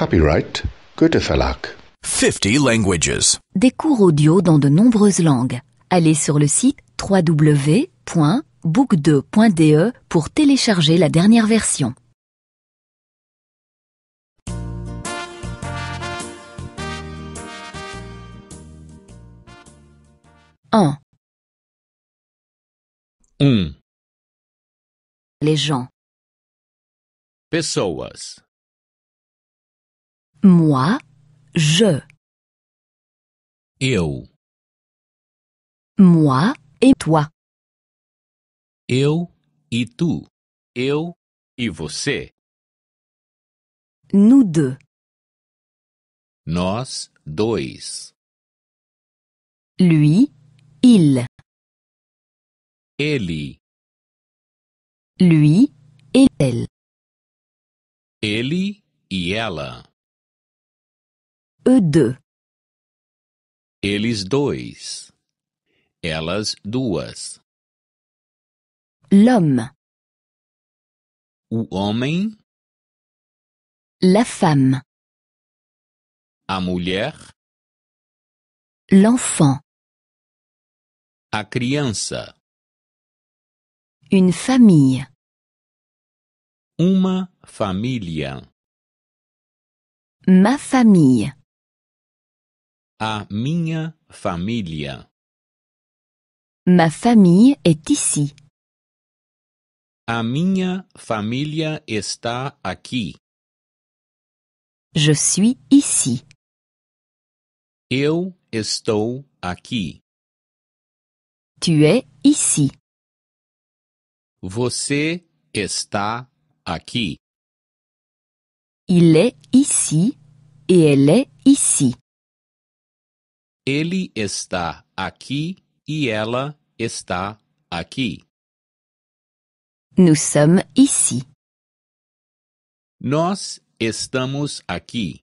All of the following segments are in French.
Copyright Goethe Verlag. 50 languages. Des cours audio dans de nombreuses langues. Allez sur le site www.book2.de pour télécharger la dernière version. En. Les gens. Pessoas. Moi, je. Eu. Moi et toi. Eu e tu. Eu e você. Nous deux. Nós dois. Lui, il. Ele. Lui et elle. Ele e ela. Eux deux. Eles dois. Elas duas. L'homme. O homem. La femme. A mulher. L'enfant. A criança. Une famille. Uma família. Ma famille. A minha família. Ma família est ici. A minha família está aqui. Je suis ici. Eu estou aqui. Tu es ici. Você está aqui. Il est ici et elle est ici. Ele está aqui e ela está aqui. Nous sommes ici. Nós estamos aqui.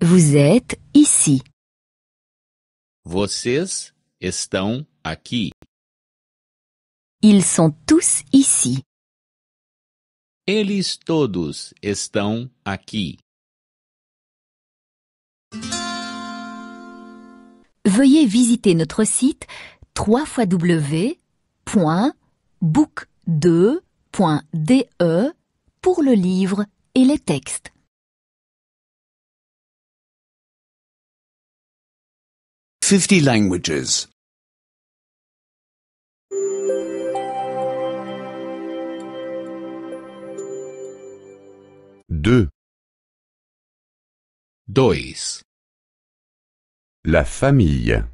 Vous êtes ici. Vocês estão aqui. Ils sont tous ici. Eles todos estão aqui. veuillez visiter notre site www.book2.de pour le livre et les textes. 50 languages. 2 2 la famille.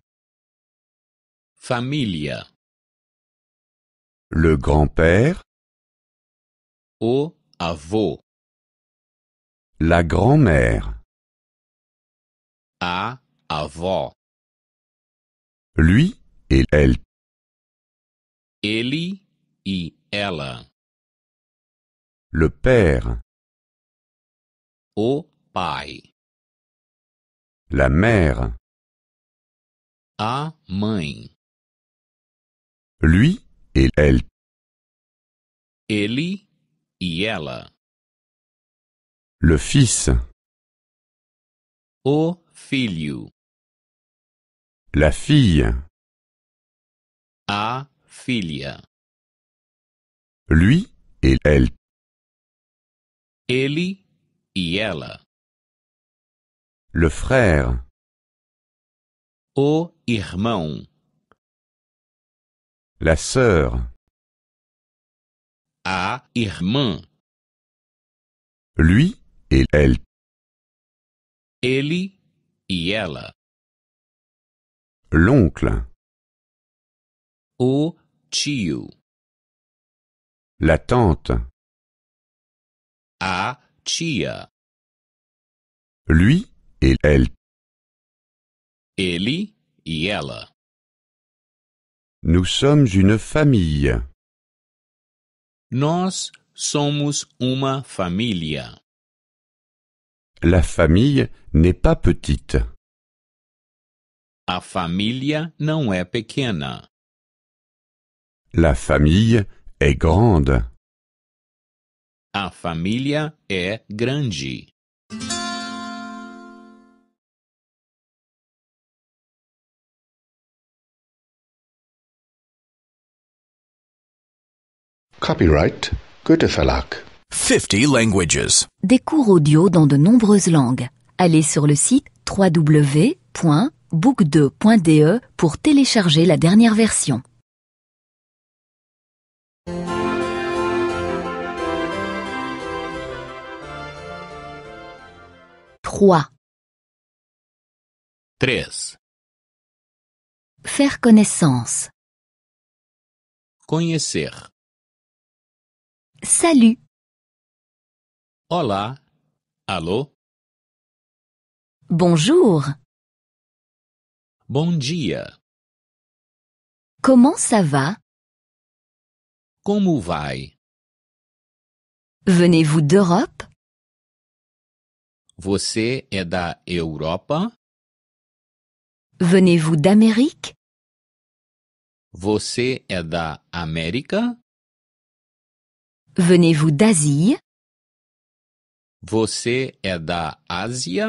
Familia. Le grand-père. O avô. La grand-mère. A avó. Lui et elle. Ele et ela. Le père. O pai. La mère. A mãe. Lui et elle. Ele e ela. Le fils. O filho. La fille. A filha. Lui et elle. Ele e ela. Le frère. O irmão. La sœur. A irmã. Lui et elle. Ele et elle. L'oncle. O tio. La tante. A tia. Lui et elle. Ele e ela. Nous sommes une famille. Nós somos uma família. La famille n'est pas petite. A família não é pequena. La famille est grande. A família é grande. Copyright Goethe Verlag. 50 languages. Des cours audio dans de nombreuses langues. Allez sur le site www.book2.de pour télécharger la dernière version. 3. 3. Faire connaissance. Conhecer. Salut. Hola. Allô. Bonjour. Bon dia. Comment ça va? Como vai? Venez-vous d'Europe? Você é da Europa? Venez-vous d'Amérique? Você é da América? Venez-vous d'Asie? Vous êtes d'Asie?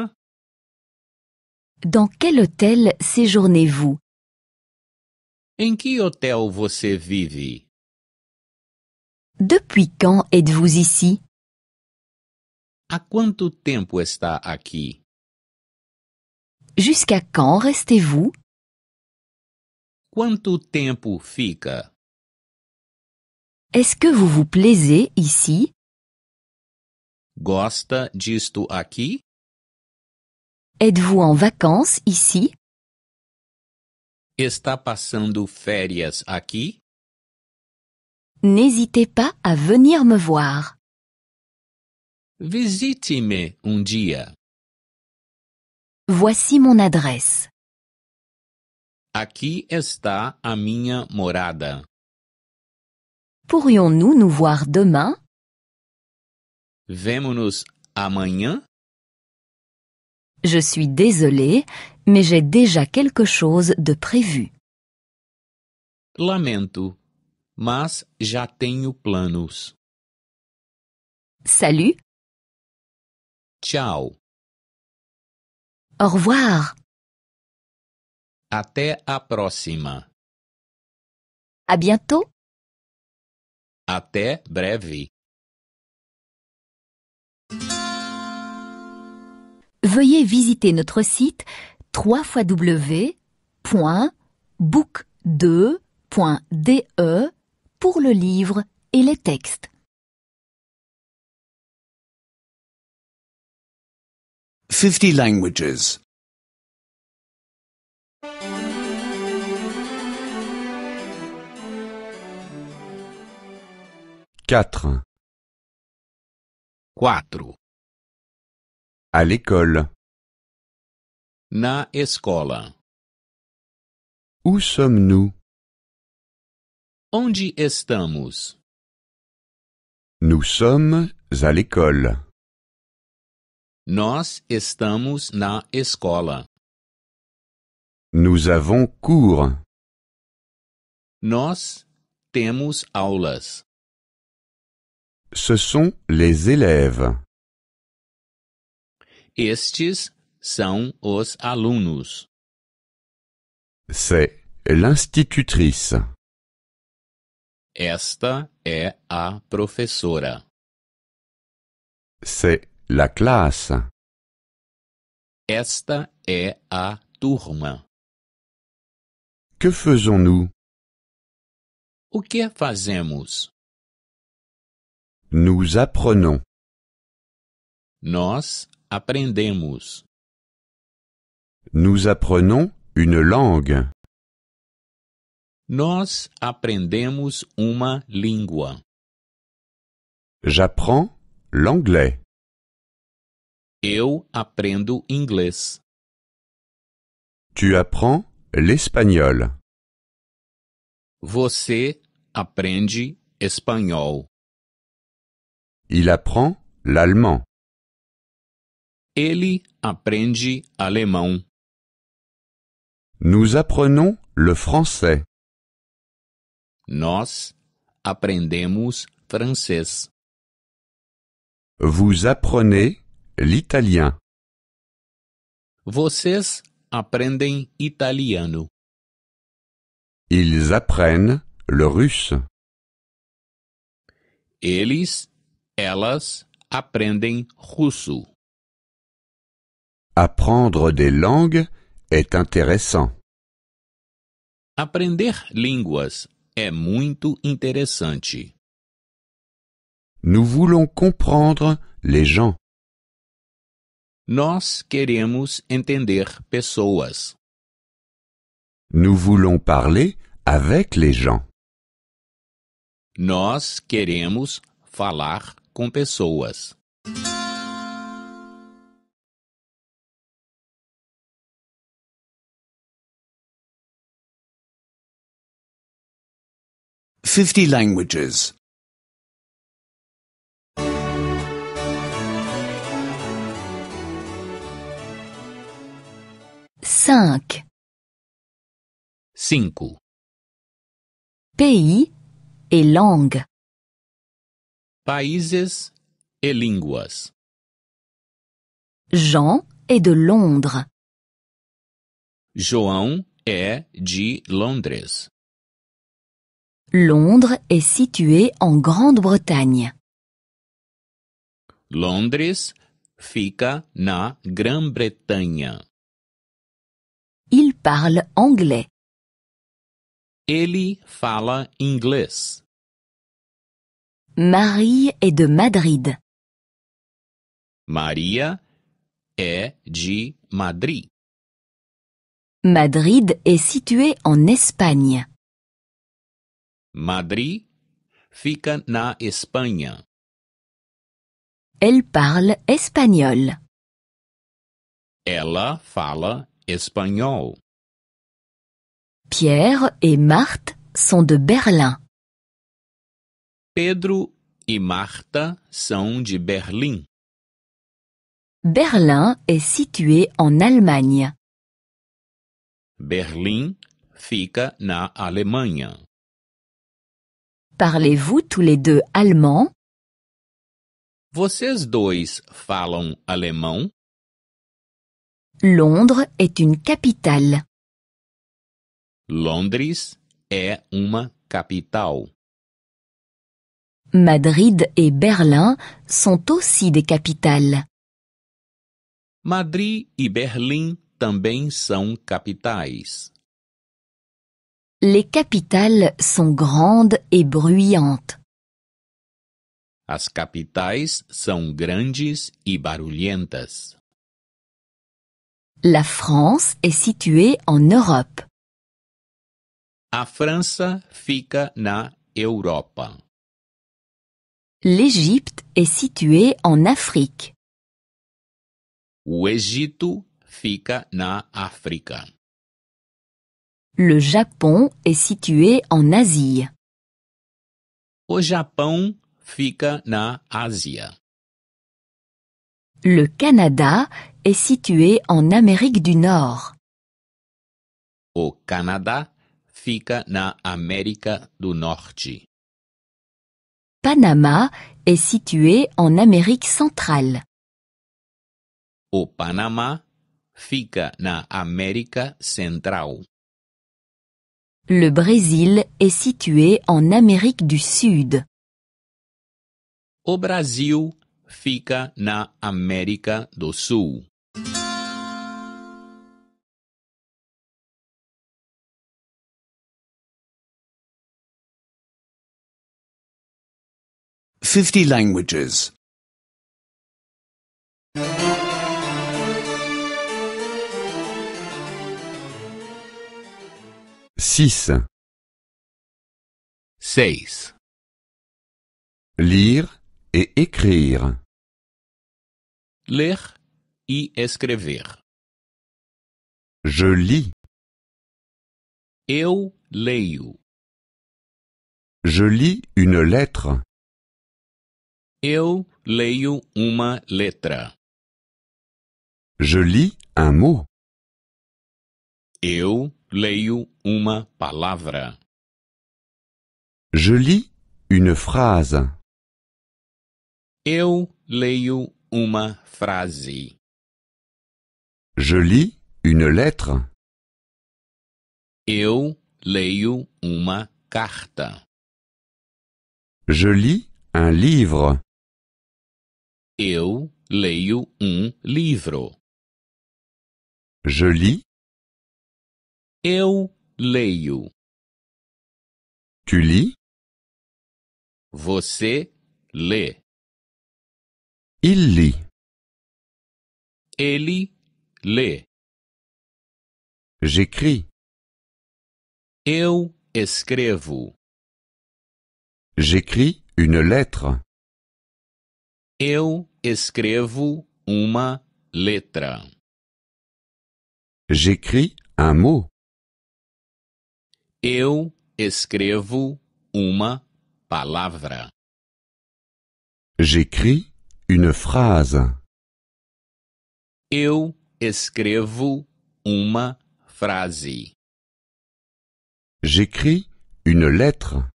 Dans quel hôtel séjournez-vous? En qui hôtel vous vive? Depuis quand êtes-vous ici? à quanto tempo está aqui? Jusqu'à quand restez-vous? Quanto tempo fica? Est-ce que vous vous plaisez ici? Gosta disto aqui? Êtes-vous en vacances ici? Está passando férias aqui? N'hésitez pas à venir me voir. Visite-me un um dia. Voici mon adresse. Aqui está a minha morada. Pourrions-nous nous voir demain? vemo amanhã? Je suis désolé, mais j'ai déjà quelque chose de prévu. Lamento, mas já tenho planos. Salut. Ciao. Au revoir. Até a próxima. À bientôt. Até breve. Veuillez visiter notre site www.book2.de pour le livre et les textes. Fifty languages. Quatre. Quatro. À l'école. Na escola. Où sommes-nous? Onde estamos? Nous sommes à l'école. Nós estamos na escola. Nous avons cours. Nós temos aulas. Ce sont les élèves. Estes são os alunos. C'est l'institutrice. Esta é a professora. C'est la classe. Esta é a turma. Que faisons-nous? O que fazemos? Nous apprenons. Nós aprendemos. Nous apprenons une langue. Nós aprendemos uma língua. J'apprends l'anglais. Eu aprendo inglês. Tu apprends l'espagnol. Você aprende espanhol. Il apprend l'allemand. Ele aprende alemão. Nous apprenons le français. Nós aprendemos francês. Vous apprenez l'italien. Vocês aprendem italiano. Ils apprennent le russe. Elas aprendem russo. Apprendre des langues est intéressant. Aprender línguas é muito interessante. Nous voulons comprendre les gens. Nós queremos entender pessoas. Nous voulons parler avec les gens. Nós queremos falar com pessoas. Fifty languages. Cinq. Cinco. Pays et langue. Países et línguas Jean est de Londres. João est de Londres. Londres est situé en Grande-Bretagne. Londres fica na Grã-Bretanha. Il parle anglais. Ele fala inglês. Marie est de Madrid. Maria est de Madrid. Madrid est située en Espagne. Madrid fica na Espagne. Elle parle espagnol. Ela fala espagnol. Pierre et Marthe sont de Berlin. Pedro e Marta são de Berlim. Berlim é situé en Allemagne. Berlim fica na Alemanha. Parlez-vous tous les deux allemand? Vocês dois falam alemão? Londres est une capitale. Londres é uma capital. Madrid et Berlin sont aussi des capitales. Madrid et Berlin também são capitais. Les capitales sont grandes et bruyantes. As capitais sont grandes e barulhentas. La France est située en Europe. A França fica na Europa. L'Égypte est située en Afrique. O Egito fica na África. Le Japon est situé en Asie. O Japão fica na Ásia. Le Canada est situé en Amérique du Nord. O Canadá fica na América do Norte. Panama est situé en Amérique centrale. O panama fica na América Central. Le Brésil est situé en Amérique du Sud. O Brasil fica na América do Sul. 50 languages. 6. 6. Lire et écrire. Lire e escrever. Je lis. Eu leio. Je lis une lettre. Eu leio uma letra. Je lis un mot. Eu leio uma palavra. Je lis une phrase. Eu leio uma frase. Je lis une lettre. Eu leio uma carta. Je lis un livre. Eu leio un um livre, Je lis. Eu leio. Tu lis? Você lê. Il lit. Ele lê. J'écris. Eu escrevo. J'écris une lettre. Eu escrevo uma letra. J'écris un mot. Eu escrevo uma palavra. J'écris une phrase. Eu escrevo uma frase. J'écris une lettre.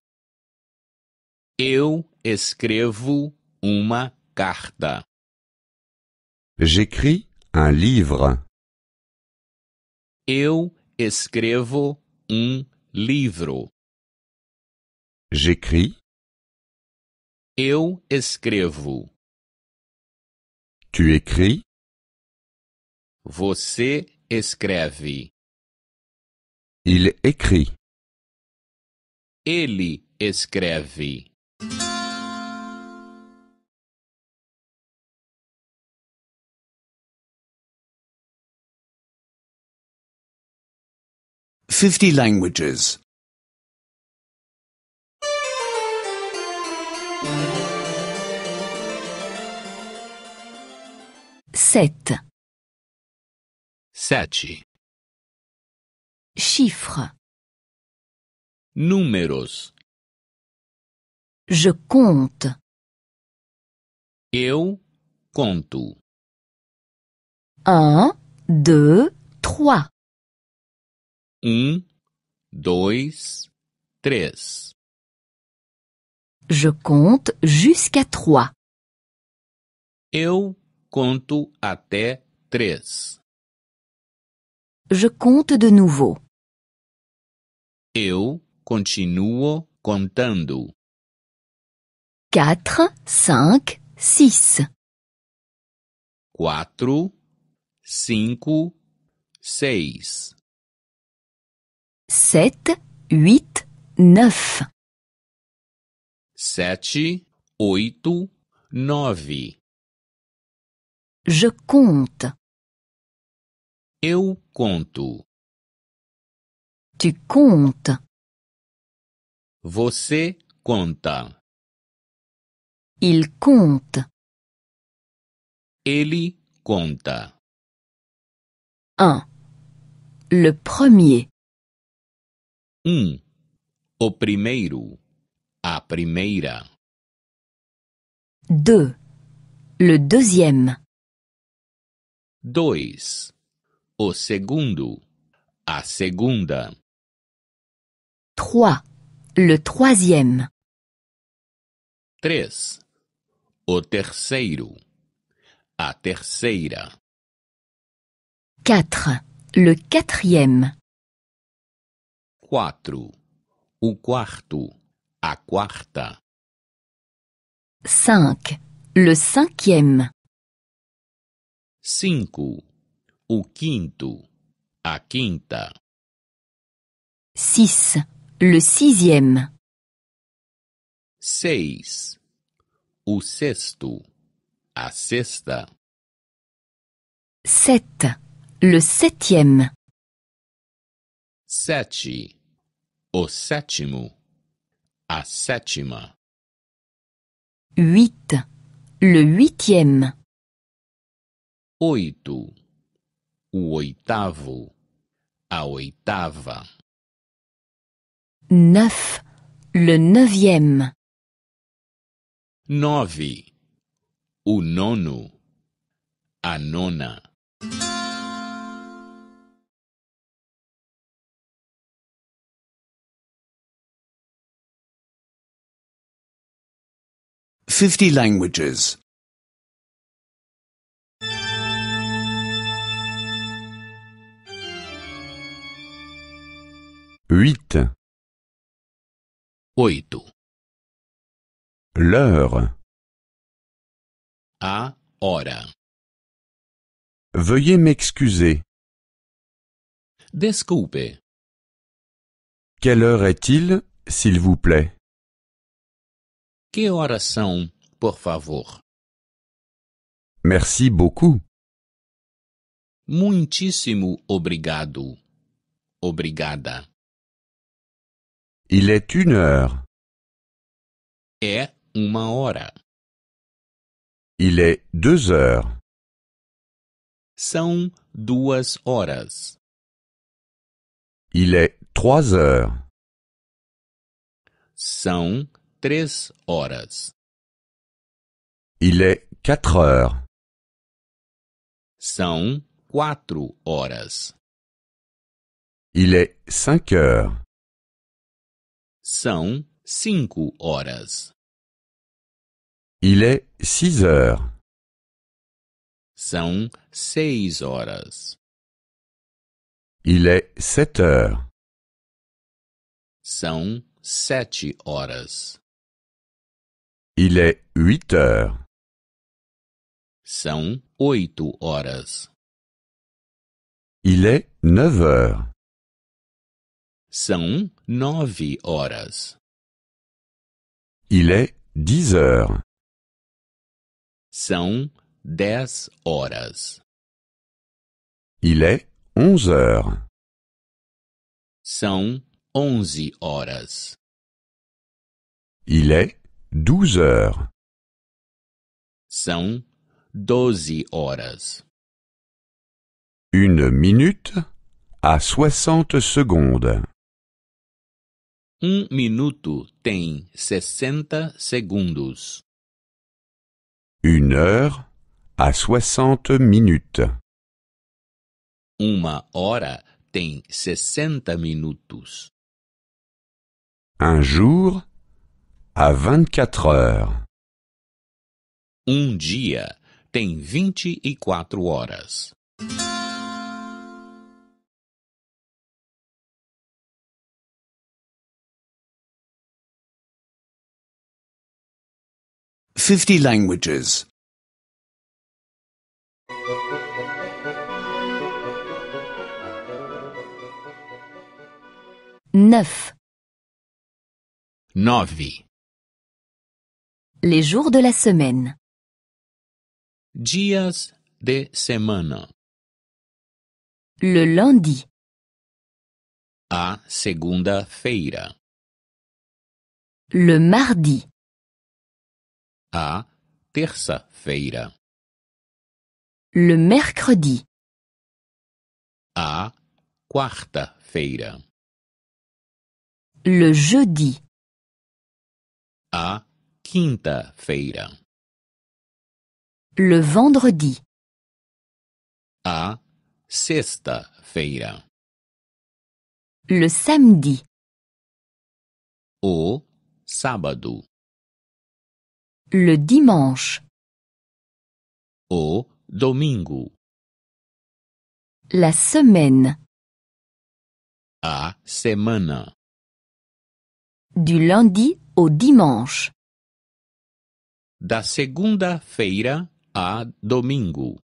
Eu escrevo uma carta. J'écris un livre. Eu escrevo um livro. J'écris. Eu escrevo. Tu écris. Você escreve. Il écrit. Ele escreve. 50 languages. Chiffres. Números. Je compte. Eu conto. Un, deux, trois. Um, dois, três. Je compte jusqu'à trois. Eu conto até três. Je compte de nouveau. Eu continuo contando. Quatre, cinq, six. Quatro, cinco, seis. 7, 8, 9. 7, 8, 9. Je compte. Eu conto. Tu comptes. Você conta. Il compte. Ele conta. 1. Le premier. Um, o primeiro, a primeira. Deux, le deuxième. Dois, o segundo, a segunda. Trois, le troisième. Três, o terceiro, a terceira. Quatre, le quatrième. quatro, o quarto, a quarta. Cinq, le cinquième. Cinco, o quinto, a quinta. Six, le sixième. Seis, o sexto, a sexta. Sept, le septième. O sétimo, a sétima. Huit, Le huitième. Oito, o oitavo, a oitava. Neuf, Le neuvième. Nove, o nono, a nona. 50 languages. 8. 8. L'heure. A hora. Veuillez m'excuser. Desculpe. Quelle heure est-il, s'il vous plaît Que horas são, por favor? Merci beaucoup. Muitíssimo obrigado. Obrigada. Il est une heure. É uma hora. Il est deux heures. São duas horas. Il est trois heures. São três horas. Il est quatre heures. São quatro horas. Il est cinq heures. São cinco horas. Il est six heures. São seis horas. Il est sept heures. São sete horas. Il est huit heures. São oito horas. Il est neuf heures. São nove horas. Il est dix heures. São dez horas. Il est onze heures. São onze horas. Il est Douze heures. São doze horas. Une minute à soixante secondes. Um minuto tem sessenta segundos. Une heure à soixante minutes. Uma hora tem sessenta minutos. Un jour a 24 horas. Um dia tem 24 horas. Fifty languages. Neuf. Nove. Les jours de la semaine. Dias de semana. Le lundi. A segunda-feira. Le mardi. A terça-feira. Le mercredi. A quarta-feira. Le jeudi. A quinta-feira. Le vendredi. A sexta-feira. Le samedi. O sábado. Le dimanche. Au domingo. La semaine. A semana. Du lundi au dimanche da segunda-feira a domingo.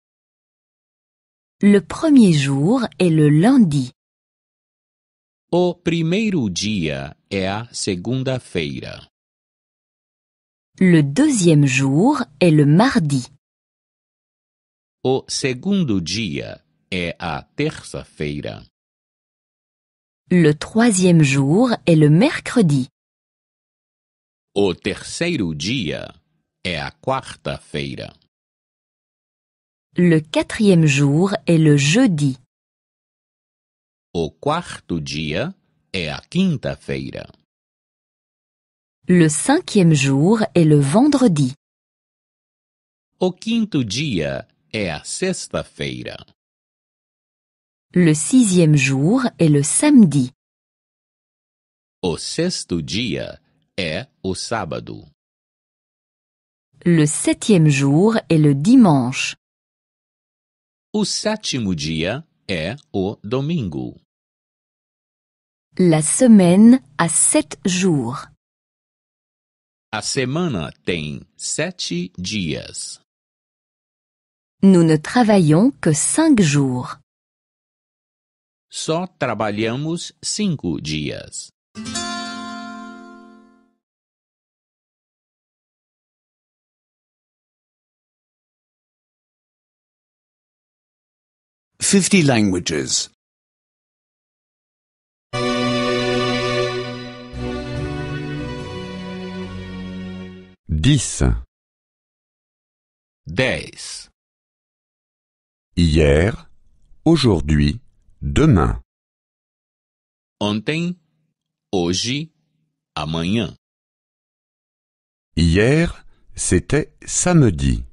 Le premier jour est le lundi. O primeiro dia é a segunda-feira. Le deuxième jour est le mardi. O segundo dia é a terça-feira. Le troisième jour est le mercredi. O terceiro dia quarta-feira. Le quatrième jour est le jeudi. O quarto dia é a quinta-feira. Le cinquième jour est le vendredi. O quinto dia é a sexta-feira. Le sixième jour est le samedi. O sexto dia é o sábado. Le septième jour est le dimanche. O sétimo dia é o domingo. La semaine a sept jours. A semana tem sete dias. Nous ne travaillons que cinq jours. Só trabalhamos cinco dias. 50 languages. 10. 10. Hier, aujourd'hui, demain. Ontem, hoje, amanhã. Hier, c'était samedi.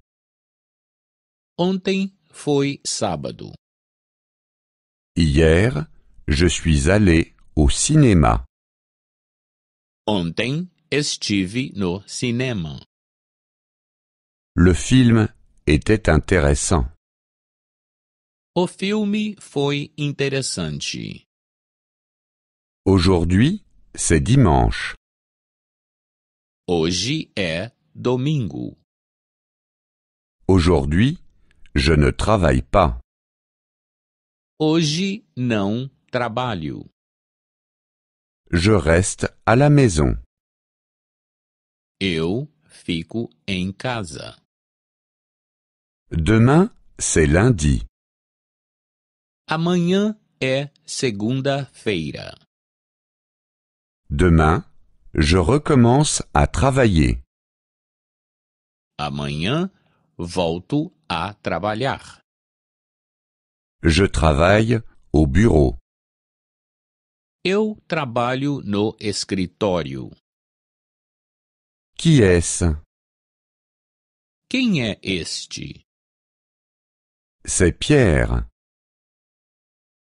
Ontem foi sábado. Hier je suis allé au cinéma. Ontem estive no cinema. Le film était intéressant. O filme foi interessante. Aujourd'hui, c'est dimanche. Hoje é domingo. Aujourd'hui, je ne travaille pas. Hoje não trabalho. Je reste à la maison. Eu fico em casa. Demain, c'est lundi. Amanhã é segunda-feira. Demain, je recommence à travailler. Amanhã, volto a trabalhar. Je travaille au bureau. Eu trabalho no escritório. Qui est-ce? Quem é este? C'est Pierre.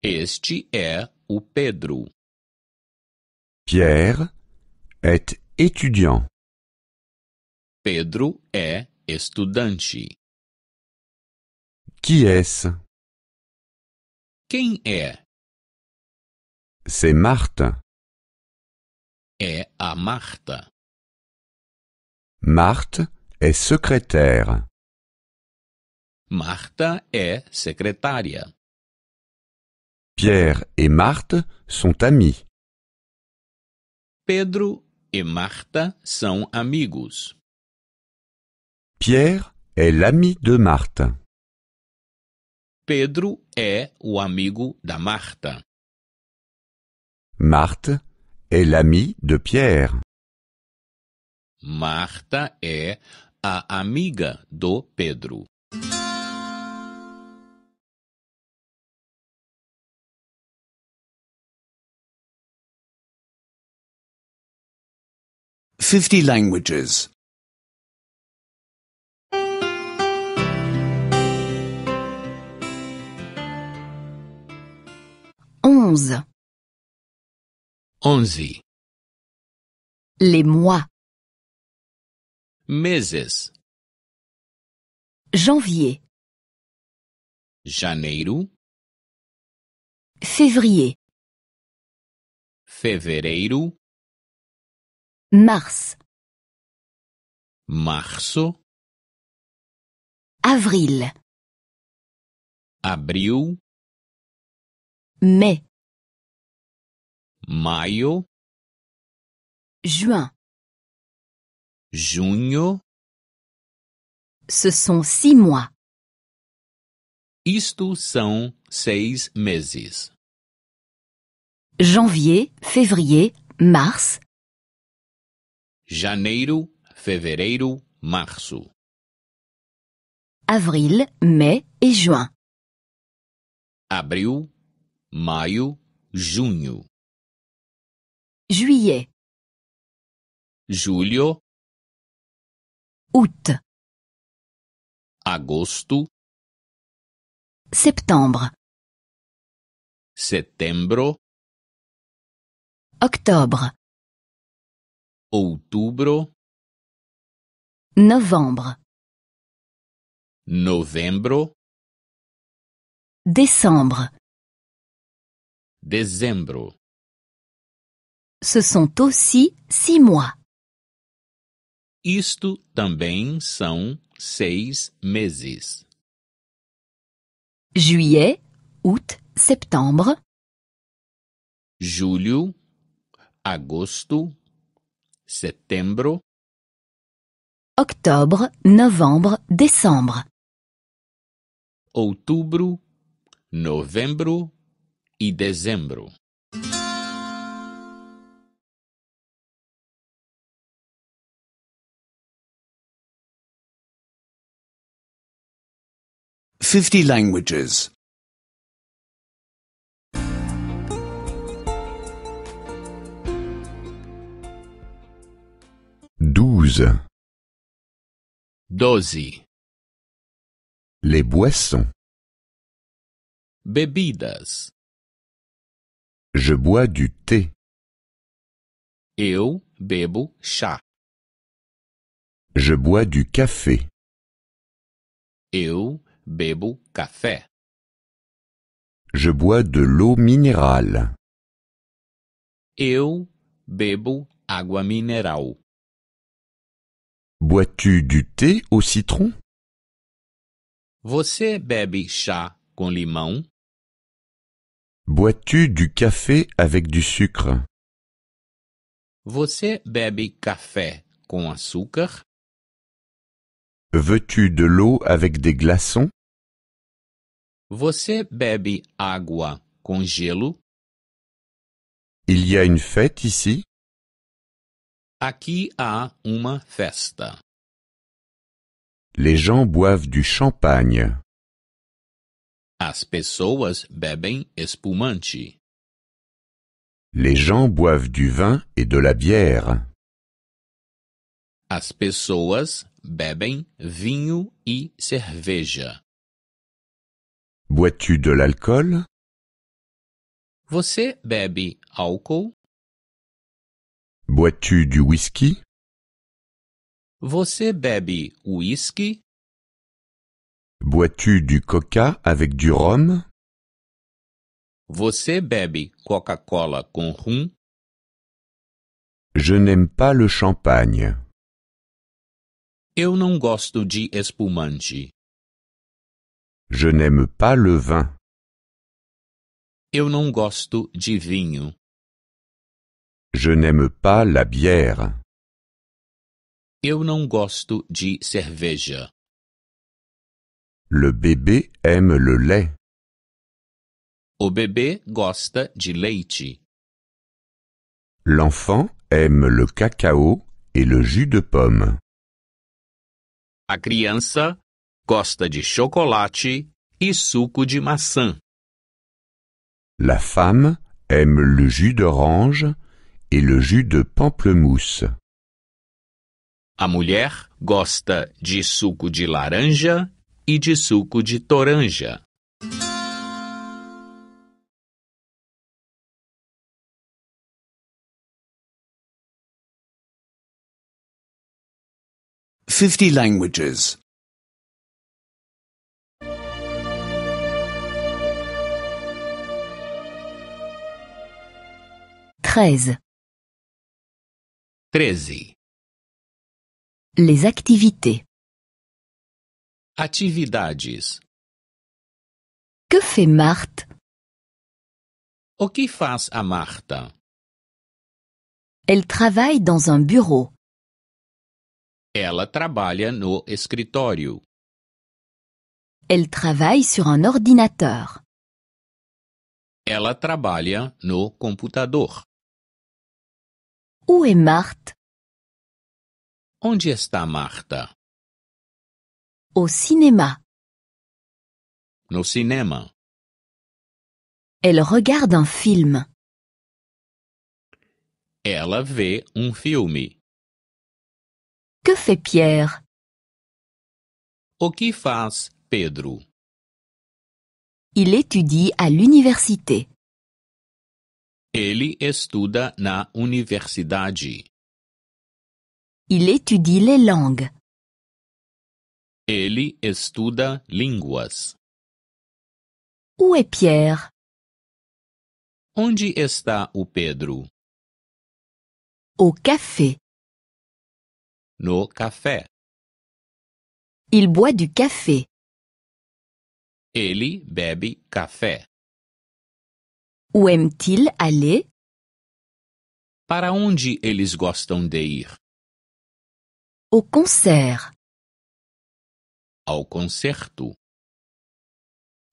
Este é o Pedro. Pierre est étudiant. Pedro é estudante. Qui est-ce? Quem é? C'est Marta. É a Marta. Marthe é secrétaire. Marta é secretária. Pierre et Marthe sont amis. Pedro e Marta são amigos. Pierre est l'ami de Marthe. Pedro é o amigo da Marta. Marthe é l'ami de Pierre. Marta é a amiga do Pedro. Fifty languages. onze. Les mois. Meses. Janvier. Janeiro. Février. Fevereiro. Mars. Março. Avril. Abril. Mai maio, juin, junho. Ce sont six mois. Isto são seis meses. Janvier, février, mars. Janeiro, fevereiro, março. Avril, mai et juin. Abril, maio, junho. Juillet. Julio. Août. Agosto. Septembre. Settembro. Octobre. Outubro. Novembre. Novembro. Décembre. Dezembro. Ce sont aussi six mois. Isto também são seis meses. Juillet, août, septembre. Julho, agosto, setembro. Octobre, novembre, décembre. Outubro, novembro e dezembro. 50 languages. 12. Dosi. Les boissons. Bebidas. Je bois du thé. Eu bebo chá. Je bois du café. Eu Bebo café. Je bois de l'eau minérale. Eu bebo água mineral. Bois-tu du thé au citron? Você bebe chá com limão? Bois-tu du café avec du sucre? Você bebe café com açúcar? Veux-tu de l'eau avec des glaçons? Você bebe água com gelo? Il y a une fête ici? Aqui há uma festa. Les gens boivent du champagne. As pessoas bebem espumante. Les gens boivent du vin et de la bière. As pessoas bebem vinho e cerveja. Bois-tu de l'alcool? Você bebe álcool? Bois-tu du whisky? Você bebe whisky? Bois-tu du coca avec du rhum? Você bebe Coca-Cola com rum? Je n'aime pas le champagne. Eu não gosto de espumante. Je n'aime pas le vin. Eu não gosto de vinho. Je n'aime pas la bière. Eu não gosto de cerveja. Le bébé aime le lait. O bebê gosta de leite. L'enfant aime le cacao et le jus de pomme. A criança gosta de chocolate e suco de maçã. La femme aime le jus d'orange et le jus de pamplemousse. A mulher gosta de suco de laranja e de suco de toranja. 50 languages. 13. 13. Les activités. Atividades. Que fait Marthe O que faz a Marta? Elle travaille dans un bureau. Ela trabalha no escritório. Elle travaille sur un ordinateur. Ela trabalha no computador. Où est é Marthe? Onde está Marta? Au cinéma. No cinema. Elle regarde un film. Ela vê um filme. Que fait Pierre? O que faz Pedro? Il étudie à l'université. Ele estuda na universidade. Il étudie les langues. Ele estuda línguas. Où est Pierre? Onde está o Pedro? Au café no café. Il boit du café. Ele bebe café. Où aime-t-il aller? Para onde eles gostam de ir? Au concert. Ao concerto.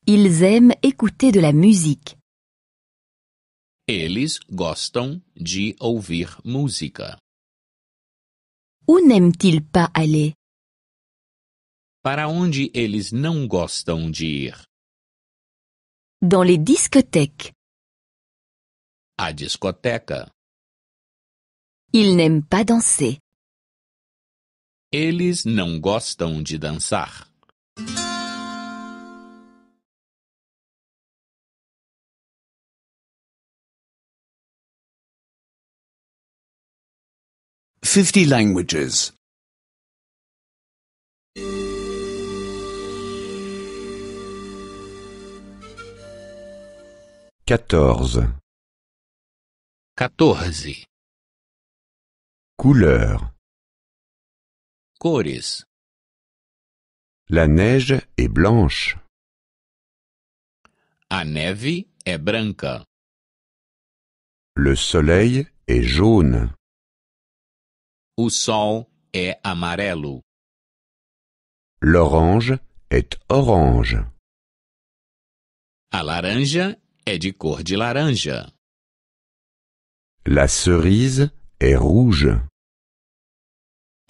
Ils aiment écouter de la musique. Eles gostam de ouvir música. Où n'aiment-ils pas aller? Para onde eles não gostam de ir? Dans les discothèques. A discoteca. Ils n'aiment pas danser. Eles não gostam de dançar. 50 languages. 14. 14. Couleur. Cores. La neige est blanche. A neve é branca. Le soleil est jaune. O sol é amarelo. L'orange est orange. A laranja é de cor de laranja. La cerise est rouge.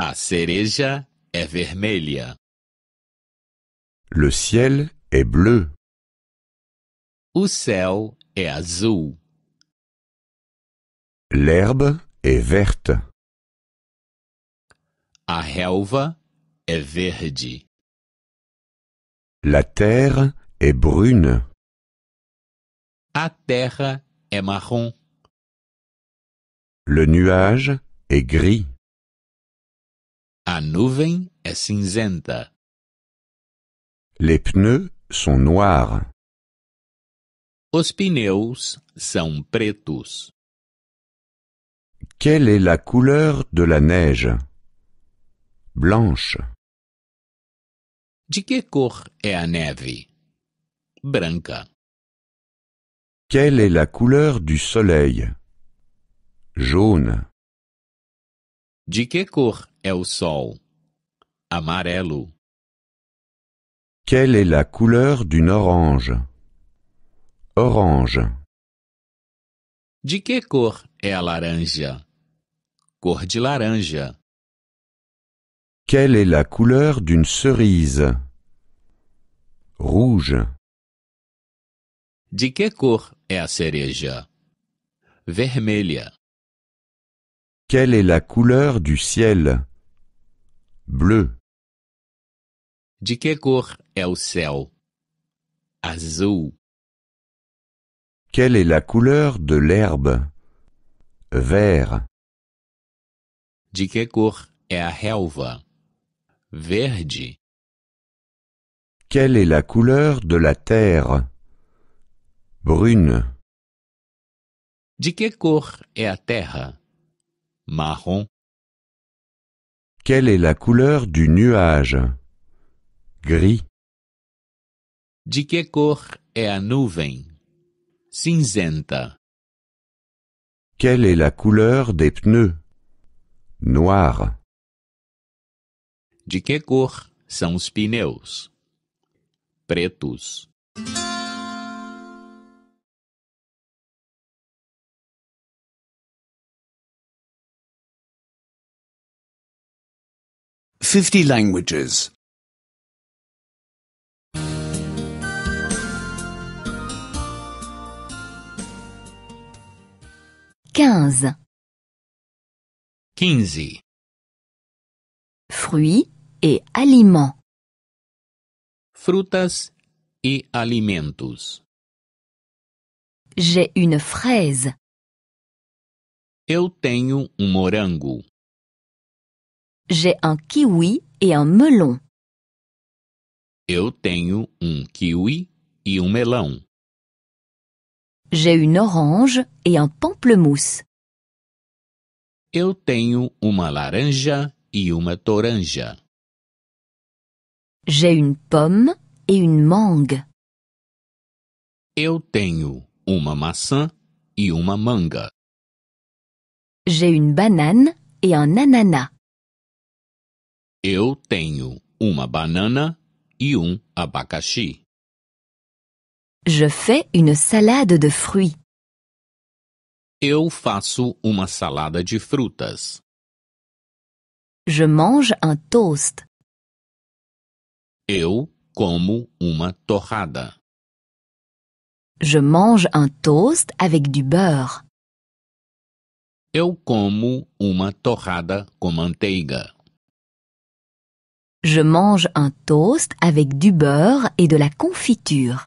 A cereja é vermelha. Le ciel est bleu. O céu é azul. L'herbe est verte. A relva é verde. La terre est brune. A terra é marron. Le nuage est gris. A nuvem é cinzenta. Les pneus sont noirs. Os pneus são pretos. Quelle est la couleur de la neige Blanche. De que cor é a neve? Branca. Quelle est la couleur du soleil? Jaune. De que cor é o sol? Amarelo. Quelle est la couleur d'une orange? Orange. De que cor é a laranja? Cor de laranja. Quelle est la couleur d'une cerise? Rouge. De que cor est la cereja? Vermelha. Quelle est la couleur du ciel? Bleu. De que cor est le ciel? Azul. Quelle est la couleur de l'herbe? Vert. De que cor est la relva? verde. Quelle est la couleur de la terre? Brune. De quelle couleur est la terre Marron. Quelle est la couleur du nuage? Gris. De quelle couleur est la nuvem? Cinzenta. Quelle est la couleur des pneus? Noir. De que cor são os pneus? Pretos. Fifty languages. Quinze. Quinze. Fruits e aliments. Frutas e alimentos. J'ai une fraise. Eu tenho um morango. J'ai un kiwi e un melon. Eu tenho um kiwi e um melão. J'ai une orange et un pamplemousse. Eu tenho uma laranja e uma toranja. J'ai une pomme et une mangue. Eu tenho uma maçã e uma manga. J'ai une banane et un ananas. Eu tenho uma banana e um abacaxi. Je fais une salade de fruits. Eu faço uma salada de frutas. Je mange un toast. Eu como uma torrada. Je mange un toast avec du beurre. Eu como uma torrada com manteiga. Je mange un toast avec du beurre et de la confiture.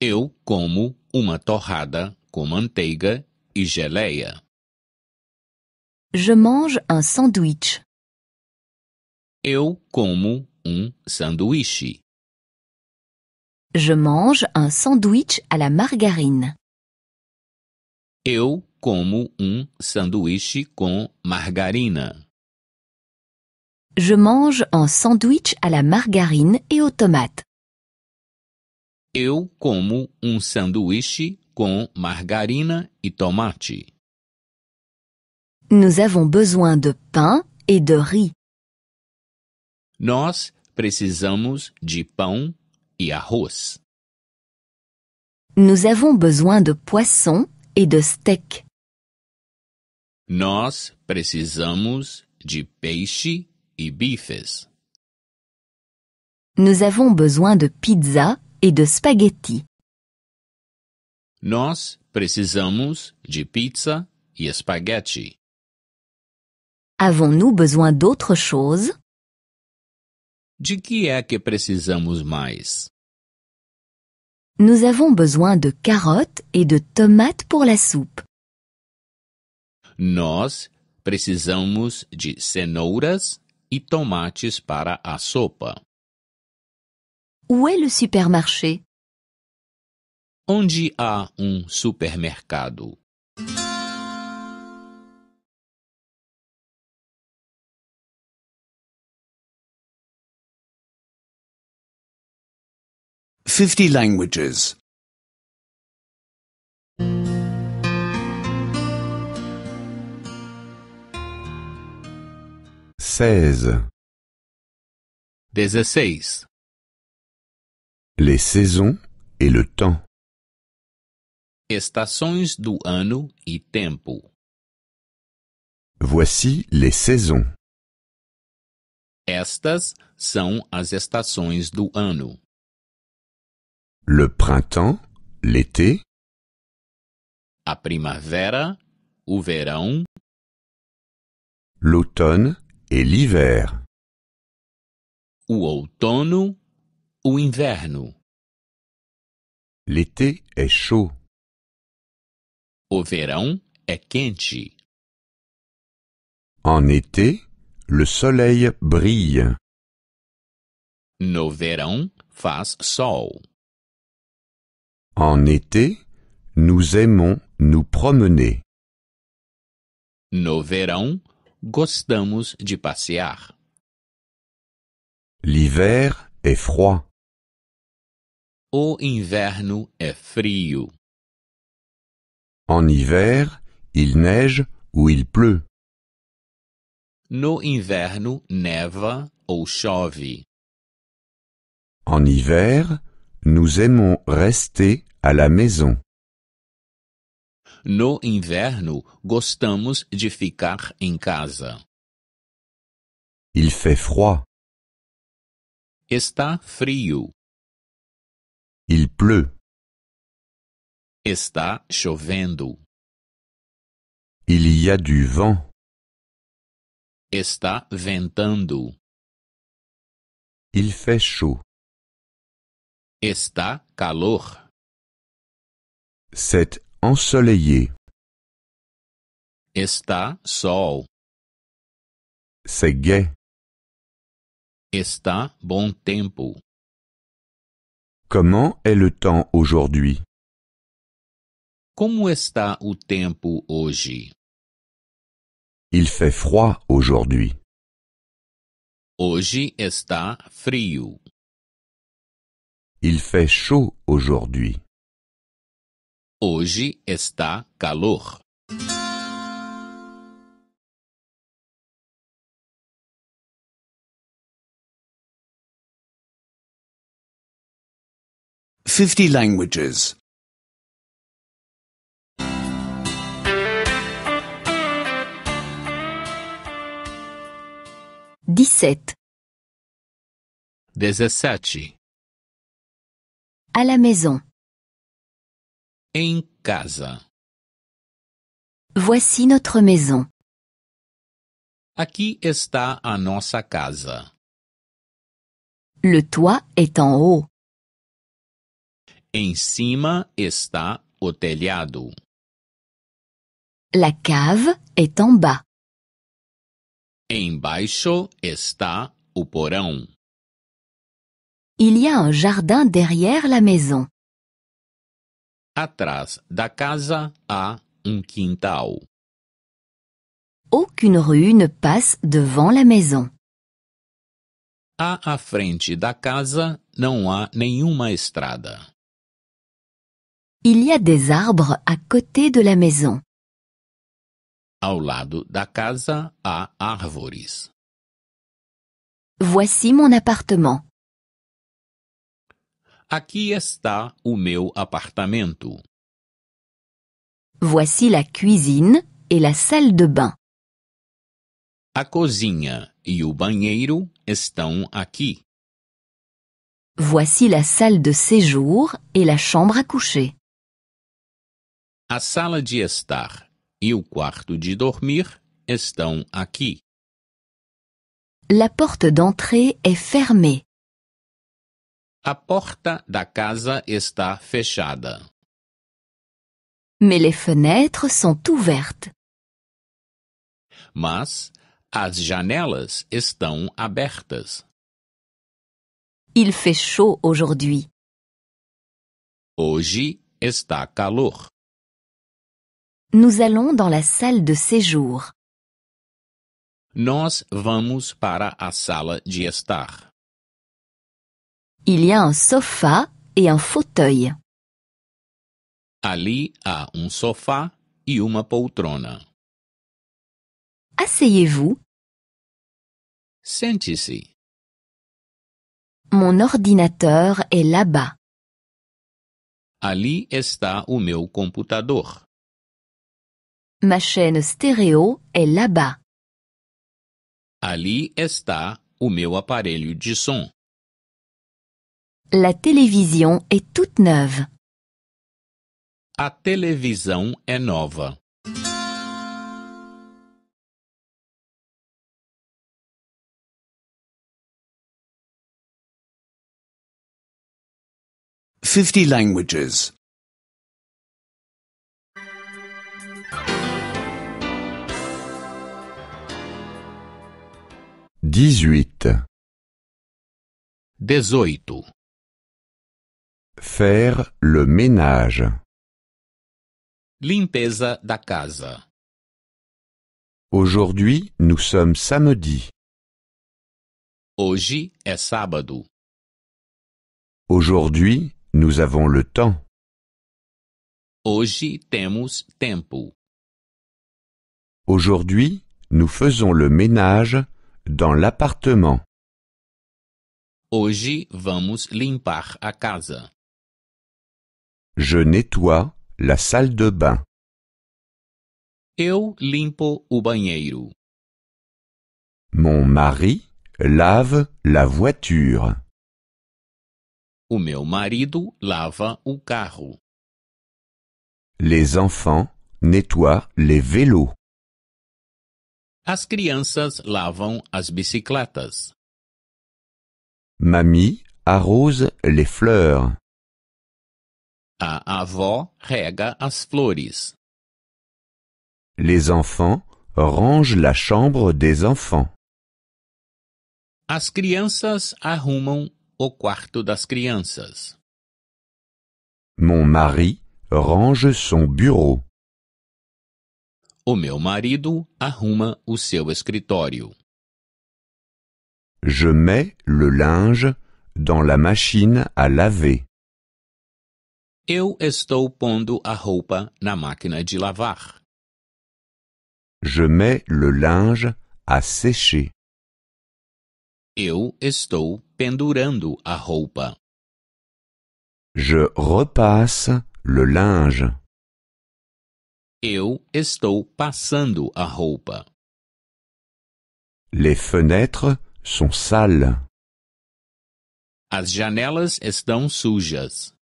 Eu como uma torrada com manteiga e geleia. Je mange un sandwich. Eu como un sandwich. Je mange un sandwich à la margarine. Eu como um sanduíche com margarina. Je mange un sandwich à la margarine et aux tomates. Eu como um sanduíche com margarina e tomate. Nous avons besoin de pain et de riz. Nós Precisamos de pão e arroz. Nous avons besoin de poisson et de steak. Nós precisamos de peixe e bifes. Nous avons besoin de pizza et de spaghetti. Nós precisamos de pizza e espaguete. Avons-nous besoin d'autre chose? De que é que precisamos mais? Nous avons besoin de carottes et de tomates pour la soupe. Nós precisamos de cenouras e tomates para a sopa. Où est le supermarché? Onde há um supermercado? 50 languages. 16. Dezesseis. Les saisons et le temps. Estações do ano e tempo. Voici les saisons. Estas são as estações do ano. Le printemps, l'été. A primavera, o verão. L'automne et l'hiver. O outono, o inverno. L'été est chaud. O verão é quente. En été, le soleil brille. No verão faz sol. En été, nous aimons nous promener. No verão, gostamos de passear. L'hiver est froid. O inverno é frio. En hiver, il neige ou il pleut. No inverno, neva ou chove. En hiver, nous aimons rester à la maison. No inverno, gostamos de ficar em casa. Il fait froid. Está frio. Il pleut. Está chovendo. Il y a du vent. Está ventando. Il fait chaud. Está calor. C'est ensoleillé. Está sol. C'est gai. Está bon tempo. Comment est le temps aujourd'hui? Comment está o tempo hoje? Il fait froid aujourd'hui. Hoje está frio. Il fait chaud aujourd'hui. Hoje está calor. Fifty languages. Dix-sept. Dezessete. À la maison. En casa. Voici notre maison. Aqui está a nossa casa. Le toit est en haut. Em cima está o telhado. La cave est en bas. Embaixo está o porão. Il y a un jardin derrière la maison. Atrás da casa há um quintal. Aucune rue ne passe devant la maison. À la frente da casa não há nenhuma estrada. Il y a des arbres à côté de la maison. Ao lado da casa há árvores. Voici mon appartement. Aqui está o meu apartamento. Voici la cuisine et la salle de bain. A cozinha e o banheiro estão aqui. Voici la salle de séjour et la chambre à coucher. A sala de estar e o quarto de dormir estão aqui. La porte d'entrée est fermée. A porta da casa está fechada. Mais les fenêtres sont ouvertes. Mas as janelas estão abertas. Il fait chaud aujourd'hui. Hoje está calor. Nous allons dans la salle de séjour. Nós vamos para a sala de estar. Il y a un sofa et un fauteuil. Ali a un sofa e uma poltrona. Asseyez-vous. Sente-se. Mon ordinateur est là-bas. Ali está o meu computador. Ma chaîne stéréo est là-bas. Ali está o meu aparelho de son. La télévision est toute neuve. A televisão é nova. Fifty languages. 18 18 Faire le ménage. Limpeza da casa. Aujourd'hui, nous sommes samedi. Hoje é sábado. Aujourd'hui, nous avons le temps. Hoje temos tempo. Aujourd'hui, nous faisons le ménage dans l'appartement. Hoje vamos limpar a casa. Je nettoie la salle de bain. Eu limpo o banheiro. Mon mari lave la voiture. O meu marido lava o carro. Les enfants nettoient les vélos. As crianças lavam as bicicletas. Mamie arrose les fleurs. A avó rega as flores. Les enfants rangent la chambre des enfants. As crianças arrumam o quarto das crianças. Mon mari range son bureau. O meu marido arruma o seu escritório. Je mets le linge dans la machine à laver. Eu estou pondo a roupa na máquina de lavar. Je mets le linge à sécher. Eu estou pendurando a roupa. Je repasse le linge. Eu estou passando a roupa. Les fenêtres sont sales. As janelas estão sujas.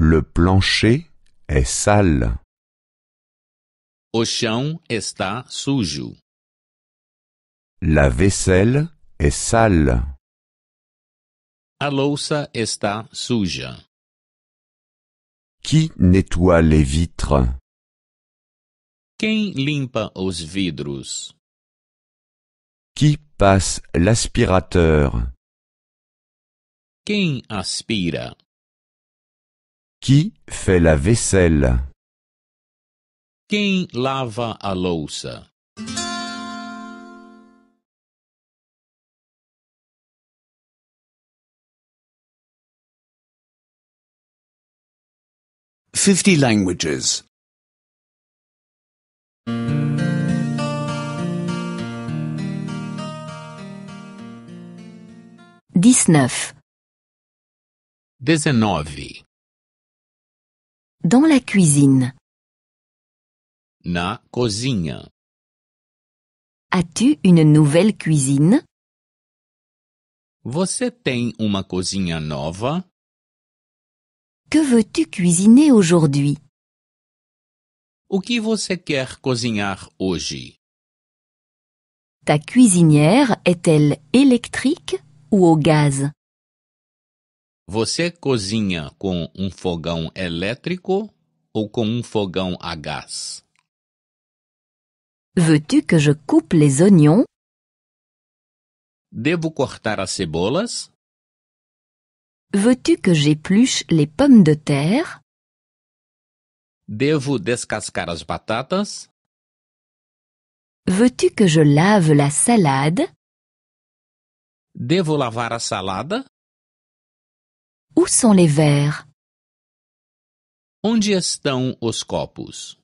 Le plancher est sale. O chão está sujo. La vaisselle est sale. A louça está suja. Qui nettoie les vitres? Quem limpa os vidros? Qui passe l'aspirateur? Quem aspira? Qui fait la vaisselle? Quem lava a louça? Fifty languages. Dix-neuf. Dezenove. Dans la cuisine. Na cozinha. As-tu une nouvelle cuisine? Você tem uma cozinha nova? Que veux-tu cuisiner aujourd'hui? O que você quer cozinhar hoje? Ta cuisinière est-elle électrique ou au gaz? Você cozinha com um fogão elétrico ou com um fogão a gás? Veux-tu que je coupe les oignons? Devo cortar as cebolas? Veux-tu que j'épluche les pommes de terre? Devo descascar as batatas? Veux-tu que je lave la salade? Devo lavar a salada? Où sont les verres? Onde estão os copos?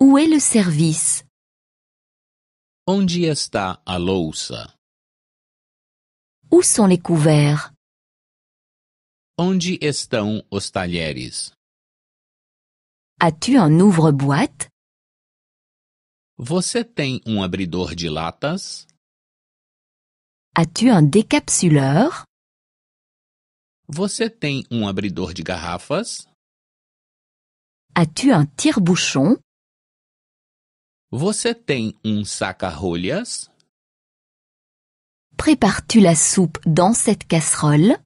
Où est le service? Onde está a louça? Où sont les couverts? Onde estão os talheres? As-tu un ouvre-boîte? Você tem um abridor de latas? As-tu un décapsuleur? Você tem um abridor de garrafas? As-tu un tire-bouchon? Você tem um saca-rolhas? Prépares-tu la soupe dans cette casserole?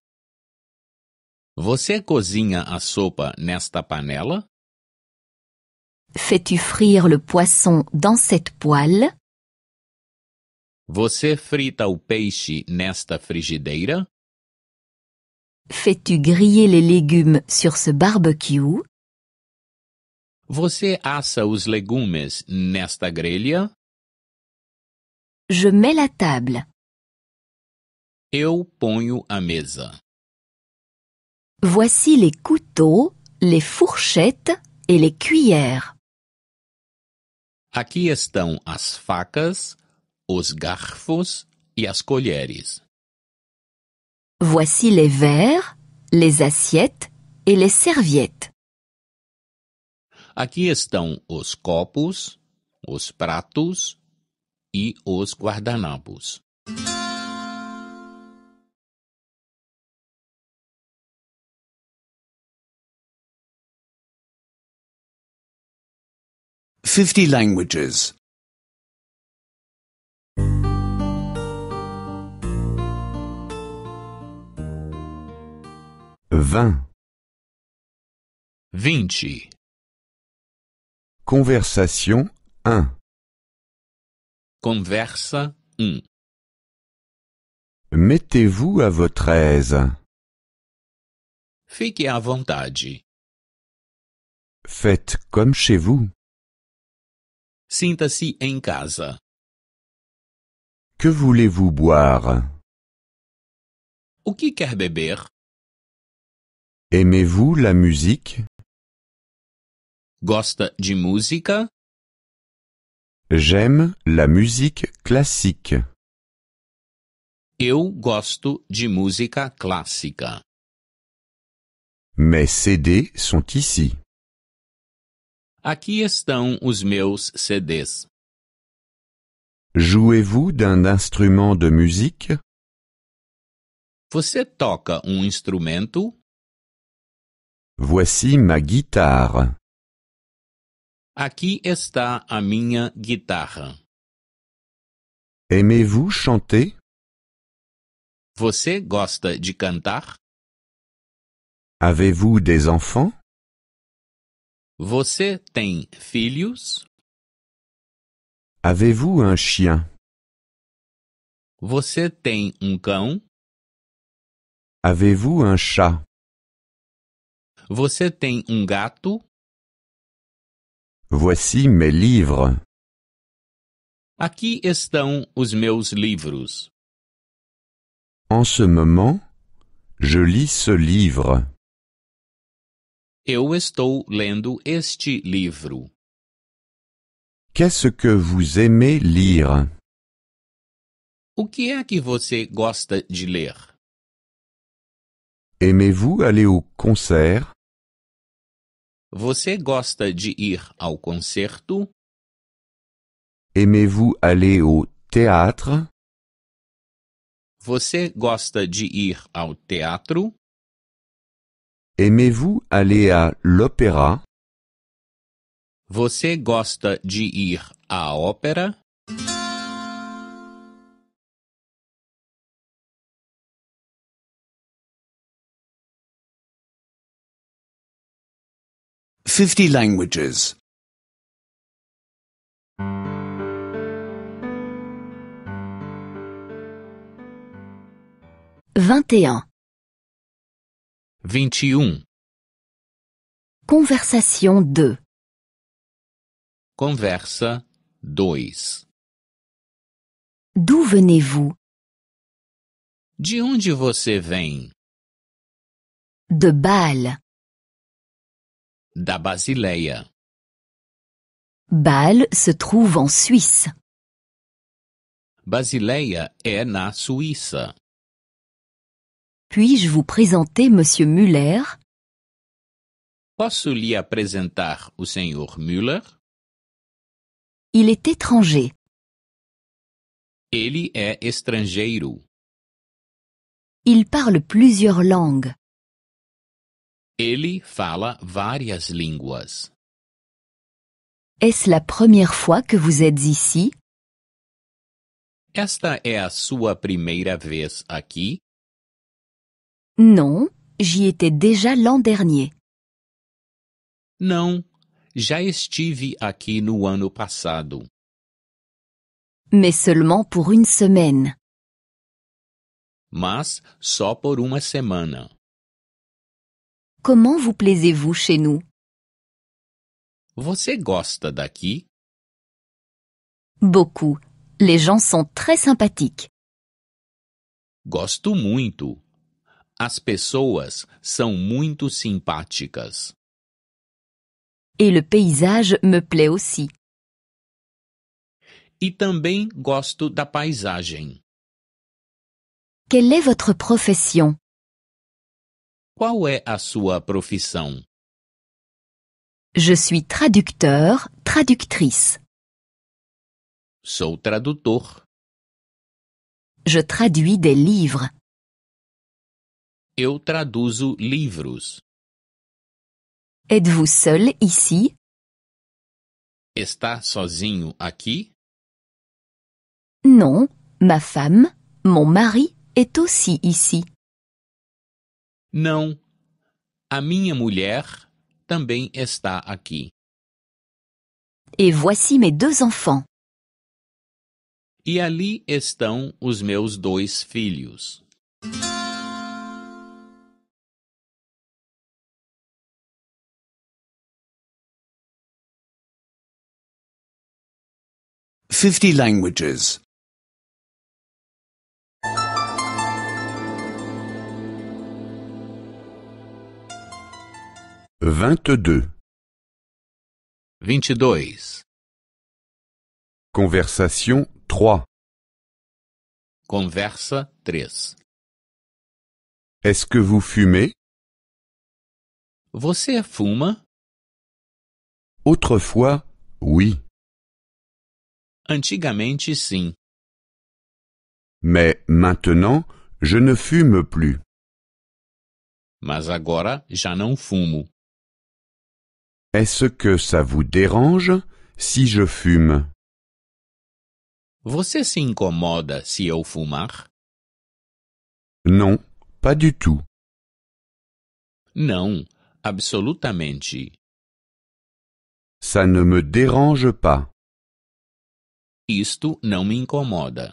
Você cozinha a sopa nesta panela? Fais-tu frire le poisson dans cette poêle? Você frita o peixe nesta frigideira? Fais-tu griller les légumes sur ce barbecue? Você assa os legumes nesta grelha? Je mets la table. Eu ponho a mesa. Voici les couteaux, les fourchettes et les cuillères. Aqui estão as facas, os garfos e as colheres. Voici les verres, les assiettes et les serviettes. Aqui estão os copos, os pratos e os guardanapos. Fifty languages. vingt. Vinte. Conversation un. Conversa un. Um. Mettez-vous à votre aise. Fique à vontade. Faites comme chez vous. Sinta-se en casa. Que voulez-vous boire? O que quer beber? Aimez-vous la musique? Gosta de música? J'aime la musique classique. Eu gosto de música clássica. Mes CD sont ici. Aqui estão os meus CDs. Jouez-vous d'un instrument de musique? Você toca um instrumento? Voici ma guitare. Aqui está a minha guitarra. Aimez-vous chanter? Você gosta de cantar? Avez-vous des enfants? Você tem filhos? Avez-vous un chien? Você tem um cão? Avez-vous un chat? Você tem um gato? Voici mes livres. Aqui estão os meus livros. En ce moment, je lis ce livre. Eu estou lendo este livro. Qu'est-ce que vous aimez lire? O que é que você gosta de ler? Aimez-vous aller au concert? Você gosta de ir ao concerto? Aimez-vous aller au théâtre? Você gosta de ir ao teatro? Aimez-vous aller à l'opéra? Você gosta de ir à ópera? 50 languages. 21. un e um. Conversation deux. Conversa dois. D'où venez-vous De onde você vem? De Basileia. Bâle se trouve en Suisse. Basileia est na Suisse. Puis-je vous présenter Monsieur Müller? Posso lhe apresentar o Sr. Müller? Il est étranger. Ele é estrangeiro. Il parle plusieurs langues. Ele fala várias línguas. Est-ce la première fois que vous êtes ici? Esta é a sua primeira vez aqui? Non, j'y étais déjà l'an dernier. Não, já estive aqui no ano passado. Mais seulement pour une semaine. Mas só por uma semana. Comment vous plaisez-vous chez nous? Vous gosta daqui? Beaucoup. Les gens sont très sympathiques. Gosto muito. As pessoas são muito simpáticas. Et le paysage me plaît aussi. E também gosto da paisagem. Quelle est votre profession? Qual é a sua profissão? Je suis traducteur, traductrice. Sou tradutor. Je traduis des livres. Eu traduzo livros. Êtes-vous seul ici? Está sozinho aqui? Non, ma femme, mon mari est aussi ici. Não, a minha mulher também está aqui. E voici mes deux enfants. E ali estão os meus dois filhos. Fifty languages. 22 22 Vinte Conversation 3. Conversa 3. Est-ce que vous fumez Você fuma? Autrefois, oui. Antigamente, sim. Mais maintenant, je ne fume plus. Mas agora já não fumo. Est-ce que ça vous dérange si je fume? Vous se incomoda se eu fumar? Non, pas du tout. Non, absolument. Ça ne me dérange pas. Isto não me incomoda.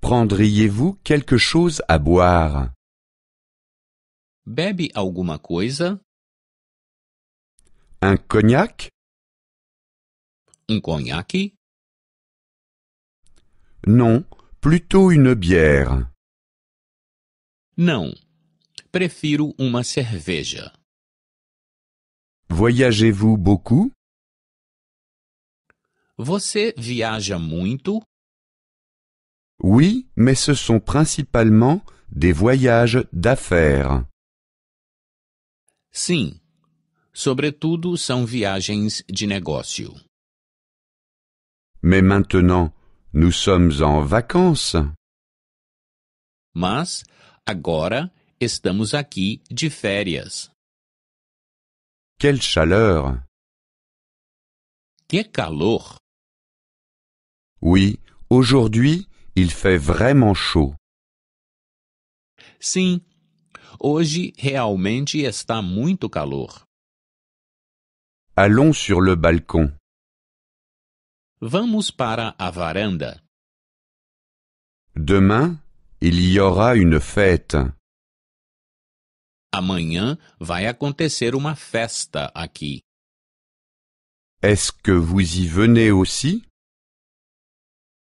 Prendriez-vous quelque chose à boire? Bebe alguma coisa? Un cognac Un cognac Non, plutôt une bière. Non, prefiro uma cerveja. Voyagez-vous beaucoup Você viaja muito? Oui, mais ce sont principalement des voyages d'affaires. Sim, Sobretudo são viagens de negócio. Mais maintenant, nous sommes en vacances. Mas agora estamos aqui de férias. Quelle chaleur! Que calor! Oui, aujourd'hui, il fait vraiment chaud. Sim, hoje realmente está muito calor. Allons sur le balcon. Vamos para a varanda. Demain, il y aura une fête. Amanhã vai acontecer uma festa aqui. Est-ce que vous y venez aussi?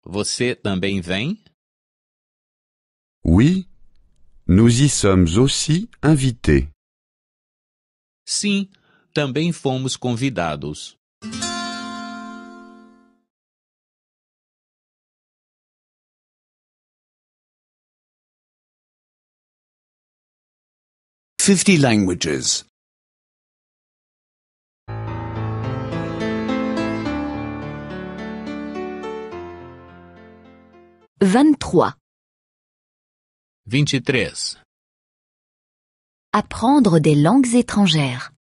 Você também vem? Oui, nous y sommes aussi invités. Sim, também fomos convidados. Fifty languages. Vingt-trois. Vinte e três. Apprendre des langues étrangères.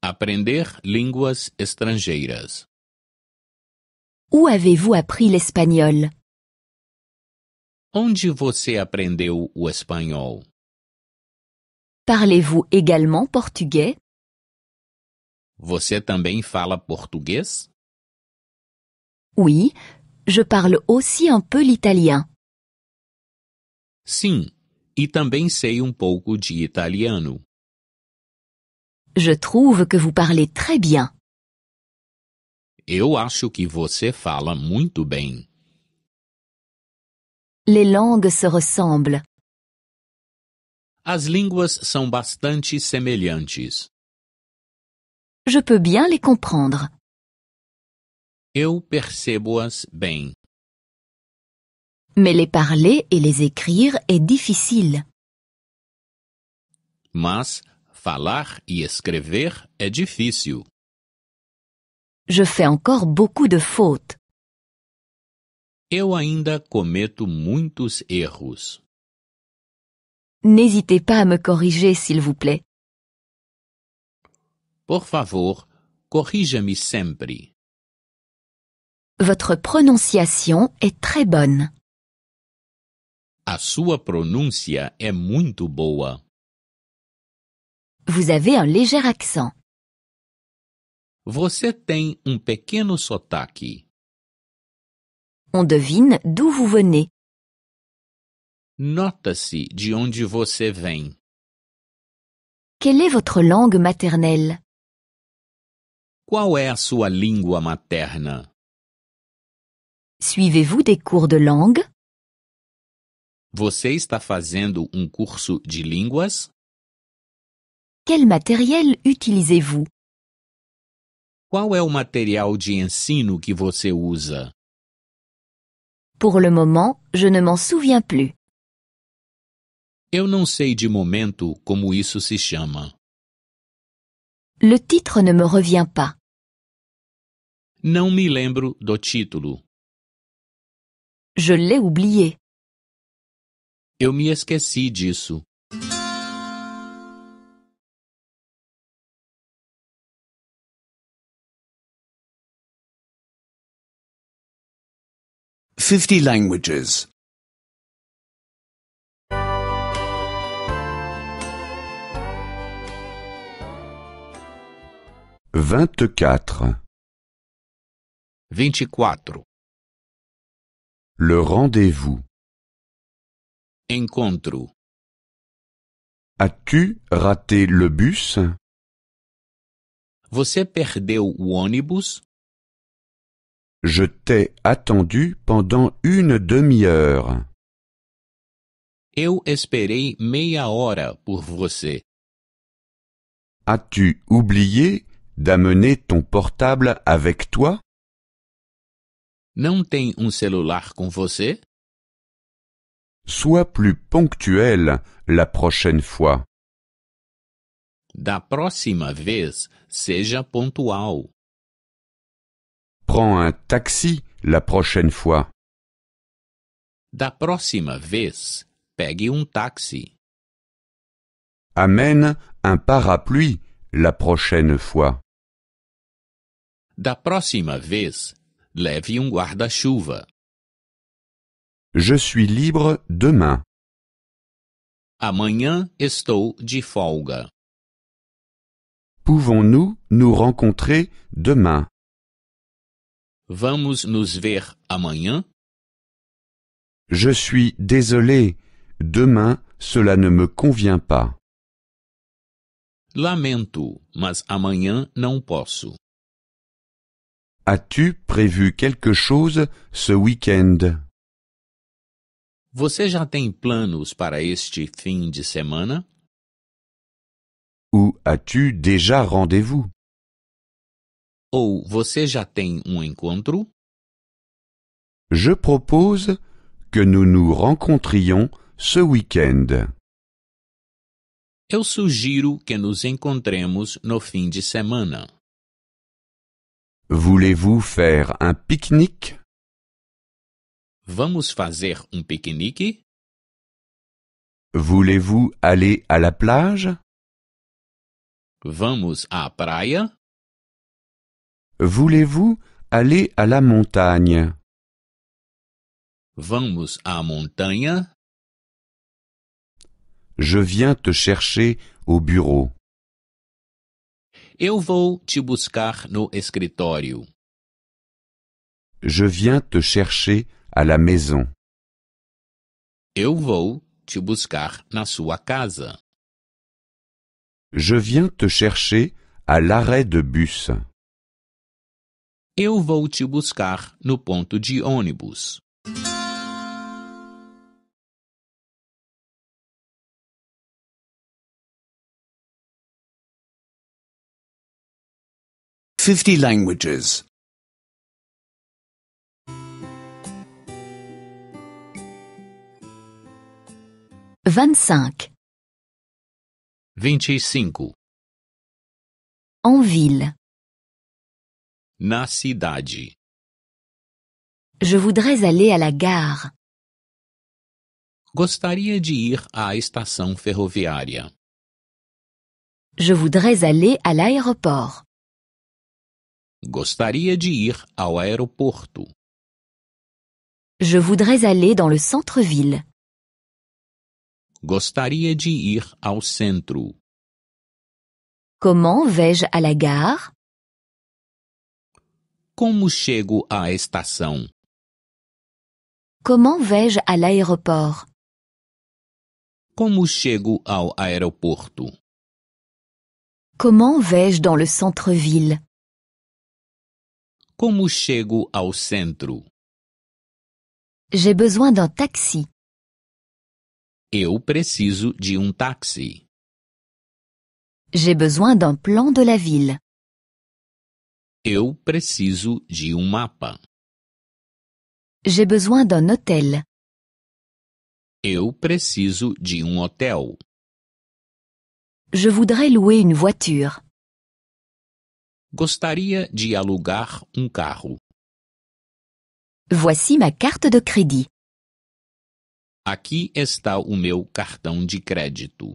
Aprender línguas estrangeiras. Où avez-vous appris l'espagnol? Onde você aprendeu o espanhol? Parlez-vous également portugais? Você também fala português? Oui, je parle aussi un peu l'italien. Sim, e também sei um pouco de italiano. Je trouve que vous parlez très bien. Eu acho que você fala muito bem. Les langues se ressemblent. As línguas são bastante semelhantes. Je peux bien les comprendre. Eu percebo-as bem. Mais les parler et les écrire est difficile. Mas Falar e escrever é difícil. Je fais encore beaucoup de fautes. Eu ainda cometo muitos erros. N'hésitez pas à me corriger, s'il vous plaît. Por favor, corrija-me sempre. Votre prononciation est très bonne. A sua pronúncia é muito boa. Vous avez un léger accent. Você tem um pequeno sotaque. On devine d'où vous venez. Nota-se de onde você vem. Quelle est votre langue maternelle Qual é a sua língua materna? Suivez-vous des cours de langue Você está fazendo um curso de línguas? Quel matériel utilisez-vous? Qual é o material de ensino que você usa? Pour le moment, je ne m'en souviens plus. Eu não sei de momento como isso se chama. Le titre ne me revient pas. Não me lembro do título. Je l'ai oublié. Eu me esqueci disso. 50 languages. 24. 24. Le rendez-vous. Encontro. As-tu raté le bus? Você perdeu o ônibus? Je t'ai attendu pendant une demi-heure. Eu esperei meia hora por você. As-tu oublié d'amener ton portable avec toi? Não tem um celular com você? Sois plus ponctuel la prochaine fois. Da próxima vez, seja pontual. Prends un taxi la prochaine fois. Da próxima vez, pegue um taxi. Amène un parapluie la prochaine fois. Da próxima vez, leve um guarda-chuva. Je suis libre demain. Amanhã estou de folga. Pouvons-nous nous rencontrer demain? Vamos nos ver amanhã? Je suis désolé, demain cela ne me convient pas. Lamento, mas amanhã não posso. As-tu prévu quelque chose ce week-end? Você já tem planos para este fim de semana? Ou as-tu déjà rendez-vous? Ou você já tem um encontro? Je propose que nous nous rencontrions ce week-end. Eu sugiro que nos encontremos no fim de semana. Voulez-vous faire un pique-nique? Vamos fazer um piquenique? Voulez-vous aller à la plage? Vamos à praia? Voulez-vous aller à la montagne? Vamos à montagne. Je viens te chercher au bureau. Eu vou te buscar no escritório. Je viens te chercher à la maison. Eu vou te buscar na sua casa. Je viens te chercher à l'arrêt de bus. Eu vou te buscar no ponto de ônibus. Fifty languages. Vingt-cinq. Vinte e cinco. En ville. cidade. Je voudrais aller à la gare. Gostaria de ir à estação ferroviária. Je voudrais aller à l'aéroport. Gostaria de ir ao aeroporto. Je voudrais aller dans le centre-ville. Gostaria de ir au centro. Comment vais-je à la gare? Como chego à estação? Comment vais-je à l'aéroport? Como chego ao aeroporto? Comment vais-je dans le centre-ville? Como chego ao centro? J'ai besoin d'un taxi. Eu preciso de um táxi. J'ai besoin d'un plan de la ville. Eu preciso de um mapa. J'ai besoin d'un hôtel. Eu preciso de um hotel. Je voudrais louer une voiture. Gostaria de alugar um carro. Voici ma carte de crédit. Aqui está o meu cartão de crédito.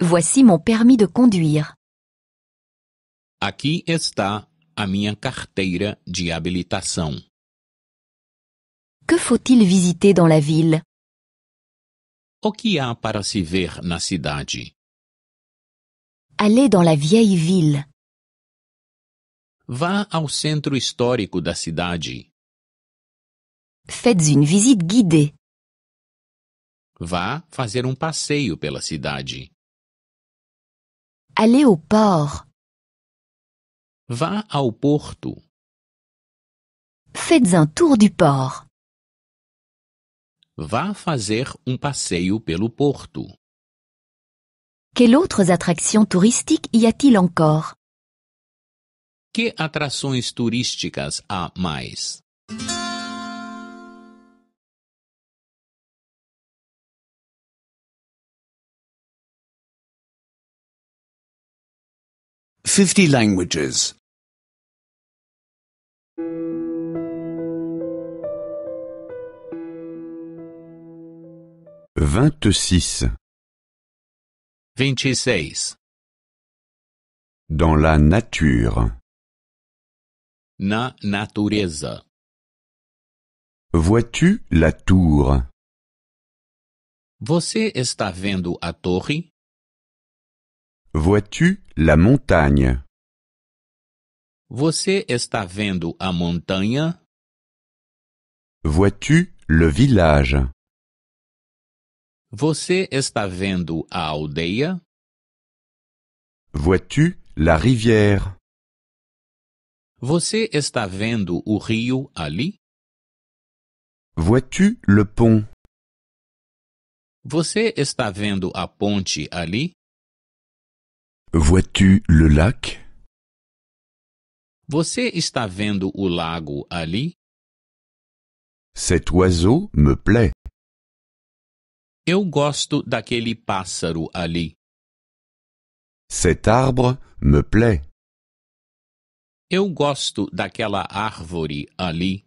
Voici mon permis de conduire. Aqui está a minha carteira de habilitação. Que faut-il visiter dans la ville? O que há para se ver na cidade? Allez dans la vieille ville. Vá ao centro histórico da cidade. Faites une visite guidée. Vá fazer um passeio pela cidade. Allez au port. Vá ao porto. Faites un tour du port. Vá fazer um passeio pelo porto. Quelles autres attractions touristiques y a-t-il encore Que atrações turísticas há mais? 50 languages. 26. 26. E Dans la nature. Na natureza. Vois-tu la tour? Você está vendo a torre? Vois-tu la montagne? Você está vendo a montanha? Vois-tu le village? Você está vendo a aldeia? Vois-tu la rivière? Você está vendo o rio ali? Vois-tu le pont? Você está vendo a ponte ali? Vois-tu le lac? Você está vendo o lago ali? Cet oiseau me plaît. Eu gosto daquele pássaro ali. Cet arbre me plaît. Eu gosto daquela árvore ali.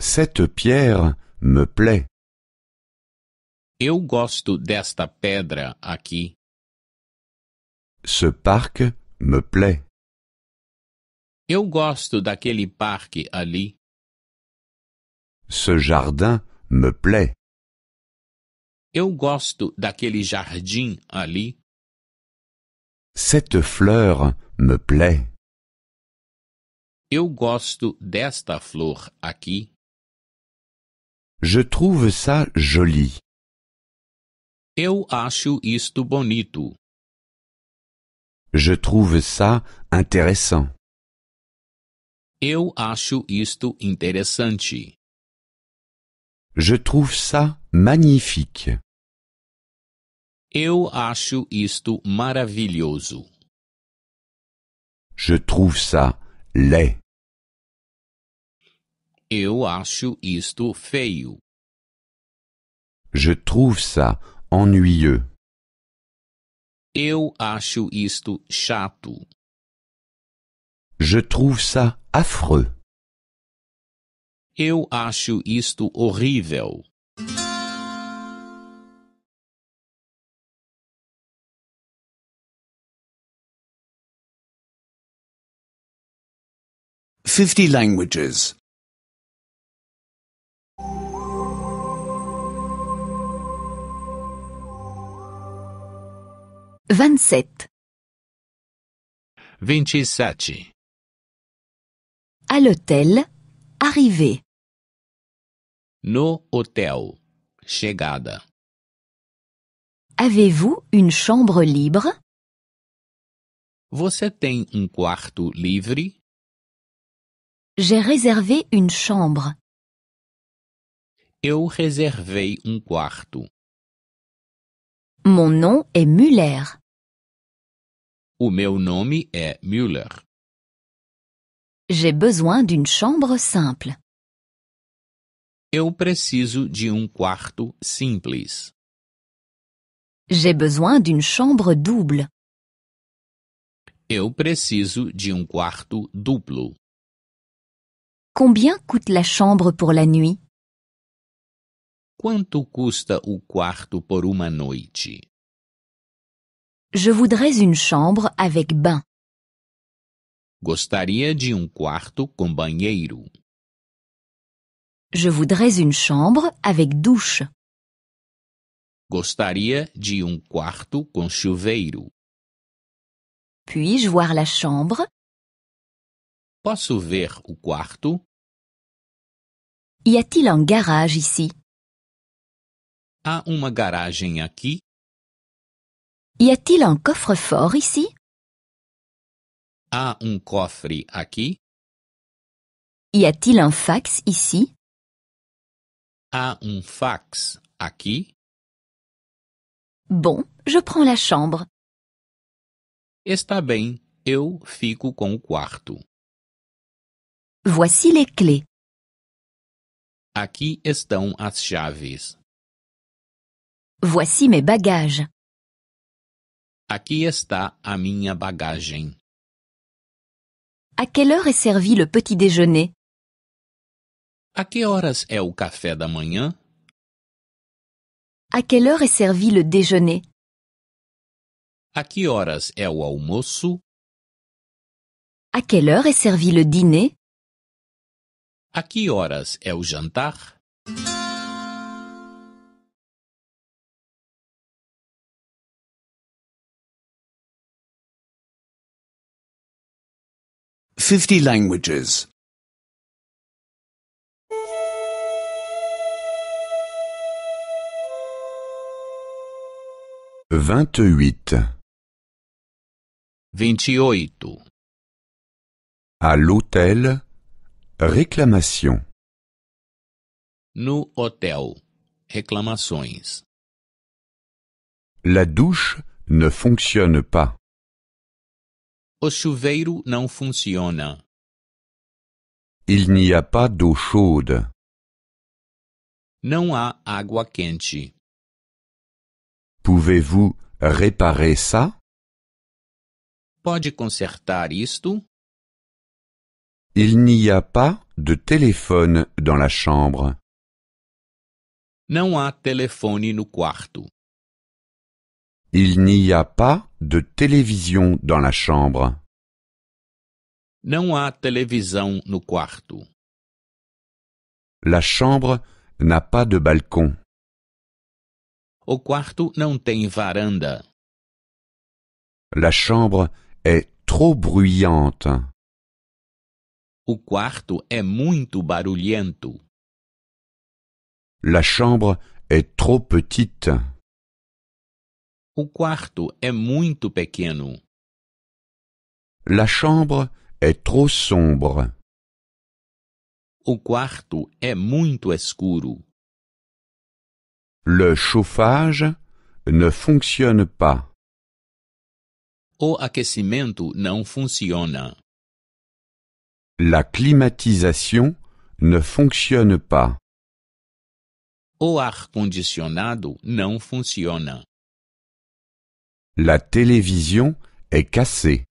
Cette pierre me plaît. Eu gosto desta pedra aqui. Ce parc me plaît. Eu gosto daquele parque ali. Ce jardin me plaît. Eu gosto daquele jardim ali. Cette fleur me plaît. Eu gosto desta flor aqui. Je trouve ça joli. Eu acho isto bonito. Je trouve ça intéressant. Eu acho isto interessante. Je trouve ça magnifique. Eu acho isto maravilhoso. Je trouve ça laid. Eu acho isto feio. Je trouve ça ennuyeux. Eu acho isto chato. Je trouve ça affreux. Eu acho isto horrível. Fifty languages. 27. 27. À l'hôtel, Arrivé. No hotel, chegada. Avez-vous une chambre libre? Você tem um quarto livre? J'ai réservé une chambre. Eu reservei um quarto. Mon nom est Müller. O meu nome é Müller. J'ai besoin d'une chambre simple. Eu preciso de um quarto simples. J'ai besoin d'une chambre double. Eu preciso de um quarto duplo. Combien coûte la chambre pour la nuit Quanto custa o quarto por uma noite? Je voudrais une chambre avec bain. Gostaria de um quarto com banheiro. Je voudrais une chambre avec douche. Gostaria de um quarto com chuveiro. Puis-je voir la chambre? Posso ver o quarto? Y a-t-il un garage ici? Há uma garagem aqui? Y a-t-il un coffre-fort ici? Há um cofre aqui? Y a-t-il un fax ici? Há um fax aqui? Bon, je prends la chambre. Está bem, eu fico com o quarto. Voici les clés. Aqui estão as chaves. Voici mes bagages. Aqui está a minha bagagem. À quelle heure est servi le petit déjeuner A quelle horas est o café da manhã? À quelle heure est servi le déjeuner A que horas est o almoço? À quelle heure est servi le dîner A que horas est o jantar? 50 languages. 28. 28. E à l'hôtel, réclamation. No hotel, réclamations. La douche ne fonctionne pas. O chuveiro não funciona. Il n'y a pas d'eau chaude. Não há água quente. Pouvez-vous réparer ça? Pode consertar isto? Il n'y a pas de téléphone dans la chambre. Não há telefone no quarto. Il n'y a pas de télévision dans la chambre. Não há televisão no quarto. La chambre n'a pas de balcon. O quarto não tem varanda. La chambre est trop bruyante. O quarto é muito barulhento. La chambre est trop petite. O quarto é muito pequeno. La chambre est trop sombre. O quarto é muito escuro. Le chauffage ne fonctionne pas. O aquecimento não funciona. La climatisation ne fonctionne pas. O ar-condicionado não funciona. La télévision est cassée.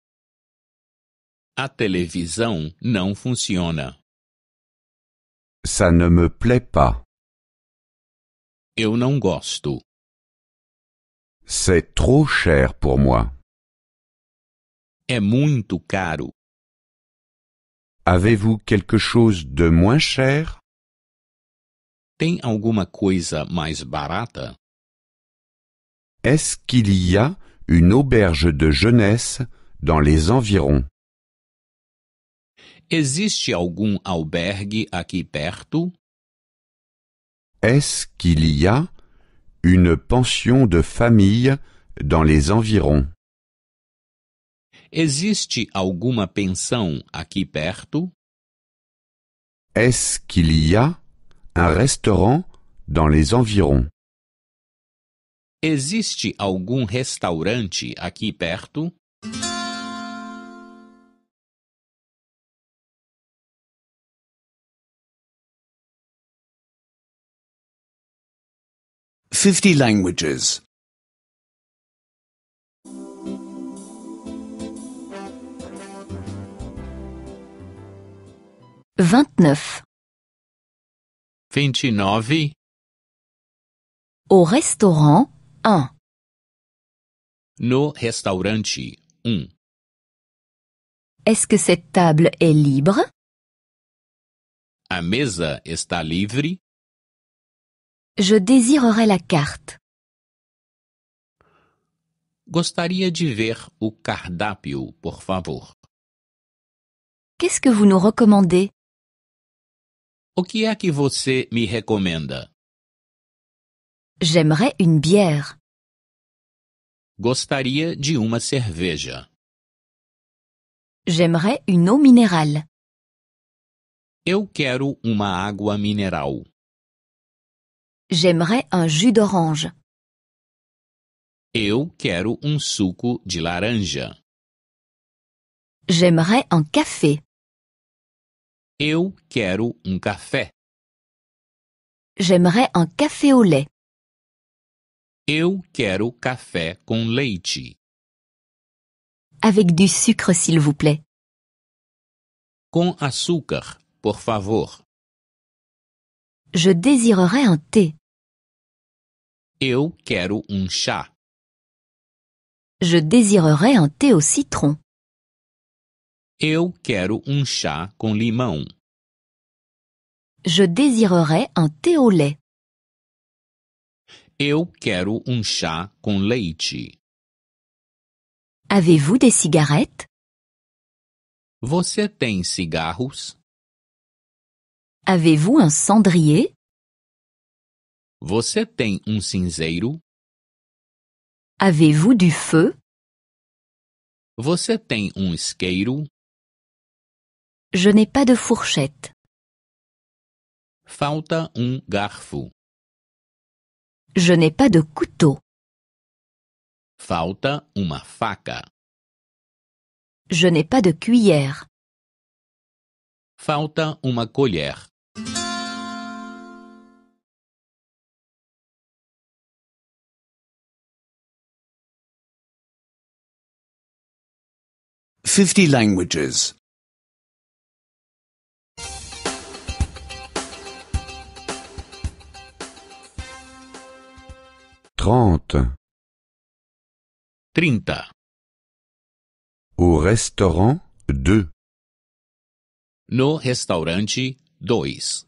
A televisão não funciona. Ça ne me plaît pas. Eu não gosto. C'est trop cher pour moi. É muito caro. Avez-vous quelque chose de moins cher? Tem alguma coisa mais barata? Est-ce qu'il y a une auberge de jeunesse dans les environs. Existe algum albergue aqui perto? Est-ce qu'il y a une pension de famille dans les environs? Existe alguma pensão aqui perto? Est-ce qu'il y a un restaurant dans les environs? Existe algum restaurante aqui perto? Fifty languages. Vinte e nove. Vinte e nove. O restaurant 1. No restaurante 1. Est-ce que cette table est libre? A mesa está livre? Je désirerais la carte. Gostaria de ver o cardápio, por favor. Qu'est-ce que vous nous recommandez? O que é que você me recomenda? J'aimerais une bière. Gostaria de uma cerveja. J'aimerais une eau minérale. Eu quero uma água mineral. J'aimerais un jus d'orange. Eu quero um suco de laranja. J'aimerais un café. Eu quero um café. J'aimerais un café au lait. Eu quero café com leite. Avec du sucre, s'il vous plaît. Com açúcar, por favor. Je désirerais un thé. Eu quero um chá. Je désirerais un thé au citron. Eu quero um chá com limão. Je désirerais un thé au lait. Eu quero um chá com leite. Avez-vous des cigarettes? Você tem cigarros? Avez-vous un cendrier? Você tem um cinzeiro? Avez-vous du feu? Você tem um isqueiro? Je n'ai pas de fourchette. Falta um garfo. Je n'ai pas de couteau. Falta uma faca. Je n'ai pas de cuillère. Falta uma colher. Fifty languages. trente. Trinta. restaurant, deux. No restaurante, dois.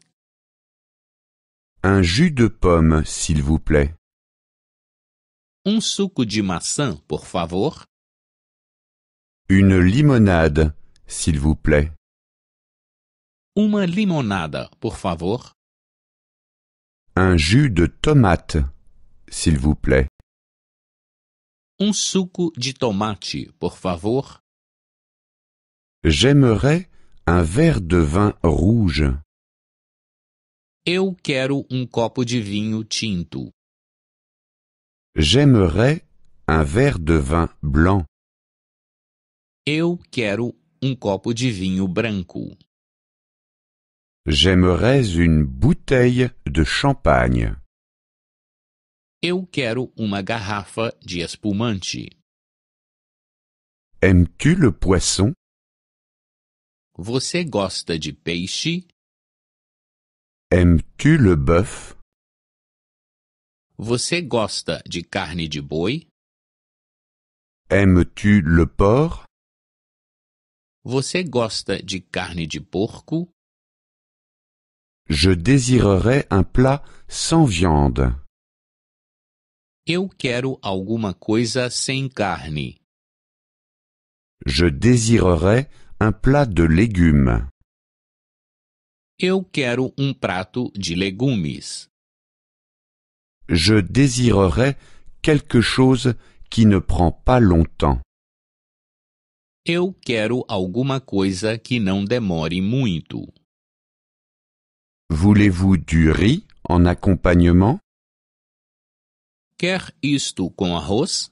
Un jus de pomme, s'il vous plaît. Un um suco de maçã, por favor. Une limonade, s'il vous plaît. Uma limonada, por favor. Un jus de tomate s'il vous plaît. Un um suco de tomate, por favor. J'aimerais un verre de vin rouge. Eu quero um copo de vinho tinto. J'aimerais un verre de vin blanc. Eu quero un um copo de vinho branco. J'aimerais une bouteille de champagne. Eu quero uma garrafa de espumante. Aimes-tu le poisson? Você gosta de peixe? Aimes-tu le bœuf? Você gosta de carne de boi? Aimes-tu le porc? Você gosta de carne de porco? Je désirerais un plat sans viande. Eu quero alguma coisa sem carne. Je désirerais un plat de légumes. Eu quero um prato de legumes. Je désirerais quelque chose qui ne prend pas longtemps. Eu quero alguma coisa que não demore muito. Voulez-vous du riz en accompagnement Quer isto com arroz?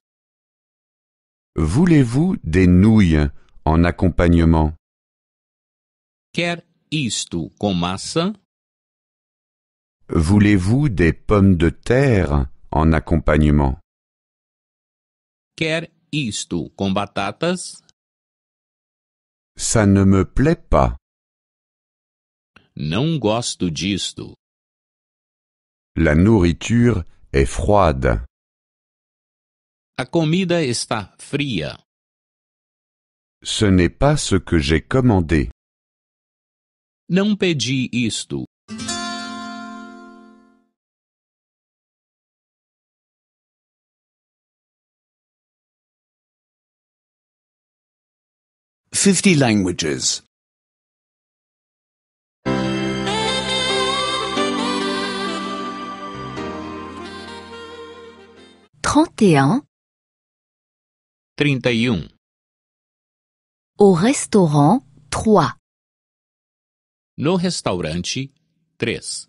Voulez-vous des nouilles en accompagnement? Quer isto com massa? Voulez-vous des pommes de terre en accompagnement? Quer isto com batatas? Ça ne me plaît pas. Não gosto disto. La nourriture est froide. A comida está fria. Ce n'est pas ce que j'ai commandé. Não pedi isto. Fifty languages. 31 31 Au restaurant 3 No restaurante 3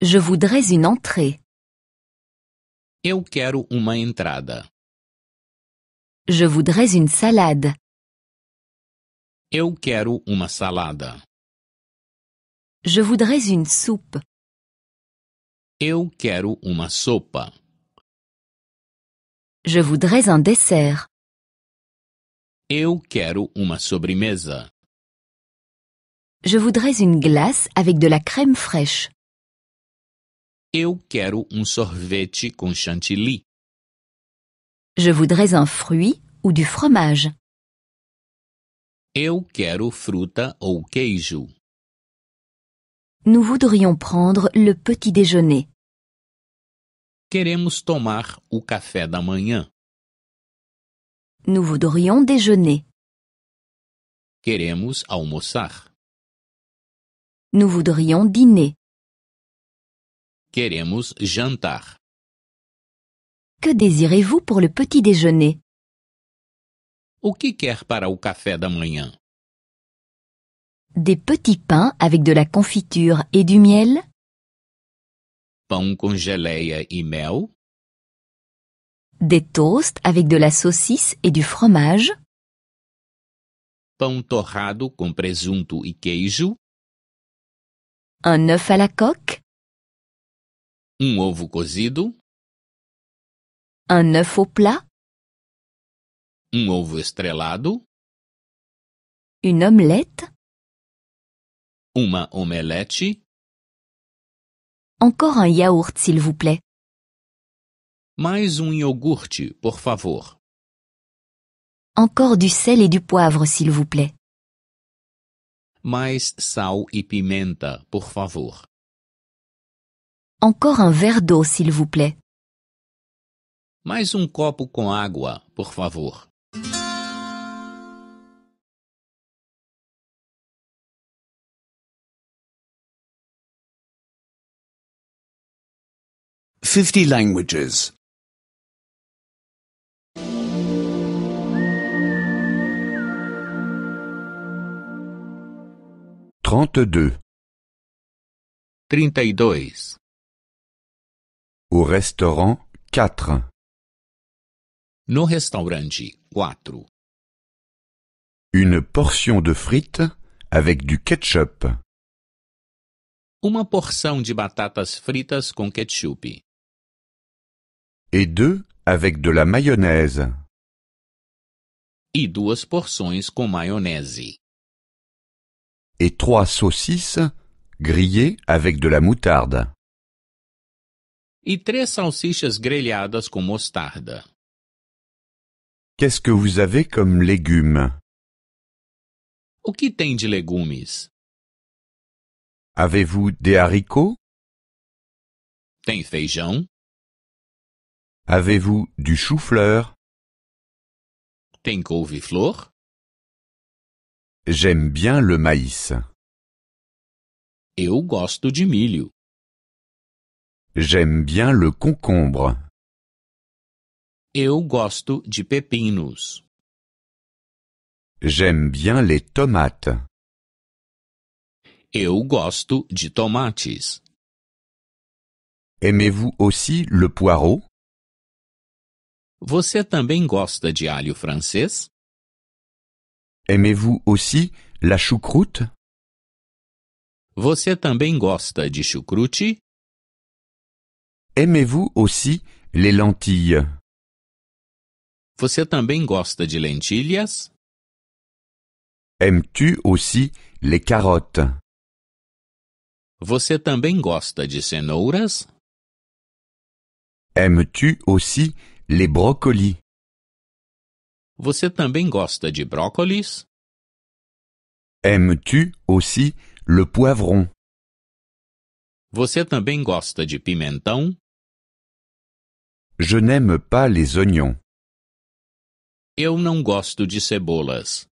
Je voudrais une entrée. Eu quero uma entrada. Je voudrais une salade. Eu quero uma salada. Je voudrais une soupe. Eu quero uma sopa. Je voudrais un dessert. Eu quero uma sobremesa. Je voudrais une glace avec de la crème fraîche. Eu quero um sorvete com chantilly. Je voudrais un fruit ou du fromage. Eu quero fruta ou queijo. Nous voudrions prendre le petit déjeuner. Queremos tomar o café da manhã. Nous voudrions déjeuner. Queremos almoçar. Nous voudrions dîner. Queremos jantar. Que désirez-vous pour le petit déjeuner? O que quer para o café da manhã? Des petits pains avec de la confiture et du miel? Pão com geleia e mel. Des toasts avec de la saucisse et du fromage. Pão torrado com presunto e queijo. Un œuf à la coque. Um ovo cozido. Un œuf au plat. Um ovo estrelado. Une omelette. Uma omelete. Encore un yaourt, s'il vous plaît. Mais un um iogurte, por favor. Encore du sel et du poivre, s'il vous plaît. Mais sal e pimenta, por favor. Encore un verre d'eau, s'il vous plaît. Mais um copo com água, por favor. 50 languages. 32. 32. Au restaurant 4. No restaurante 4. Une portion de frites avec du ketchup. Uma porção de batatas fritas com ketchup. et deux avec de la mayonnaise. E duas porções com maionese. Et trois saucisses grillées avec de la moutarde. E três salsichas grelhadas com mostarda. Qu'est-ce que vous avez comme légumes O que tem de legumes? Avez-vous des haricots Tem feijão? Avez-vous du chou-fleur? Tem e J'aime bien le maïs. Eu gosto de milho. J'aime bien le concombre. Eu gosto de pepinos. J'aime bien les tomates. Eu gosto de tomates. Aimez-vous aussi le poireau? Você também gosta de alho francês? Aimez-vous aussi la choucroute? Você também gosta de chucrute? Aimez-vous aussi les lentilles? Você também gosta de lentilhas? Aimes-tu aussi les carottes? Você também gosta de cenouras? Aimes-tu aussi Les brocolis. Você também gosta de brócolis? Aimes-tu aussi le poivron? Você também gosta de pimentão? Je n'aime pas les oignons. Eu não gosto de cebolas.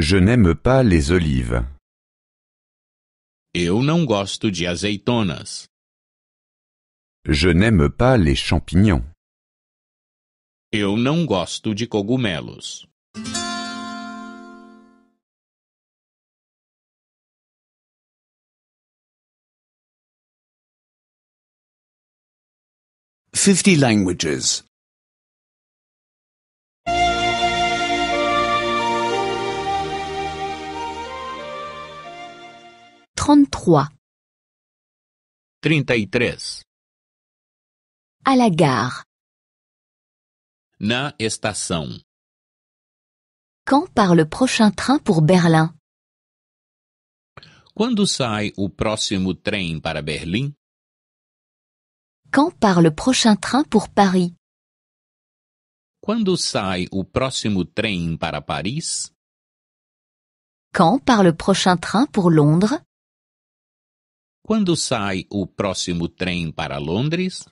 Je n'aime pas les olives. Eu não gosto de azeitonas. Je n'aime pas les champignons. Eu não gosto de cogumelos. Fifty languages. Trente-trois. Trinta e três. À la gare. Na estação. Quand part le prochain train pour Berlin? Quando sai o próximo trem para Berlim? Quand part le prochain train pour Paris? Quando sai o próximo trem para Paris? Quand part le prochain train pour Londres? Quando sai o próximo trem para Londres?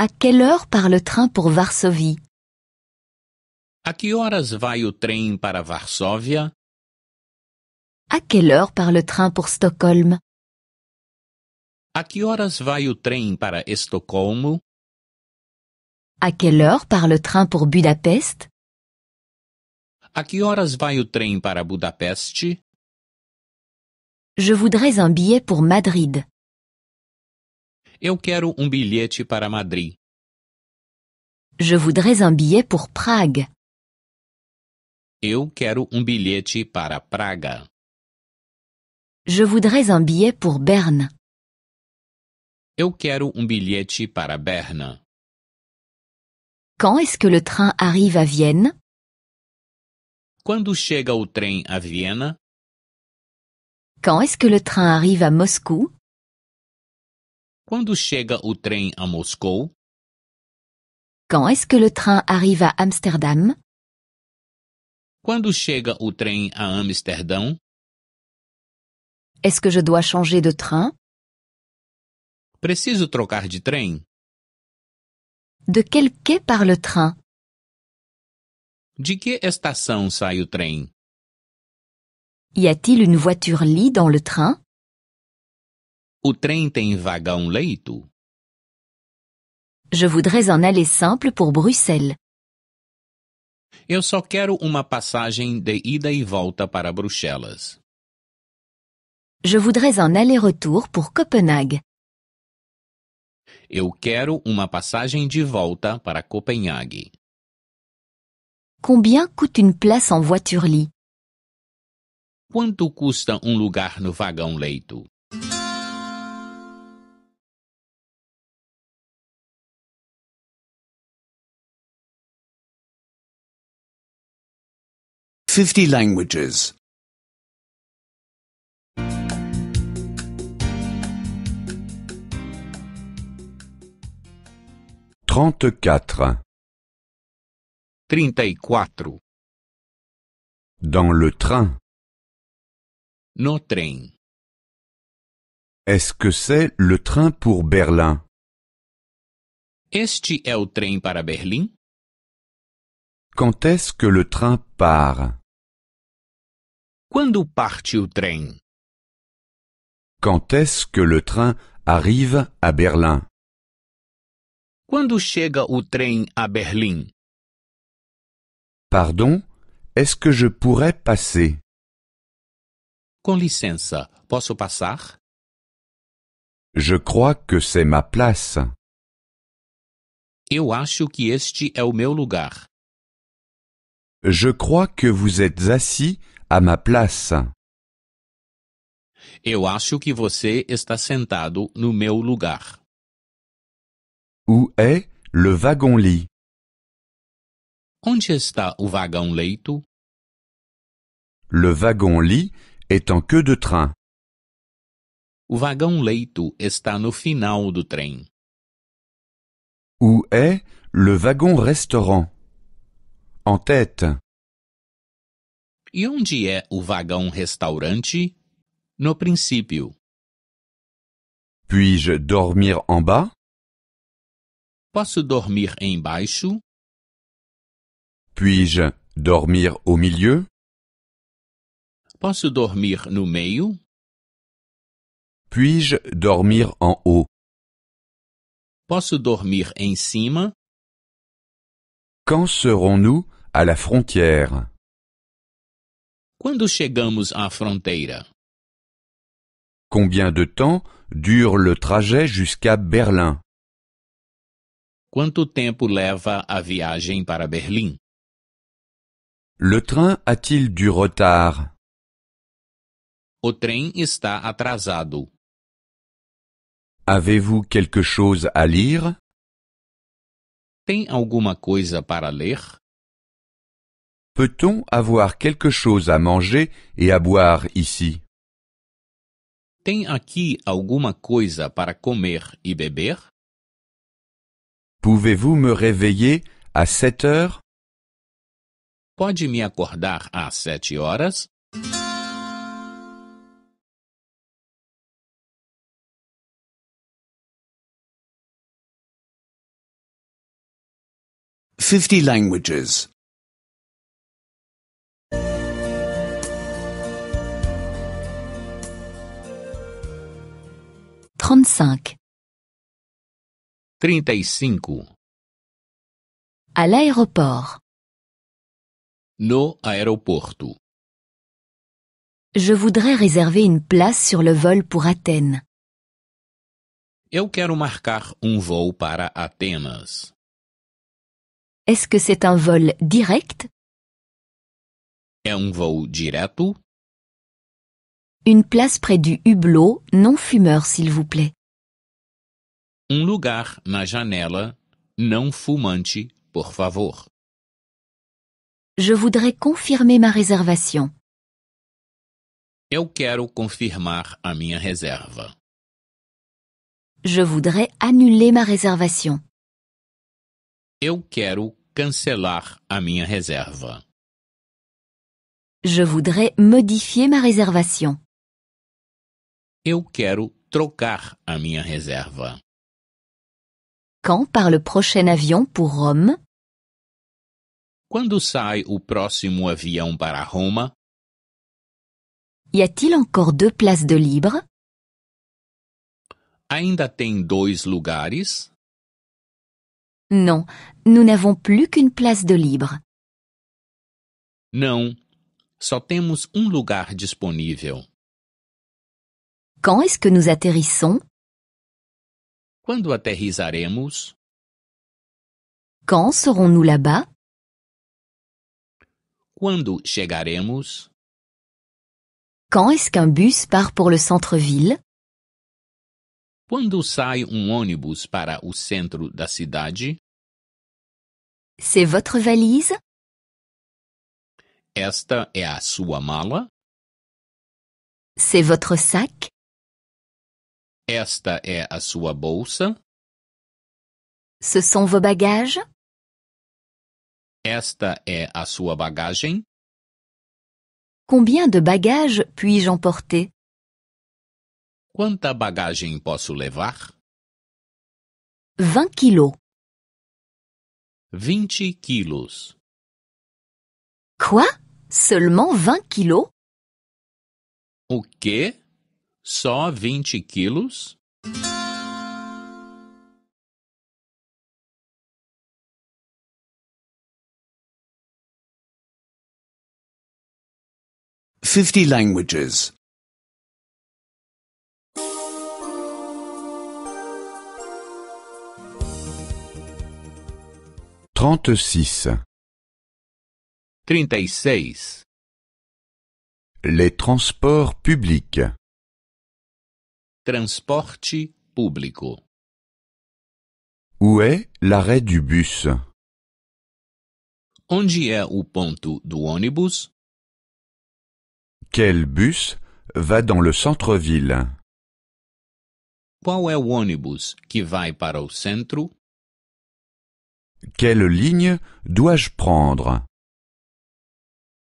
À quelle heure part le train pour Varsovie? À que horas vai o trem para Varsóvia? À quelle heure part le train pour Stockholm? A que horas vai o trem para Estocolmo? À quelle heure part le train pour Budapest? A que horas vai o trem para Budapeste? Je voudrais un billet pour Madrid. Eu quero um bilhete para Madrid. Je voudrais un billet pour Prague. Eu quero um bilhete para Praga. Je voudrais un billet pour Berne. Eu quero um bilhete para Berna. Quand est-ce que le train arrive à Vienne? Quando chega o trem a Viena? Quand est-ce que le train arrive à Moscou? Quand chega o train a Moscou? Quand est-ce que le train arrive à Amsterdam? Quand chega o train à Amsterdam? Est-ce que je dois changer de train? Preciso trocar de trem? De quel quai part le train? De que estação sai o trem? Y a-t-il une voiture lit dans le train? O trem tem vagão-leito? Je voudrais un aller simple pour Bruxelles. Eu só quero uma passagem de ida e volta para Bruxelas. Je voudrais un aller-retour pour Copenhague. Eu quero uma passagem de volta para Copenhague. Combien coûte une place en voiture-lit? Quanto custa um lugar no vagão-leito? 50 languages. 34. 34. Dans le train. No train. Est-ce que c'est le train pour Berlin? Este é o trem para Berlim? Quand est-ce que le train part? Quando parte o trem? Quand est-ce que le train arrive à Berlin? Quando chega o trem à Berlim? Pardon, est-ce que je pourrais passer? Com licença, posso passar? Je crois que c'est ma place. Eu acho que este é o meu lugar. Je crois que vous êtes assis à ma place. Eu acho que você está sentado no meu lugar. Où est le wagon-lit? Onde está o wagon leito Le wagon-lit est en queue de train. O wagon leito está no final do trem. Où est le wagon-restaurant? En tête. E onde é o vagão-restaurante? No princípio. Puis-je dormir en bas? Posso dormir embaixo? Puis-je dormir au milieu? Posso dormir no meio? Puis-je dormir en haut? Posso dormir em cima? Quand serons-nous à la frontière? Quando chegamos à fronteira? Combien de temps dure le trajet jusqu'à Berlim? Quanto tempo leva a viagem para Berlim? Le train a-t-il du retard? O trem está atrasado. Avez-vous quelque chose à lire? Tem alguma coisa para ler? Peut-on avoir quelque chose à manger et à boire ici? Tem aqui alguma coisa para comer e beber? Pouvez-vous me réveiller à 7 heures? Pode me acordar às 7 horas? 50 languages. 35. 35. À l'aéroport. No aeroporto. Je voudrais réserver une place sur le vol pour Athènes. Eu quero marcar um voo para Atenas. Est-ce que c'est un vol direct? É um voo direto? Une place près du hublot, non fumeur s'il vous plaît. Un um lugar na janela, não fumante, por favor. Je voudrais confirmer ma réservation. Eu quero confirmar a minha reserva. Je voudrais annuler ma réservation. Eu quero cancelar a minha reserva. Je voudrais modifier ma réservation. Eu quero trocar a minha reserva. Quand part le prochain avion pour Rome? Quando sai o próximo avião para Roma? Y a-t-il encore deux places de libre? Ainda tem dois lugares? Non, nous n'avons plus qu'une place de libre. Não, só temos um lugar disponível. Quand est-ce que nous atterrissons? Quando aterrizaremos? Quand serons-nous là-bas? Quand chegaremos? Quand est-ce qu'un bus part pour le centre-ville? Quando sai um ônibus para o centro da cidade? C'est votre valise? Esta é a sua mala? C'est votre sac? Esta é a sua bolsa? Ce sont vos bagages? Esta é a sua bagagem? Combien de bagages puis-je emporter? Quanta bagagem posso levar? 20 kilos. 20 quilos. Quoi? Seulement 20 kilos? O quê? Só 20 quilos? Fifty languages. Trente-six. Trinta e seis. Les transports publics. Transporte público. Où est l'arrêt du bus? Onde est o ponto do ônibus? Quel bus va dans le centre-ville? Qual é o ônibus que vai para o centro? Quelle ligne dois-je prendre?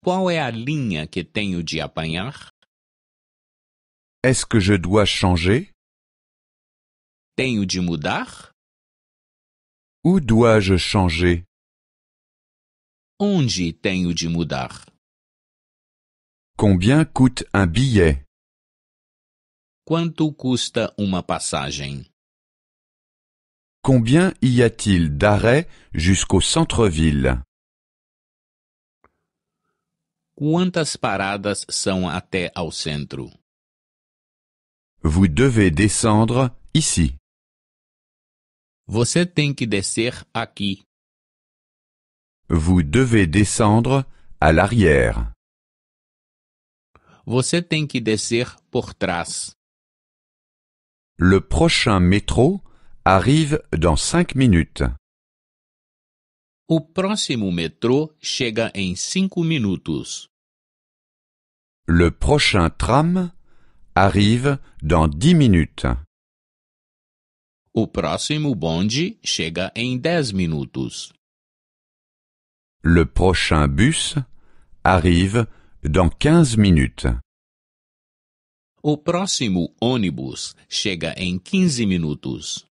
Qual é a linha que tenho de apanhar? Est-ce que je dois changer? Tenho de mudar? Où dois-je changer? Onde tenho de mudar? Combien coûte un billet? Quanto custa uma passagem? Combien y a-t-il d'arrêts jusqu'au centre-ville? Quantas paradas são até ao centro? Vous devez descendre ici. Você tem que descer aqui. Vous devez descendre à l'arrière. Você tem que descer por trás. Le prochain métro arrive dans cinq minutes. O próximo metrô chega em cinco minutos. Le prochain tram arrive dans dix minutes. O próximo bonde chega em dez minutos. Le prochain bus arrive dans quinze minutes. O próximo ônibus chega em quinze minutos.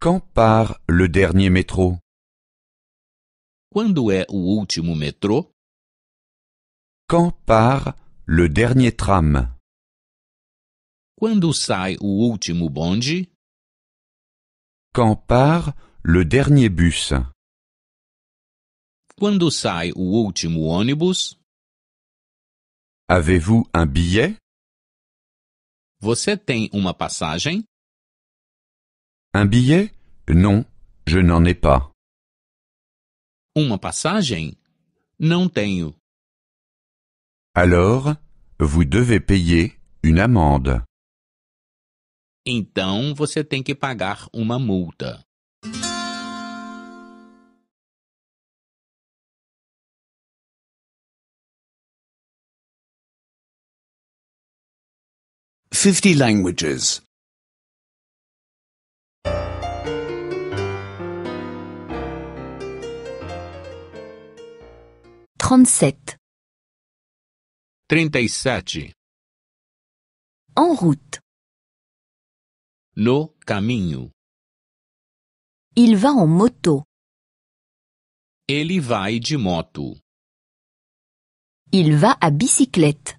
Quand part le dernier métro? Quando é o último metrô? Quand part le dernier tram? quand sai o último bonde? Quand part le dernier bus? Quando sai o ônibus? Avez-vous un billet? vous tem une passagem? Un billet? Non, je n'en ai pas. Uma passagem? Não tenho. Alors, vous devez payer une amende. Então você tem que pagar uma multa. Fifty languages. Trente-sept. Trinta e sete. En route. No caminho. Il va en moto. Ele vai de moto. Il va à bicyclette.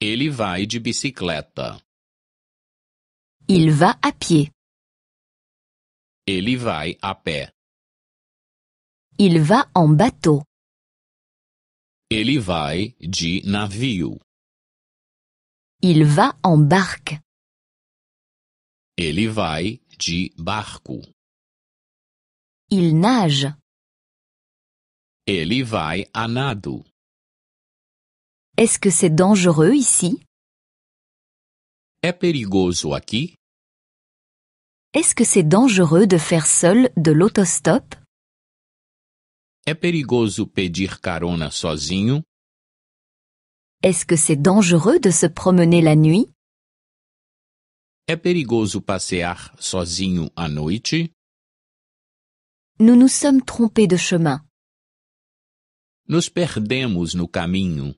Ele vai de bicicleta. Il va à pied. Ele vai a pé. Il va en bateau. Ele vai de navio. Il va en barque. Il va de barco. Il nage. Il va à nado. Est-ce que c'est dangereux ici? ici Est-ce que c'est dangereux de faire seul de l'autostop? É perigoso pedir carona sozinho? Est-ce que c'est dangereux de se promener la nuit? É perigoso passear sozinho à noite? Nous nous sommes trompés de chemin. Nos perdemos no caminho.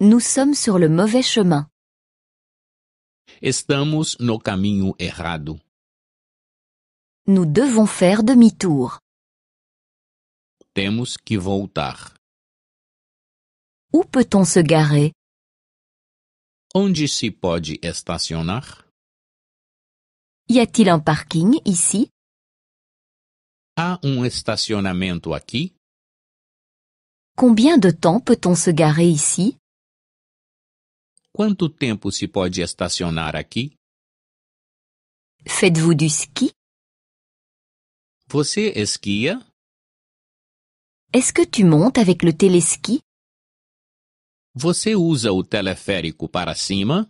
Nous sommes sur le mauvais chemin. Estamos no caminho errado. Nous devons faire demi-tour. Temos que voltar. Où peut-on se garer Onde se pode estacionar? Y a-t-il un parking ici? Há um estacionamento aqui? Combien de temps peut-on se garer ici? Quanto tempo se pode estacionar aqui? Faites-vous du ski? Você esquia? Est-ce que tu montes avec le téléski? Vous utilisez le téléphérique par cima?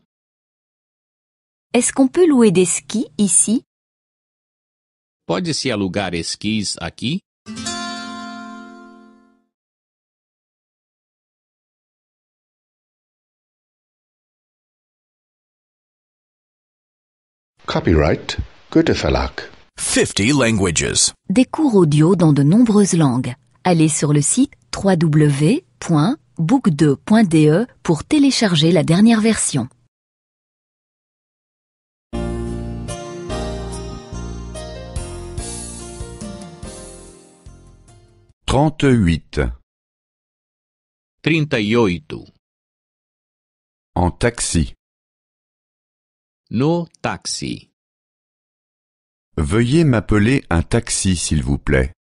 Est-ce qu'on peut louer des skis ici? Pode-se alugar esquis aqui? Copyright Goethe Verlag. 50 languages. Des cours audio dans de nombreuses langues. Allez sur le site www book2.de pour télécharger la dernière version. Trente-huit. En taxi. No taxi. Veuillez m'appeler un taxi, s'il vous plaît.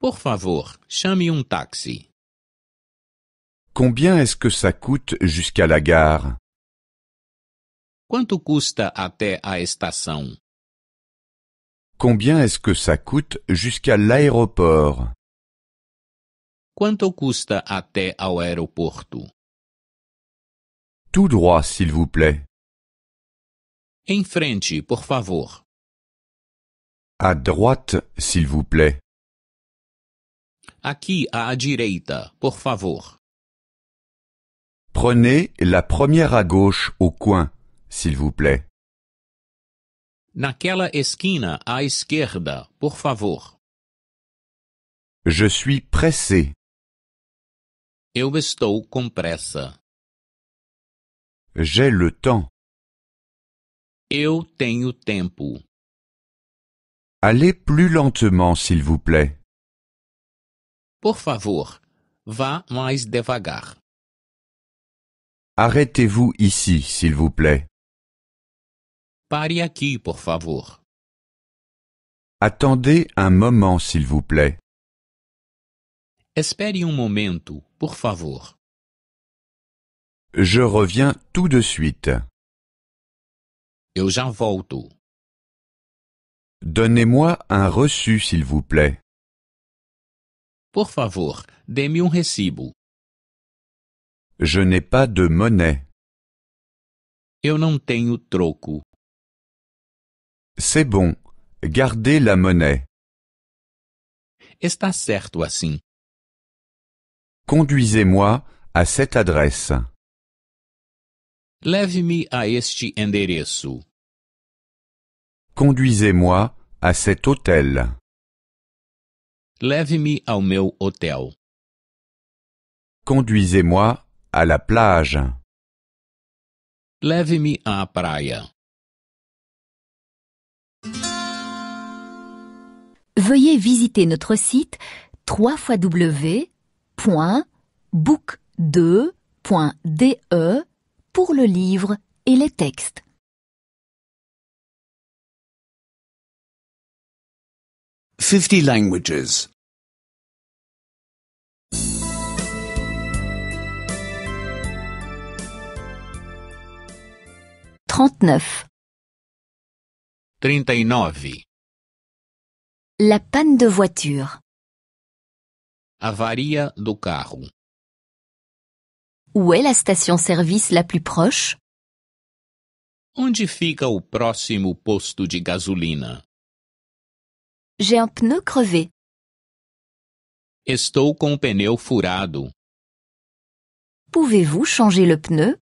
Pour favor, chame un um taxi. Combien est-ce que ça coûte jusqu'à la gare? Quanto custa até a estação? Combien est-ce que ça coûte jusqu'à l'aéroport? Quanto custa até ao aeroporto? Tout droit, s'il vous plaît. Em frente, por favor. À droite, s'il vous plaît. Aqui à direita, por favor. Prenez la première à gauche au coin, s'il vous plaît. Naquela esquina à esquerda, por favor. Je suis pressé. Eu estou com pressa. J'ai le temps. Eu tenho tempo. Allez plus lentement, s'il vous plaît. Por favor, vá mais devagar. Arrêtez-vous ici, s'il vous plaît. Pare aqui, por favor. Attendez un moment, s'il vous plaît. Espere um momento, por favor. Je reviens tout de suite. Eu já volto. Donnez-moi un reçu, s'il vous plaît. Por favor, dê-me um recibo. Je n'ai pas de monnaie. Eu não tenho troco. C'est bon. Gardez la monnaie. Está certo assim. Conduisez-moi à cette adresse. Leve-me à este endereço. Conduisez-moi à cet hôtel. Leve-me ao meu hôtel. Conduisez-moi à la plage. Leve-me à praia. Veuillez visiter notre site www.book2.de pour le livre et les textes. Fifty languages. 39. E la panne de voiture. Avaria do carro. Où est la station-service la plus proche? Onde fica o próximo posto de gasolina? J'ai un pneu crevé. Estou com pneu furado. Pouvez-vous changer le pneu?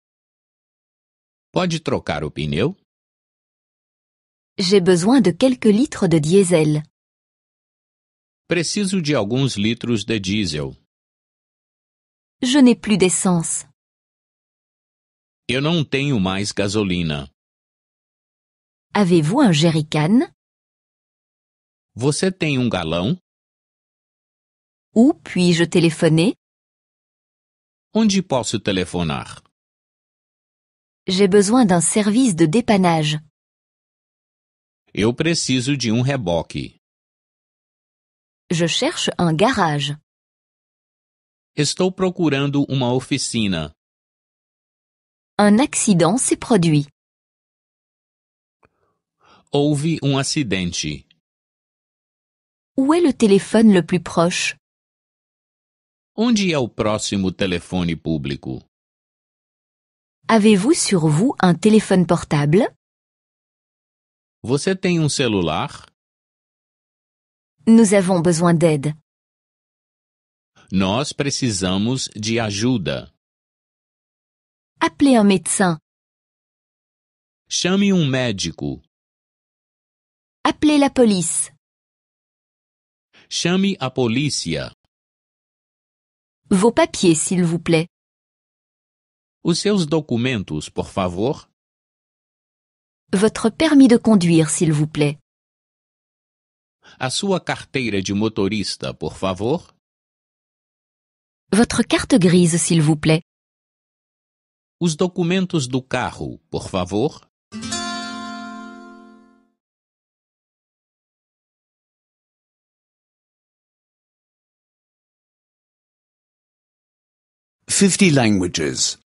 Pode trocar o pneu? J'ai besoin de quelques litres de diesel. Preciso de alguns litros de diesel. Je n'ai plus d'essence. Eu não tenho mais gasolina. Avez-vous un jerrycan? Você tem um galão? Où puis-je téléphoner? Onde posso telefonar? J'ai besoin d'un service de dépannage. Eu preciso de um reboque. Je cherche un garage. Estou procurando uma oficina. Un accident s'est produit. Houve um acidente. Où est le téléphone le plus proche? Onde é o próximo telefone público? Avez-vous sur vous un téléphone portable? Vous avez un um celular? Nous avons besoin d'aide. Nós precisamos de ajuda. Appelez un médecin. Chame un um médico. Appelez la police. Chame a polícia. Vos papiers, s'il vous plaît. Os seus documentos, por favor. Votre permis de conduire, s'il vous plaît. A sua carteira de motorista, por favor. Votre carte grise, s'il vous plaît. Os documentos do carro, por favor. Fifty languages.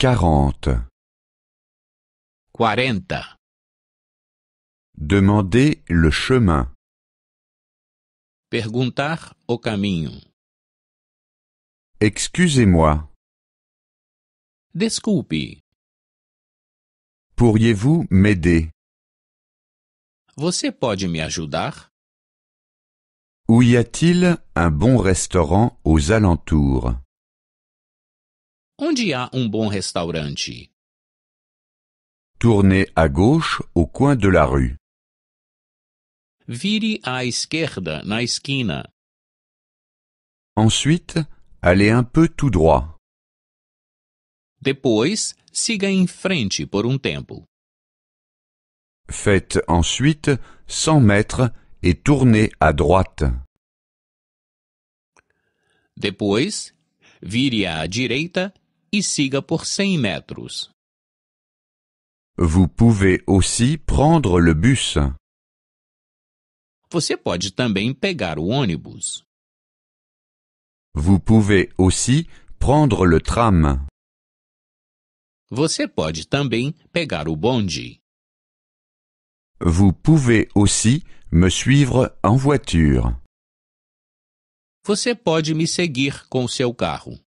quarante. Quarenta. Demander le chemin. Perguntar o caminho. Excusez-moi. Desculpe. Pourriez-vous m'aider? vous pouvez me ajudar? Où y a-t-il un bon restaurant aux alentours? Onde há um bom restaurante? Tournez à gauche au coin de la rue. Vire à esquerda na esquina. Ensuite, allez un peu tout droit. Depois, siga em frente por um tempo. Faites ensuite 100 mètres et tournez à droite. Depois, vire à direita e siga por 100 metros. Vous pouvez aussi prendre le bus. Você pode também pegar o ônibus. Vous pouvez aussi prendre le tram. Você pode também pegar o bonde. Vous pouvez aussi me suivre en voiture. Você pode me seguir com seu carro.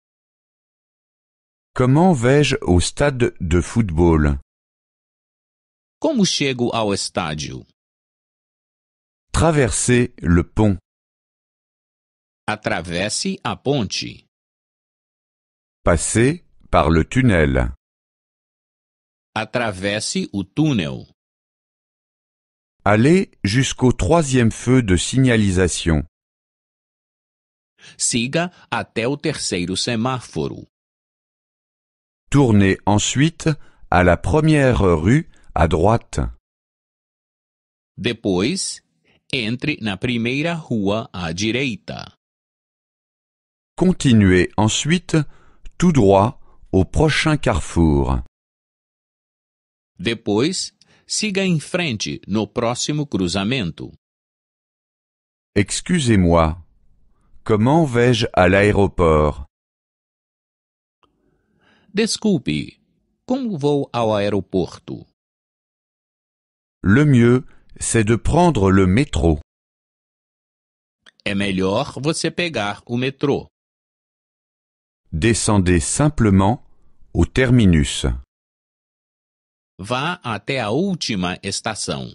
Comment vais-je au stade de football? Como chego ao estádio? Traverser le pont. Atravesse a ponte. Passer par le tunnel. Atravesse o túnel. Aller jusqu'au troisième feu de signalisation. Siga até o terceiro semáforo. Tournez ensuite à la première rue à droite. Depois, entre la première rue à droite. Continuez ensuite tout droit au prochain carrefour. Depois, siga em frente no prochain cruzamento. Excusez-moi, comment vais-je à l'aéroport Desculpe, como vou ao aeroporto? Le mieux, c'est de prendre le métro. É melhor você pegar o metrô. Descendez simplement au terminus. Vá até a última estação.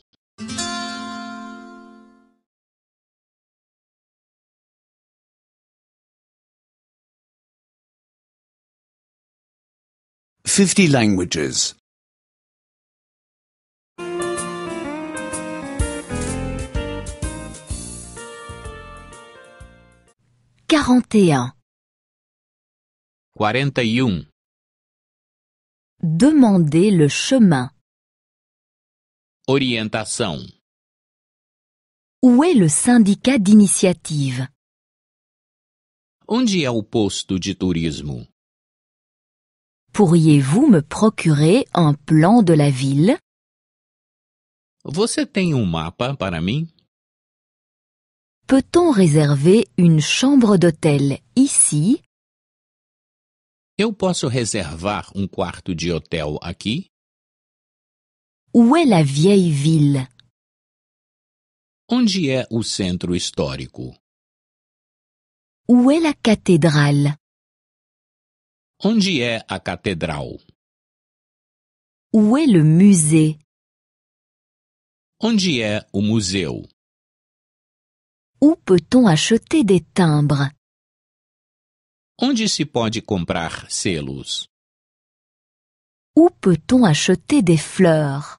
50 languages. 41. 41. Demandez le chemin. Orientação. Où est le syndicat d'initiative? Onde é o posto de turismo? Pourriez-vous me procurer un plan de la ville? Você tem um mapa para mim? Peut-on réserver une chambre d'hôtel ici? Eu posso reservar um quarto de hotel aqui? Où est la vieille ville? Onde é o centro histórico? Où est la cathédrale? Onde é a catedral? Où est le musée? Onde é o museu? Où peut-on acheter des timbres? Onde se pode comprar selos? Où peut-on acheter des fleurs?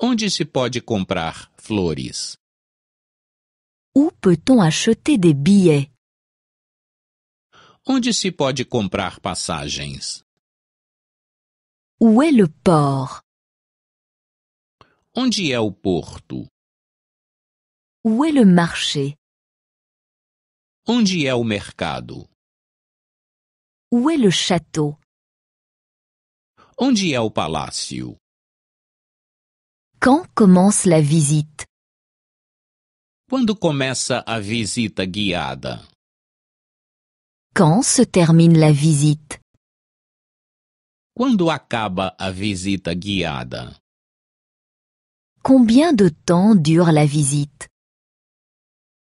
Onde se pode comprar flores? Où peut-on acheter des billets? Onde se pode comprar passagens? Où est le port? Onde é o porto? Où est le marché? Onde é o mercado? Où est le château? Onde é o palácio? Quand commence la visite? Quando começa a visita guiada? Quand se termine la visite? Quand acaba a visita guiada? Combien de temps dure la visite?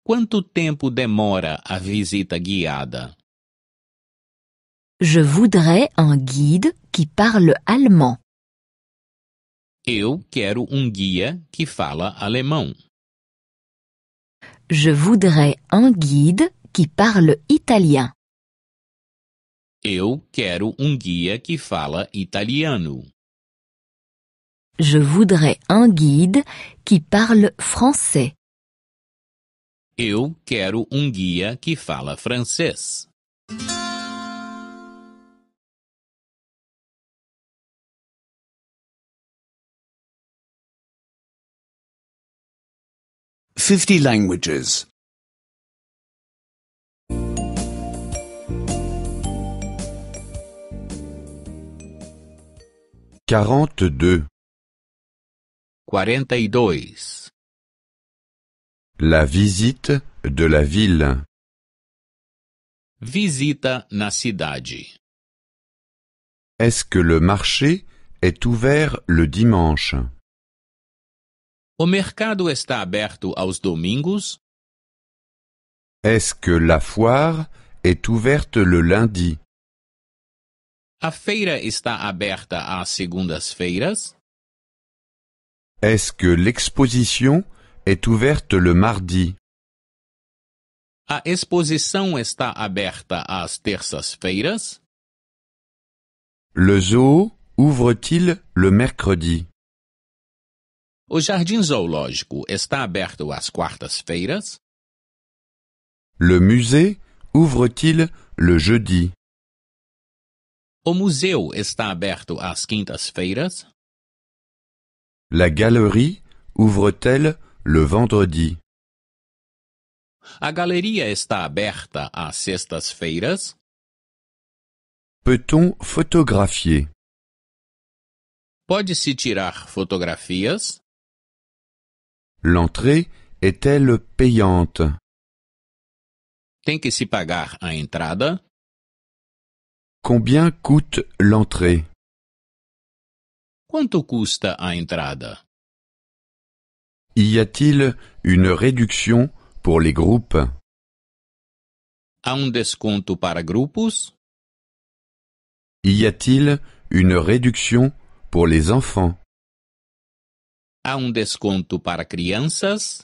Quanto tempo demora a visita guiada? Je voudrais un guide qui parle allemand. Eu quero um guia que fala alemão. Je voudrais un guide qui parle italien. Eu quero um guia que fala italiano. Je voudrais un guide qui parle français. Eu quero um guia que fala francês. Fifty languages. 42 42 e La visite de la ville. Visita na cidade. Est-ce que le marché est ouvert le dimanche? O mercado está aberto aos domingos? Est-ce que la foire est ouverte le lundi? A feira está aberta às segundas-feiras? Est-ce que l'exposition est ouverte le mardi? A exposição está aberta às terças-feiras? Le zoo ouvre-t-il le mercredi? O jardim zoológico está aberto às quartas-feiras? Le musée ouvre-t-il le jeudi? O museu está aberto às quintas-feiras? La galerie ouvre-t-elle le vendredi? A galeria está aberta às sextas-feiras? Peut-on photographier? Pode-se tirar fotografias? L'entrée est-elle payante? Tem que se pagar a entrada? Combien coûte l'entrée? Quanto custa a entrada? Y a-t-il une réduction pour les groupes? Há un um desconto para grupos? Y a-t-il une réduction pour les enfants? Há um desconto para crianças?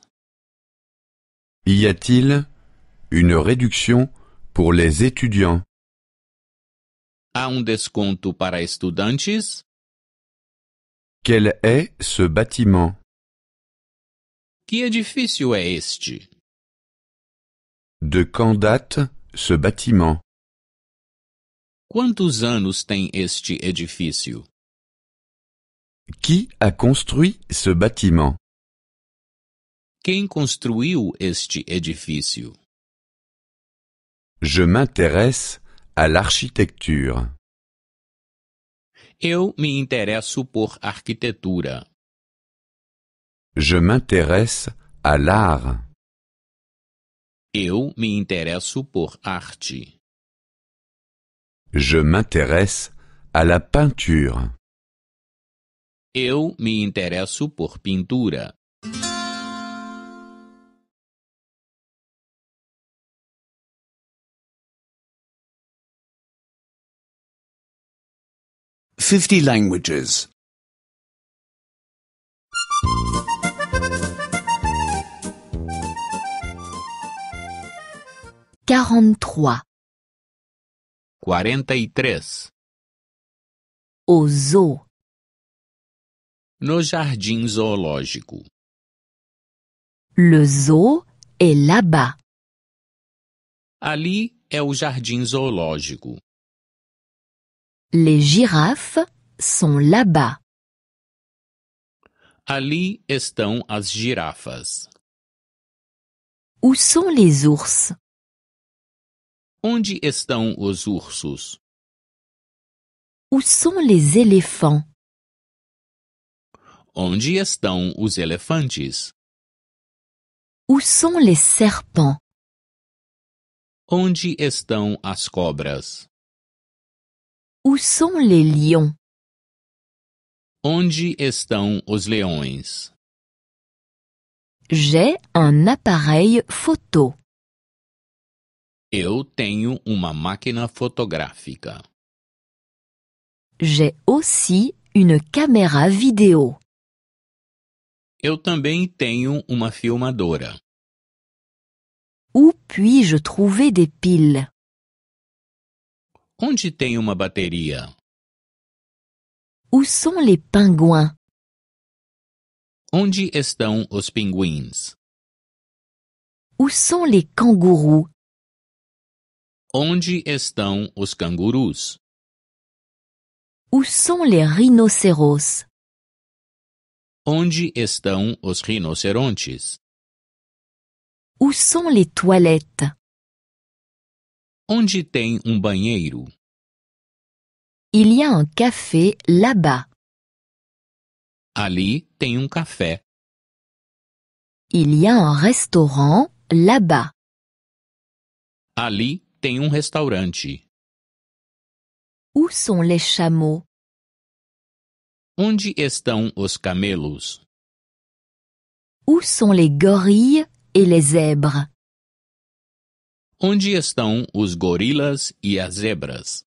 Y a-t-il une réduction pour les étudiants? Há um desconto para estudantes? Quel est ce bâtiment? Que edifício é este? De quand date ce bâtiment? Quantos anos tem este edifício? Qui a construit ce bâtiment? Quem construiu este edifício? Je m'intéresse à l'architecture. Eu me interesso por arquitetura. Je m'intéresse à l'art. Eu me interesso por arte. Je m'intéresse à la peinture. Eu me interesso por pintura. 50 languages. 43. 43. O zoo. No jardim zoológico. Le zoo est là-bas. Ali é o jardim zoológico. Les girafes sont là-bas. Ali estão as girafas. Où sont les ours? Onde estão os ursos? Où sont les éléphants? Onde estão os elefantes? Où sont les serpents? Onde estão as cobras? Où sont les lions? Onde estão os leões? J'ai un appareil photo. Eu tenho uma máquina fotográfica. J'ai aussi une caméra vidéo. Eu também tenho uma filmadora. Où puis-je trouver des piles? Onde tem uma bateria? Où sont les pingouins? Onde estão os pinguins? Où sont les kangourous? Onde estão os cangurus? Où sont les rhinocéros? Onde estão os rinocerontes? Où sont les toilettes? Onde tem um banheiro? Il y a un café là-bas. Ali tem um café. Il y a un restaurant là-bas. Ali tem um restaurante. Où sont les chameaux? Onde estão os camelos? Où sont les gorilles et les zèbres? Onde estão os gorilas e as zebras?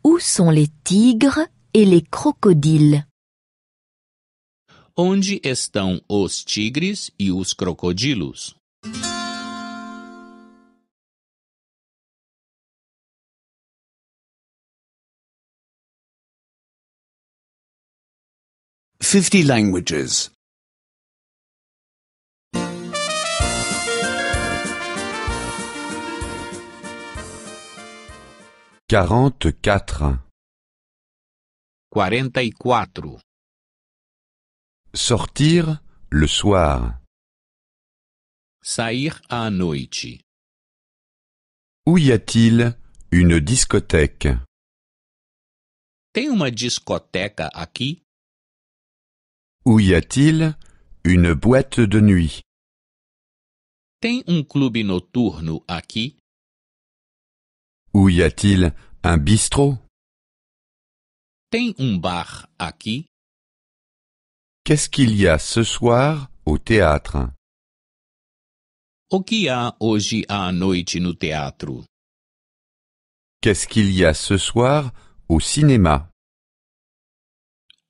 Où sont les tigres et les crocodiles? Onde estão os tigres e os crocodilos? Fifty languages. Quarante-quatre. E Sortir le soir. Sair à noite. Où y a-t-il une discothèque? Tem uma discoteca aqui? Où y a-t-il une boîte de nuit? Tem um clube noturno aqui? Où y a-t-il un bistrot? Tem um bar aqui? Qu'est-ce qu'il y a ce soir au théâtre? O que há hoje à noite no teatro? Qu'est-ce qu'il y a ce soir au cinéma?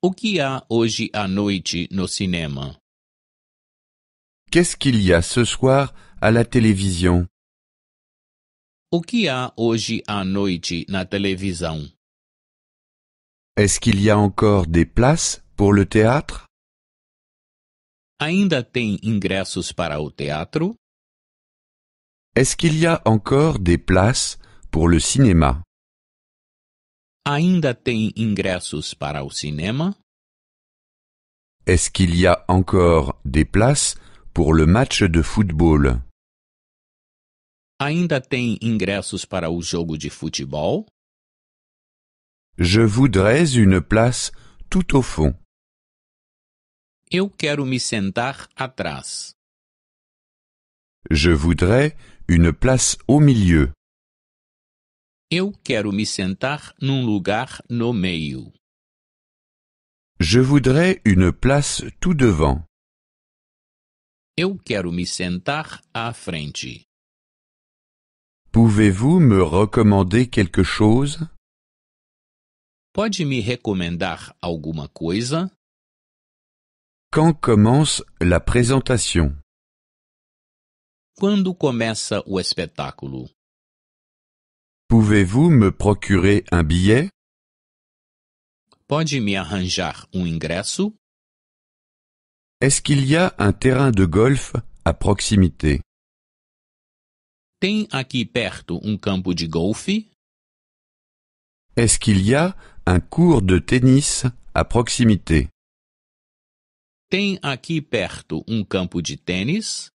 O que há hoje à noite no cinema? Qu'est-ce qu'il y a ce soir à la télévision? O que há hoje à noite na televisão? Est-ce qu'il y a encore des places pour le théâtre? Ainda tem ingressos para o teatro? Est-ce qu'il y a encore des places pour le cinéma? Ainda tem ingressos para o cinema? Est-ce qu'il y a encore des places pour le match de football? Ainda tem ingressos para o jogo de futebol? Je voudrais une place tout au fond. Eu quero me sentar atrás. Je voudrais une place au milieu. Eu quero me sentar num lugar no meio. Je voudrais une place tout devant. Eu quero me sentar à frente. Pouvez-vous me recommander quelque chose? Pode me alguma coisa? Quand commence la présentation? Quand commence o espetáculo? Pouvez-vous me procurer un billet? Pode me arranjar um ingresso? Est-ce qu'il y a un terrain de golf à proximité? Tem aqui perto um campo de golfe? Est-ce qu'il y a un cours de tennis à proximité? Tem aqui perto um campo de tênis?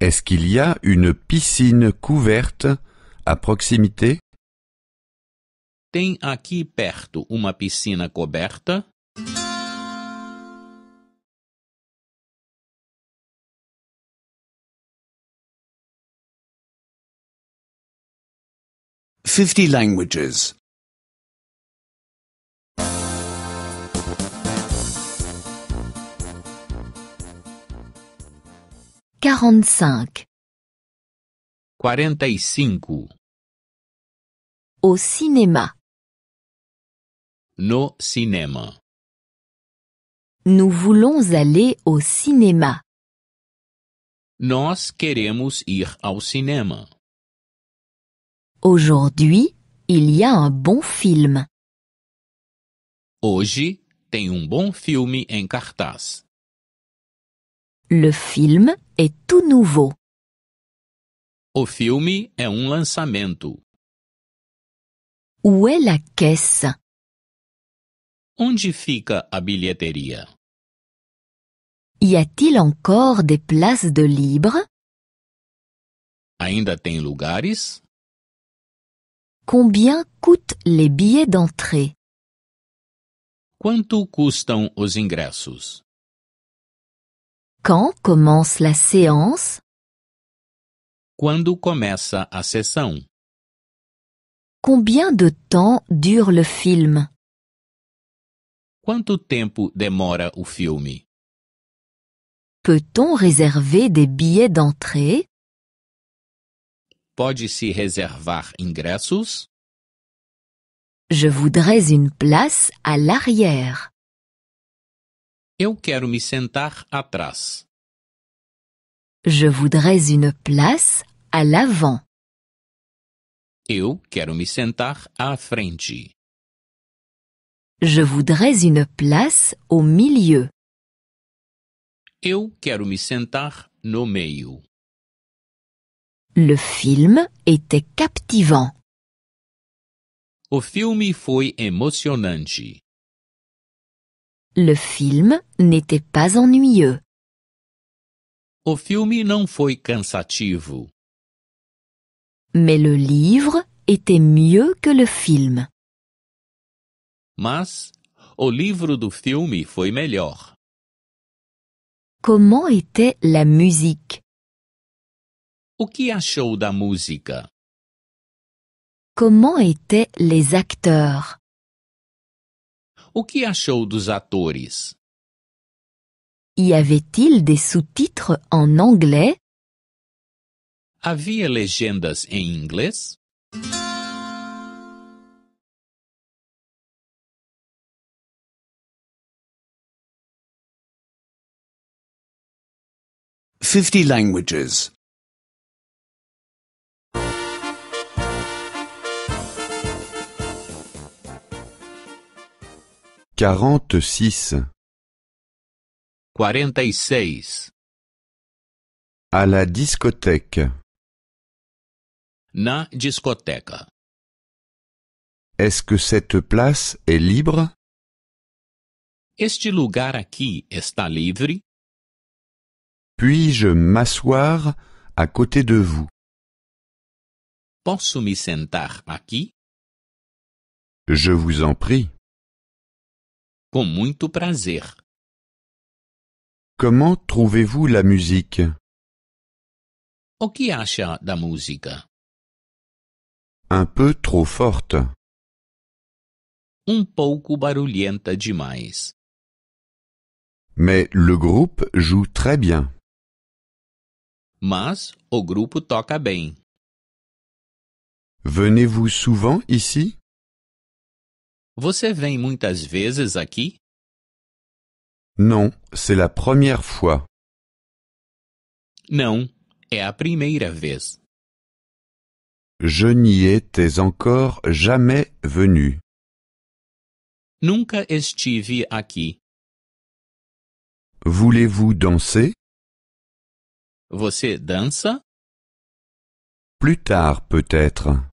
Est-ce qu'il y a une piscine couverte à proximité? Tem aqui perto uma piscina coberta? 50 languages. 45. 45. Au cinéma. No cinema. Nous voulons aller au cinéma. Nós queremos ir ao cinema. Aujourd'hui, il y a un bon film. Hoje tem um bon filme em cartaz. Le film est tout nouveau. O filme é um lançamento. Où est la caisse? Onde fica a bilheteria? Y a-t-il encore des places de libre? Ainda tem lugares? Combien coûtent les billets d'entrée? Quanto custam os ingressos? Quand commence la séance? Quando começa a sessão? Combien de temps dure le film? Quanto tempo demora o filme? Peut-on réserver des billets d'entrée? Pode-se reservar ingressos? Je voudrais une place à l'arrière. Eu quero me sentar atrás. Je voudrais une place à l'avant. Eu quero me sentar à frente. Je voudrais une place au milieu. Eu quero me sentar no meio. Le film était captivant. O filme foi emocionante. Le film n'était pas ennuyeux. O filme não foi cansativo. Mais le livre était mieux que le film. Mas o livro do filme foi melhor. Comment était la musique O que achou da música? Comment étaient les acteurs? O que achou dos atores? Y avait-il des sous-titres en anglais? Havia legendas em inglês? Fifty languages. Quarante-six. E à la discothèque. Na discoteca. Est-ce que cette place est libre? Este lugar aqui está libre. Puis-je m'asseoir à côté de vous? Posso me sentar aqui? Je vous en prie. Com muito prazer. Comment trouvez-vous la musique? O que acha da música? Un peu trop forte. Um pouco barulhenta demais. Mais le groupe joue très bien. Mas o grupo toca bem. Venez-vous souvent ici? Você vem muitas vezes aqui? Non, c'est la première fois. Não, é a primeira vez. Je n'y étais encore jamais venu. Nunca estive aqui. Voulez-vous danser Você dança? Plus tard peut-être.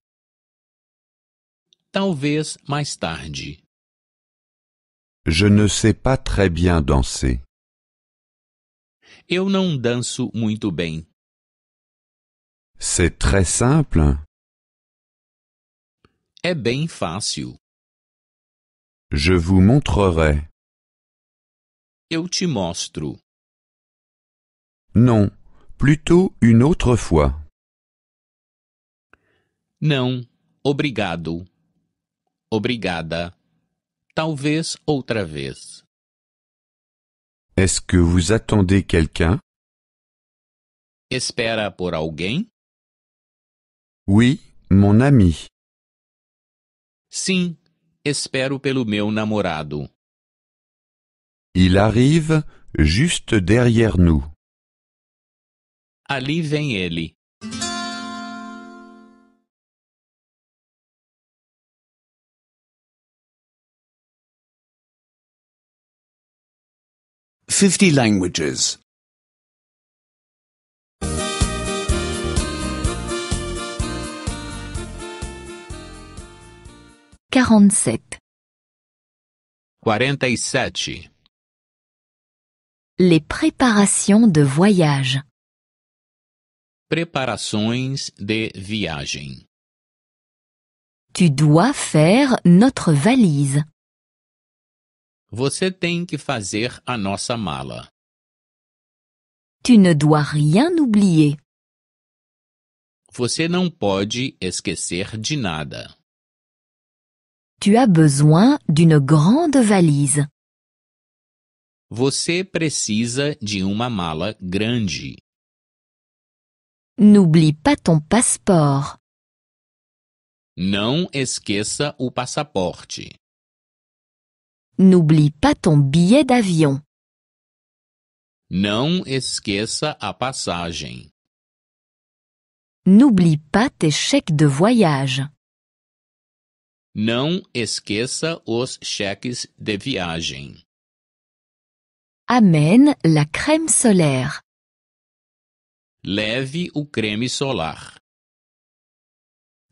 Talvez mais tarde. Je ne sais pas très bien danser. Eu não danço muito bem. C'est très simple. É bem fácil. Je vous montrerai. Eu te mostro. Non, plutôt une autre fois. Não, obrigado. Obrigada. Talvez outra vez. Est-ce que vous attendez quelqu'un? Espera por alguém? Oui, mon ami. Sim, espero pelo meu namorado. Il arrive juste derrière nous. Ali vem ele, 50 languages. 47. 47. E Les préparations de voyage. Préparations de viagem. Tu dois faire notre valise. Você tem que fazer a nossa mala. Tu ne dois rien oublier. Você não pode esquecer de nada. Tu as besoin d'une grande valise. Você precisa de uma mala grande. N'oublie pas ton passeport. Não esqueça o passaporte. N'oublie pas ton billet d'avion. Não esqueça a passagem. N'oublie pas tes chèques de voyage. Não esqueça os cheques de viagem. Amène la crème solaire. Lève o creme solar.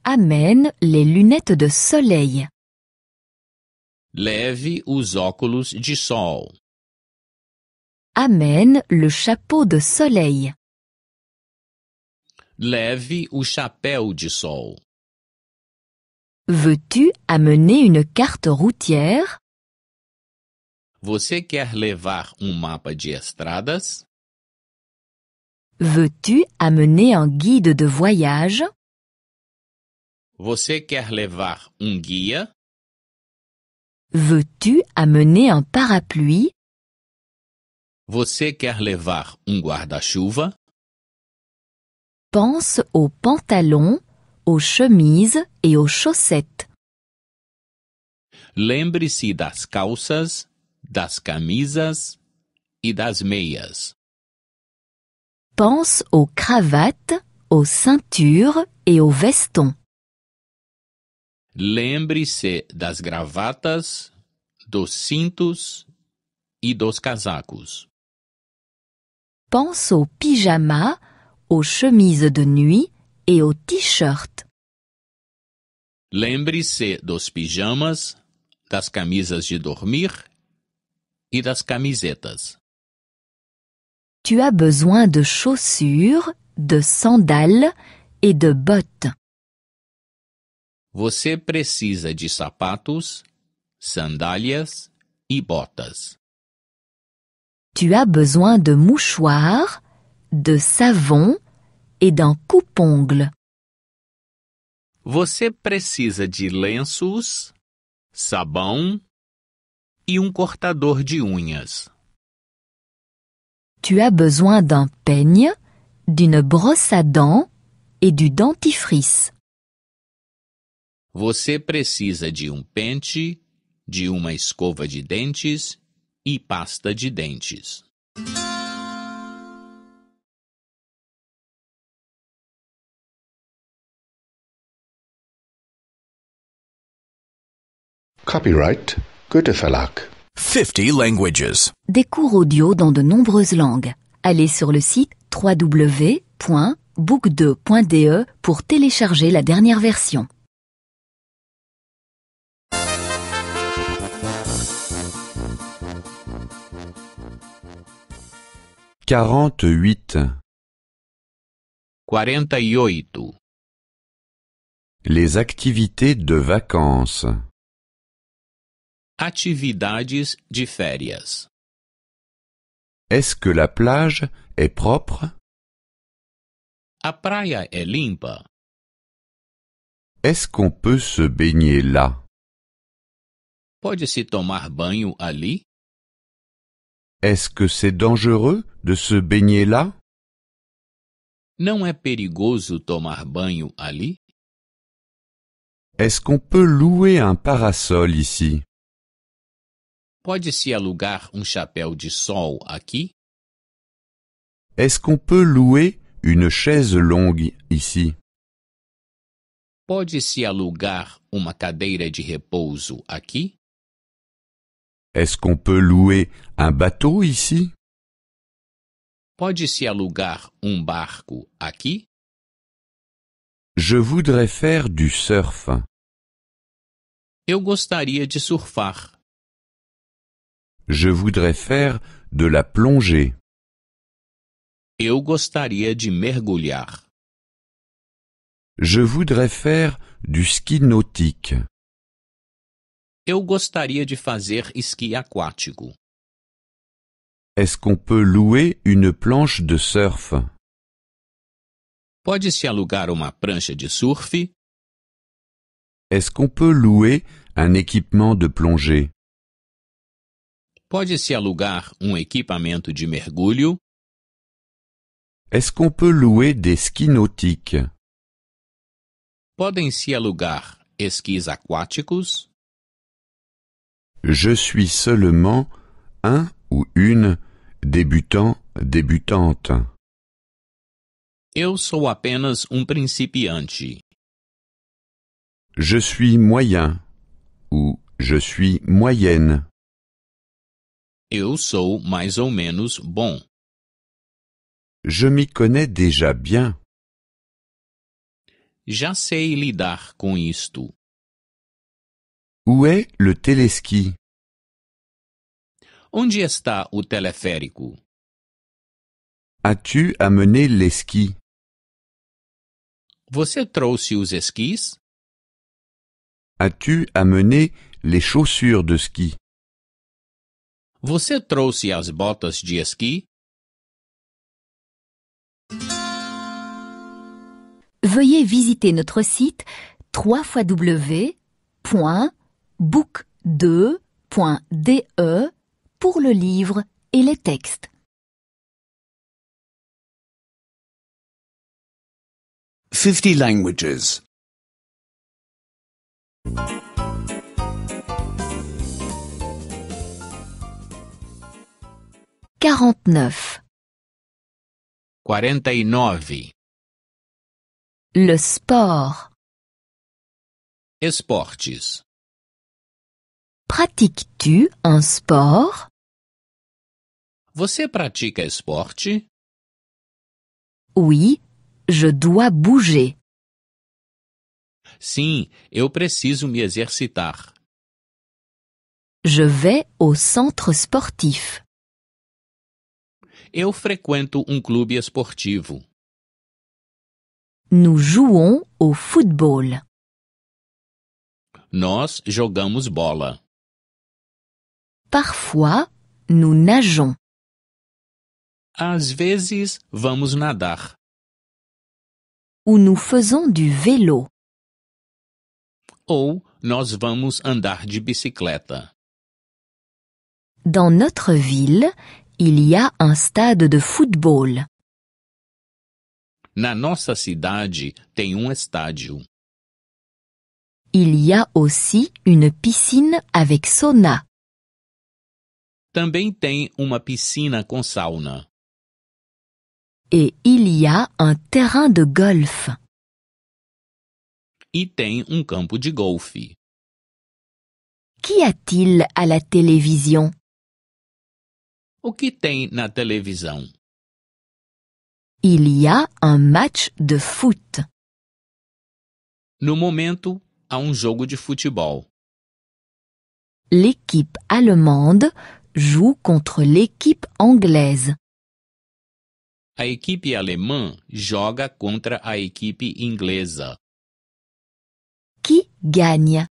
Amène les lunettes de soleil. Leve os óculos de sol. Amène le chapeau de soleil. Leve o chapéu de sol. Veux-tu amener une carte routière? Você quer levar um mapa de estradas? Veux-tu amener un guide de voyage? Você quer levar um guia? Veux-tu amener un parapluie? Você quer levar um guarda-chuva? Pense aux pantalons, aux chemises et aux chaussettes. Lembre-se das calças, das camisas e das meias. Pense aux cravates, aux ceintures et aux vestons. Lembre-se das gravatas, dos cintos e dos casacos. Pense aux pyjamas, aux chemises de nuit et aux t-shirts. Lembre-se dos pyjamas, das camisas de dormir e das camisetas. Tu as besoin de chaussures, de sandales et de bottes. Você precisa de sapatos, sandálias e botas. Tu as besoin de mouchoir, de savon e d'un coupongle. Você precisa de lenços, sabão e um cortador de unhas. Tu as besoin d'un peigne, d'une brosse à dents et du dentifrice. Você precisa de um pente, de uma escova de dentes e pasta de dentes. Copyright Goethe 50 languages. Des cours audio dans de nombreuses langues. Allez sur le site www.book2.de pour télécharger la dernière version. 48 48 e Les activités de vacances. Atividades de férias. Est-ce que la plage est propre? A praia é limpa. Est-ce qu'on peut se baigner là? Pode-se tomar banho ali? Est-ce que c'est dangereux de se baigner là? Não é perigoso tomar banho ali? Est-ce qu'on peut louer un parasol ici? Pode-se alugar um chapéu de sol aqui? Est-ce qu'on peut louer une chaise longue ici? Pode-se alugar uma cadeira de repouso aqui? Est-ce qu'on peut louer un bateau ici? Pode-se alugar um barco aqui? Je voudrais faire du surf. Eu gostaria de surfar. Je voudrais faire de la plongée. Eu gostaria de mergulhar. Je voudrais faire du ski nautique. Eu gostaria de fazer esqui aquático. Est-ce qu'on peut louer une planche de surf? Pode-se alugar uma prancha de surf? Est-ce qu'on peut louer un équipement de plongée? Pode-se alugar um equipamento de mergulho? Est-ce qu'on peut louer des skis nautiques? Podem-se alugar esquis aquáticos? je suis seulement un ou une débutant, débutante. Eu sou apenas um principiante. Je suis moyen ou je suis moyenne. Eu sou mais ou menos bon. Je m'y connais déjà bien. Já sei lidar com isto. Où est le téléski? Onde está o teleférico? As-tu amené les skis? Você trouxe os esquis? As-tu amené les chaussures de ski? Você trouxe as botas de ski. Veuillez visiter notre site 3 fois book2.de pour le livre et les textes. Fifty languages. Quarante-neuf. Quarenta e nove. Le sport. Esportes. Pratiques-tu un sport? Você pratica esporte? Oui, je dois bouger. Sim, eu preciso me exercitar. Je vais au centre sportif. Eu frequento um clube esportivo. Nous jouons au football. Nós jogamos bola. Parfois, nous nageons. Às vezes, vamos nadar. Ou nous faisons du vélo. Ou nós vamos andar de bicicleta. Dans notre ville, il y a un stade de football. Na nossa cidade tem um estádio. Il y a aussi une piscine avec sauna. Também tem uma piscina com sauna. E il y a un terrain de golf. E tem um campo de golfe. Qu'y a-t-il à la télévision? O que tem na televisão? Il y a un match de foot. No momento, há um jogo de futebol. L'équipe allemande joue contre l'équipe anglaise. A equipe alemã joga contra a equipe inglesa. Qui gagne?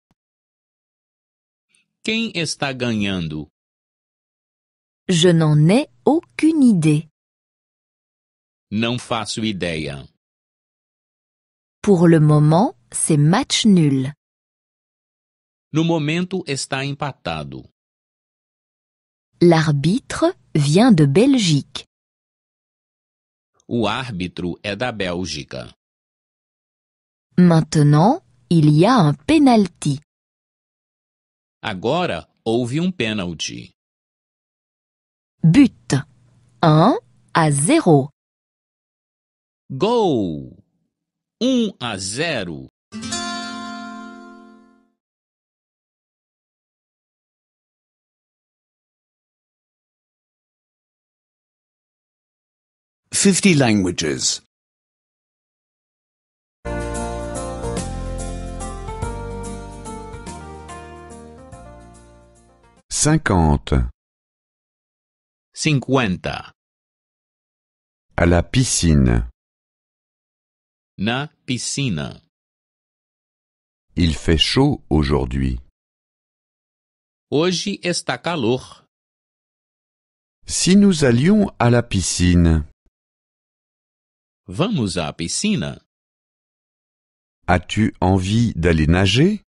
Quem está ganhando? Je n'en ai aucune idée. Não faço ideia. Pour le moment, c'est match nul. No momento está empatado. L'arbitre vient de Belgique. O árbitro é da Bélgica. Maintenant, il y a un penalty. Agora houve um pénalty But 1 à 0. Gol 1 à 0. 50 languages. 50. 50. À la piscine. Na piscina. Il fait chaud aujourd'hui. Hoje está calor. Si nous allions à la piscine. Vamos à piscina. As-tu envie d'aller nager?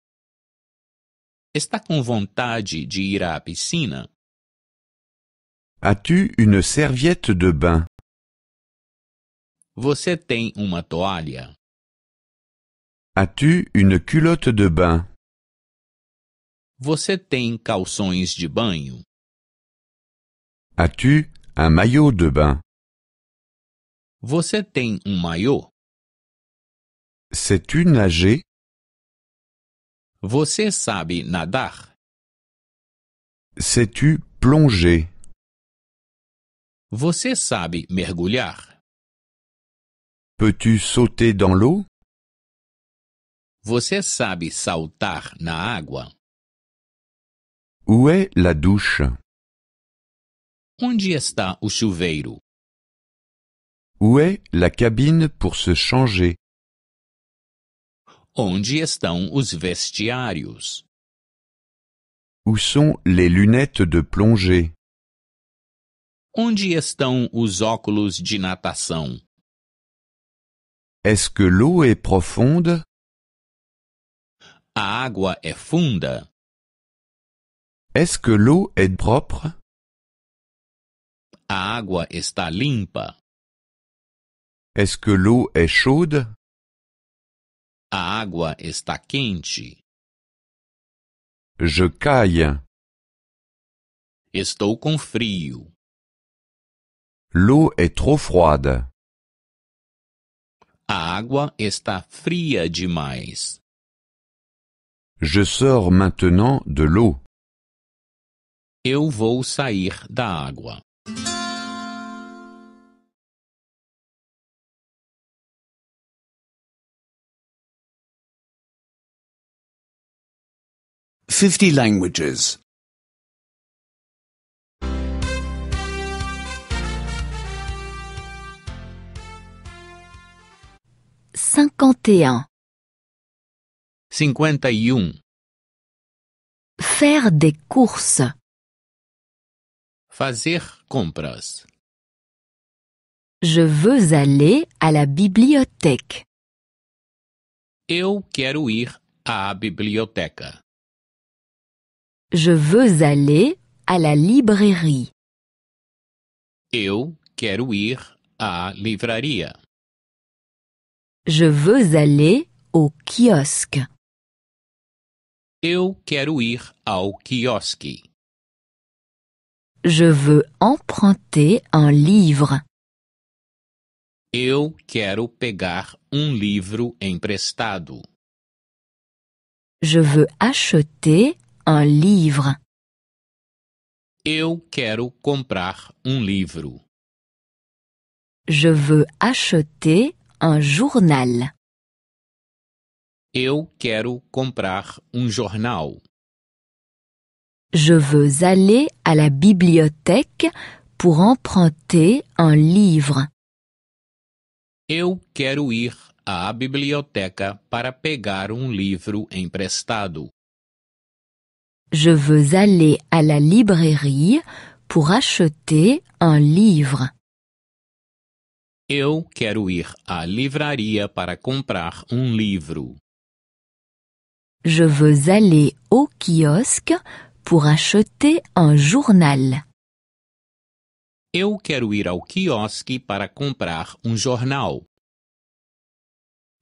Está com vontade de ir à la piscine? As-tu une serviette de bain? Você tem uma toalha? As-tu une culotte de bain? Você tem calções de banho? As-tu un maillot de bain? Você tem um maiô? Sais-tu nager? Você sabe nadar? Sais-tu plonger? Você sabe mergulhar? Peux-tu sauter dans l'eau? Você sabe saltar na água? Où est la douche? Onde está o chuveiro? Où est la cabine pour se changer? Onde estão os vestiários? Où sont les lunettes de plongée? Onde estão os óculos de natação? Est-ce que l'eau est profonde? A água é funda. Est-ce que l'eau est propre? A água está limpa. Est-ce que l'eau est chaude? A água está quente. Je caille. Estou com frio. L'eau est trop froide. A água está fria demais. Je sors maintenant de l'eau. Eu vou sair da água. 50 languages. 51. 51. Faire des courses. Fazer compras. Je veux aller à la bibliothèque. Eu quero ir à biblioteca. Je veux aller à la librairie. Eu quero ir à livraria. Je veux aller au kiosque. Eu quero ir ao kiosque. Je veux emprunter un livre. Eu quero pegar um livro emprestado. Je veux acheter un livre. Eu quero comprar um livro. Je veux acheter un journal. Eu quero comprar um jornal. Je veux aller à la bibliothèque pour emprunter un livre. Eu quero ir à biblioteca para pegar um livro emprestado. Je veux aller à la librairie pour acheter un livre. Eu quero ir à livraria para comprar um livro. Je veux aller au kiosque pour acheter un journal. quero ir ao comprar um jornal.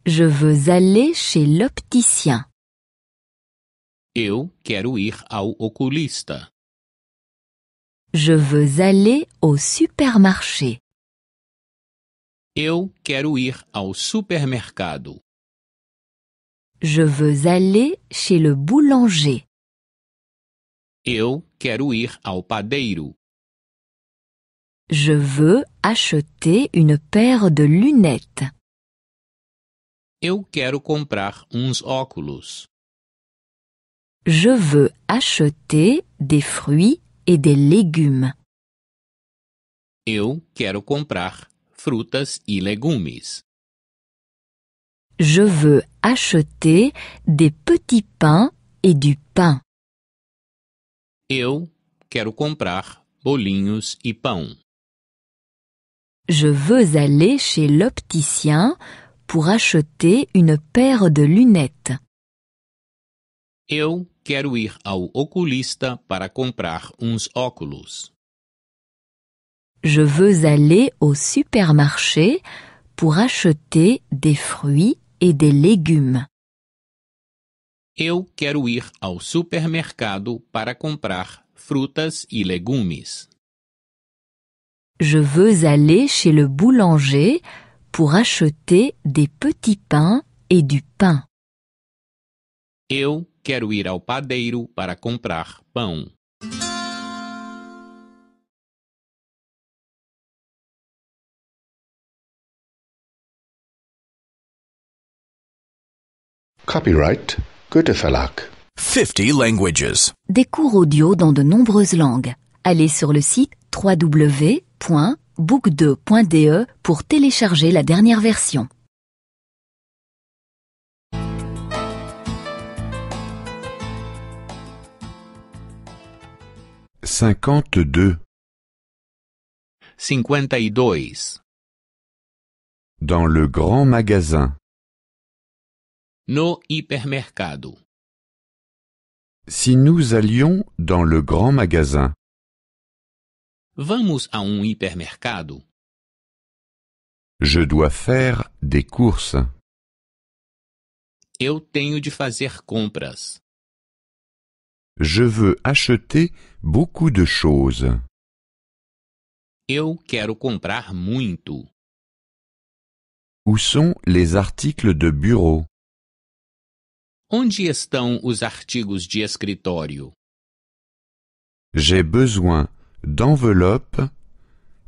Je veux aller chez l'opticien. Eu quero ir ao oculista. Je veux aller au supermarché. Eu quero ir ao supermercado. Je veux aller chez le boulanger. Eu quero ir ao padeiro. Je veux acheter une paire de lunettes. Eu quero comprar uns óculos. Je veux acheter des fruits et des légumes. E Je veux acheter des petits pains et du pain. E Je veux aller chez l'opticien pour acheter une paire de lunettes. Eu quero ir ao oculista para comprar uns óculos. Je veux aller au supermarché pour acheter des fruits et des légumes. Eu quero ir ao supermercado para comprar frutas e legumes. Je veux aller chez le boulanger pour acheter des petits pains et du pain. Eu Quero ir ao padeiro para comprar pão. Copyright Goethe 50 languages. Des cours audio dans de nombreuses langues. Allez sur le site www.book2.de pour télécharger la dernière version. cinquante-deux. Dans le grand magasin. No hipermercado. Si nous allions dans le grand magasin. Vamos a un hipermercado. Je dois faire des courses. Eu tenho de fazer compras. Je veux acheter Beaucoup de choses. Eu quero comprar muito. Où sont les articles de bureau? Onde estão os artigos de escritório? J'ai besoin d'enveloppes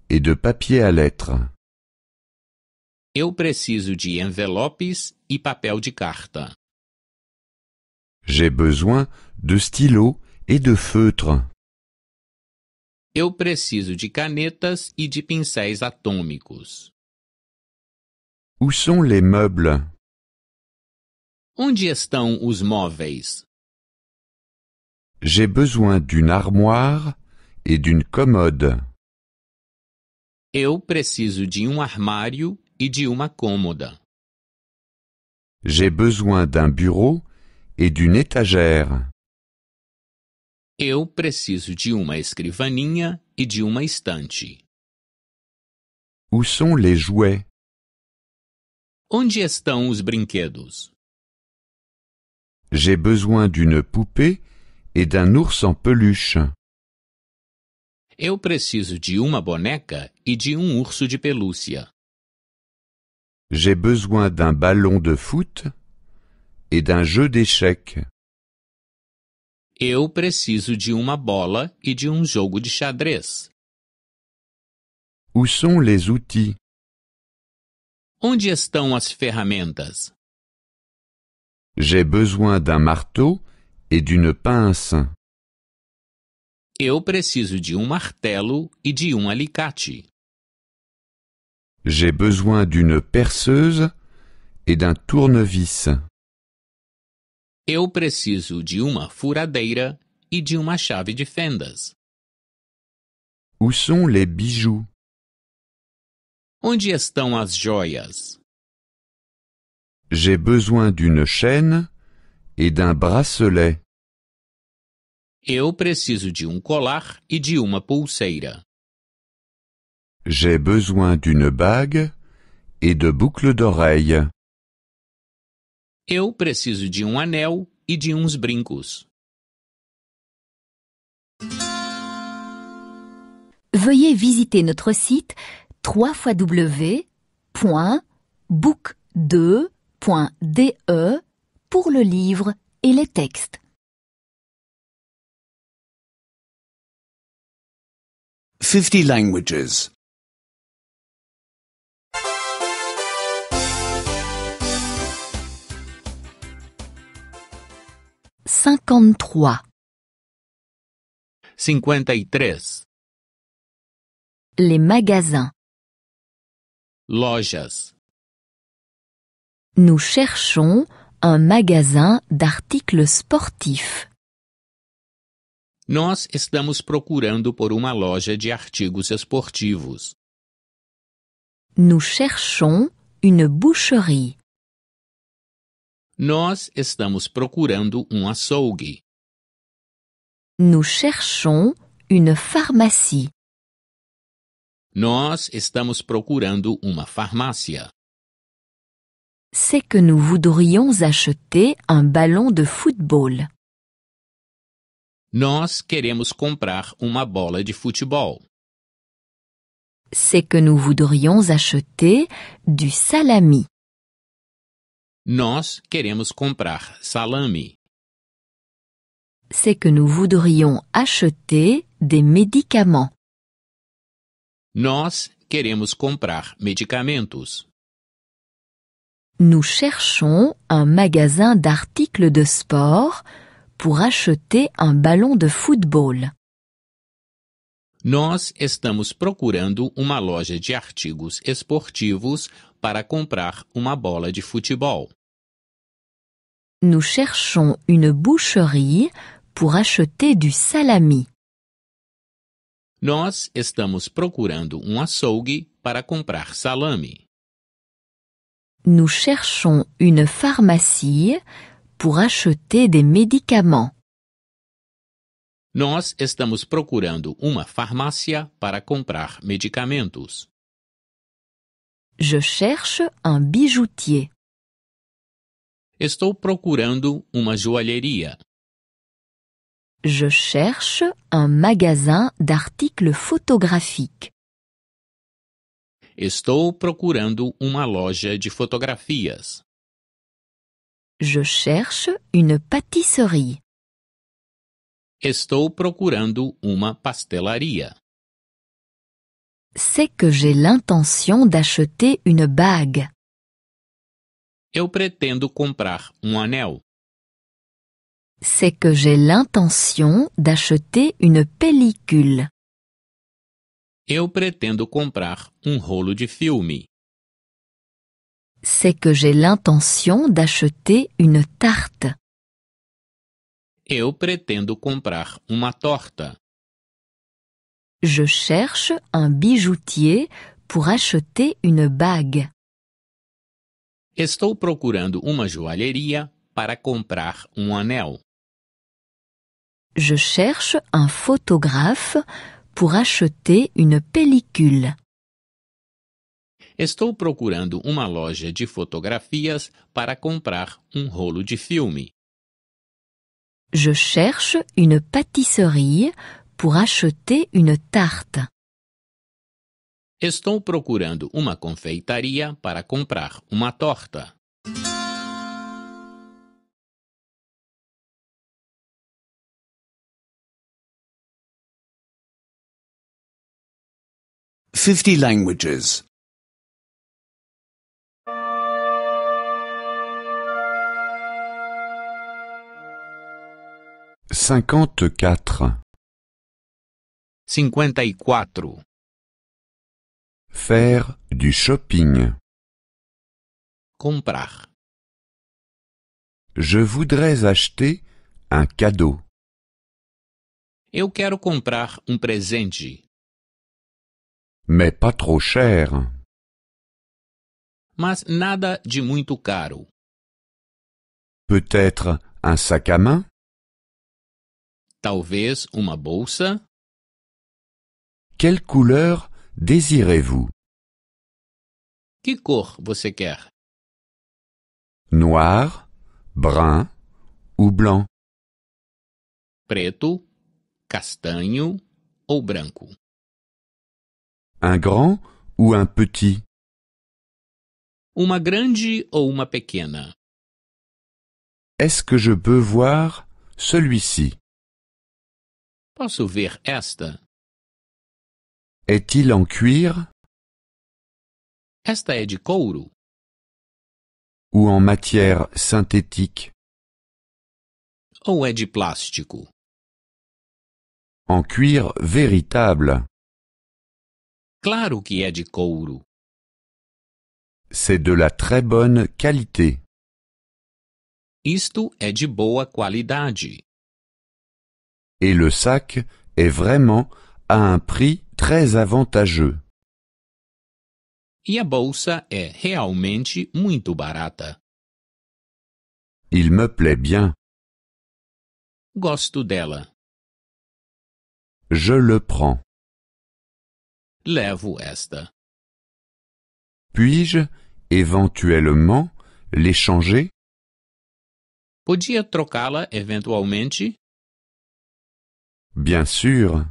et de papier à lettres. Eu preciso de envelopes e papel de carta. J'ai besoin de stylos et de feutres. Eu preciso de canetas e de pincéis atômicos. Où sont les meubles? Onde estão os móveis? J'ai besoin d'une armoire et d'une commode. Eu preciso de um armário e de uma cômoda. J'ai besoin d'un bureau et d'une étagère. Eu preciso de uma escrivaninha e de uma estante. Où sont les jouets? Onde estão os brinquedos? J'ai besoin d'une poupée et d'un ours en peluche. Eu preciso de uma boneca e de um urso de pelúcia. J'ai besoin d'un ballon de foot et d'un jeu d'échecs. Eu preciso de uma bola e de um jogo de xadrez. Où sont les outils? Onde estão as ferramentas? J'ai besoin d'un marteau et d'une pince. Eu preciso de um martelo e de um alicate. J'ai besoin d'une perceuse et d'un tournevis. Eu preciso de uma furadeira e de uma chave de fendas. Où sont les bijoux? Onde estão as joias? J'ai besoin d'une chaîne et d'un bracelet. Eu preciso de um colar e de uma pulseira. J'ai besoin d'une bague et de boucles d'oreilles. Eu preciso de um anel e de uns brincos. Veuillez visiter notre site www.book2.de pour le livre et les textes. Fifty languages. 53 53 Les magasins Lojas Nous cherchons un magasin d'articles sportifs. Nós estamos procurando por uma loja de artigos esportivos. Nous cherchons une boucherie. Nós estamos procurando um açougue. Nous cherchons une pharmacie. Nós estamos procurando uma farmácia. C'est que nous voudrions acheter un ballon de football. Nós queremos comprar uma bola de futebol. C'est que nous voudrions acheter du salami. Nós queremos comprar salame. C'est que nous voudrions acheter des médicaments. Nós queremos comprar medicamentos. Nous cherchons un magasin d'articles de sport pour acheter un ballon de football. Nós estamos procurando uma loja de artigos esportivos para comprar uma bola de futebol. Nous cherchons une boucherie pour acheter du salami. Nós estamos procurando um açougue para comprar salame. Nous cherchons une pharmacie pour acheter des médicaments. Nós estamos procurando uma farmácia para comprar medicamentos. Je cherche un bijoutier. Estou procurando uma joalheria. Je cherche un magasin d'articles photographiques. Estou procurando uma loja de fotografias. Je cherche une pâtisserie. Estou procurando uma pastelaria. C'est que j'ai l'intention d'acheter une bague. Eu pretendo comprar um anel. C'est que j'ai l'intention d'acheter une pellicule. Eu pretendo comprar um rolo de filme. C'est que j'ai l'intention d'acheter une tarte. Eu pretendo comprar uma torta. Je cherche un bijoutier pour acheter une bague. Estou procurando uma joalheria para comprar um anel. Je cherche un photographe pour acheter une pellicule. Estou procurando uma loja de fotografias para comprar um rolo de filme. Je cherche une pâtisserie pour acheter une tarte. Estou procurando uma confeitaria para comprar uma torta. Fifty languages. Cinquante-quatre. Cinquenta e quatro. Faire du shopping. Comprar. Je voudrais acheter un cadeau. Eu quero comprar um presente. Mais pas trop cher. Mas nada de muito caro. Peut-être un sac à main? Talvez uma bolsa. Quelle couleur désirez-vous Que cor você quer Noir, brun ou blanc Preto, castanho ou branco Un grand ou un petit Uma grande ou uma pequena Est-ce que je peux voir celui-ci Posso ver esta est-il en cuir Esta é de couro. Ou en matière synthétique Ou é de plástico. En cuir véritable. Claro que é de couro. C'est de la très bonne qualité. Isto é de boa qualidade. Et le sac est vraiment à un prix très avantageux. E a bolsa é realmente muito barata. Il me plaît bien. Gosto dela. Je le prends. Levo esta. Puis-je, éventuellement, l'échanger? Podia trocá-la eventualmente? Bien sûr.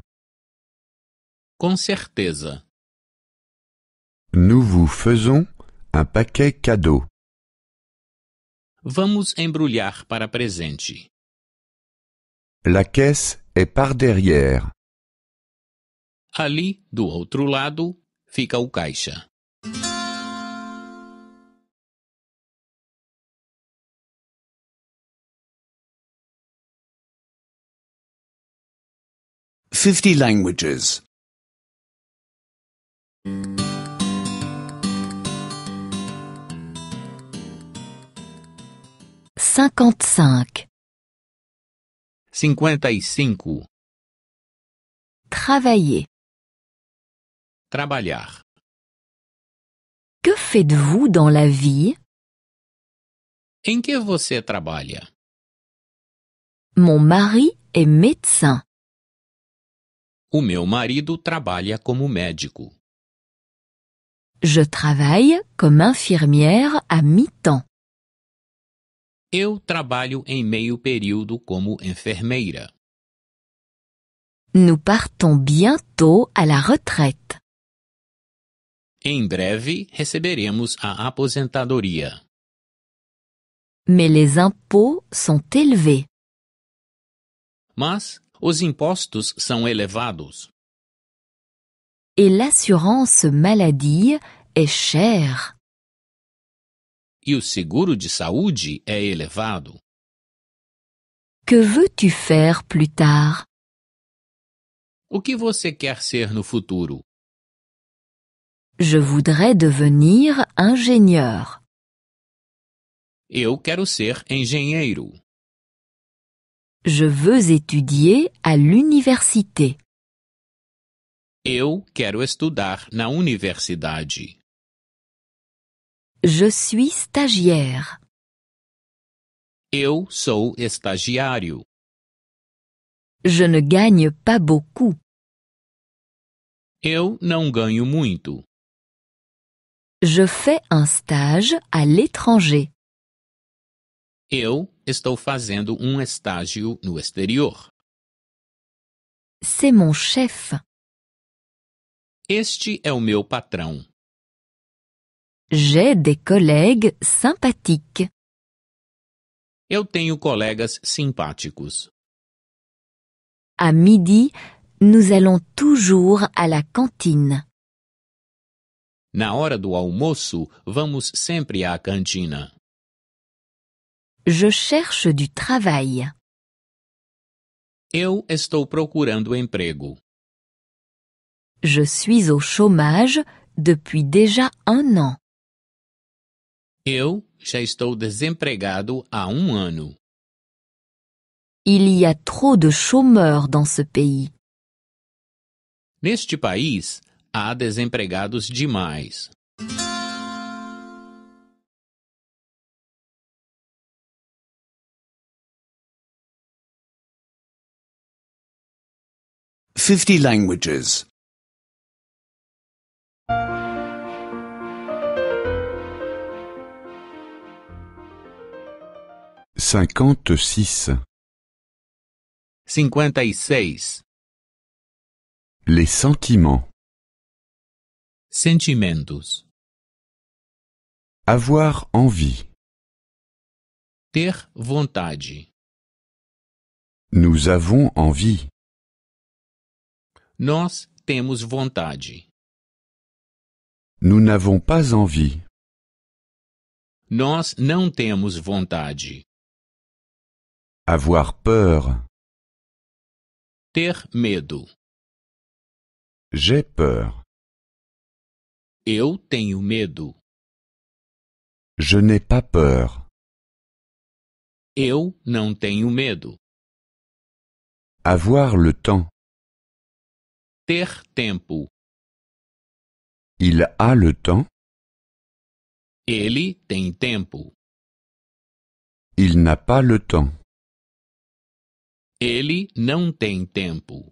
Com certeza. Nous vous faisons un paquet cadeau. Vamos embrulhar para presente. La caisse est par derrière. Ali, do outro lado, fica o caixa. Fifty languages cinquante Cinquenta e cinco. Travailler. Trabalhar. Que faites-vous dans la vie? Em que você trabalha? Mon mari est médecin. O meu marido trabalha como médico. Je travaille comme infirmière à mi-temps. Eu trabalho em meio período como enfermeira. Nous partons bientôt à la retraite. Em breve receberemos a aposentadoria. Mais les impôts sont élevés. Mas os impostos são elevados. et l'assurance maladie est chère. Et o seguro de saúde é elevado. Que veux-tu faire plus tard? O que você quer ser no futuro? Je voudrais devenir ingénieur. Eu quero ser engenheiro. Je veux étudier à l'université. Eu quero estudar na universidade. Je suis stagiaire. Eu sou estagiário. Je ne gagne pas beaucoup. Eu não ganho muito. Je fais un stage à l'étranger. Eu estou fazendo um estágio no exterior. C'est mon chef. Este é o meu patrão. J'ai des collègues sympathiques. Eu tenho colegas simpáticos. À midi, nous allons toujours à la cantine. Na hora do almoço, vamos sempre à cantina. Je cherche du travail. Eu estou procurando emprego. Je suis au chômage depuis déjà un an. Eu já estou desempregado há um ano. Il y a trop de chômeurs dans ce pays. Neste país, há desempregados demais. Fifty languages. 56 56 Les sentiments. Sentimentos. Avoir envie. Ter vontade. Nous avons envie. Nós temos vontade. Nous n'avons pas envie. Nós não temos vontade. Avoir peur. Ter medo. J'ai peur. Eu tenho medo. Je n'ai pas peur. Eu não tenho medo. Avoir le temps. Ter tempo. Il a le temps. Ele tem tempo. Il n'a pas le temps. Ele não tem tempo.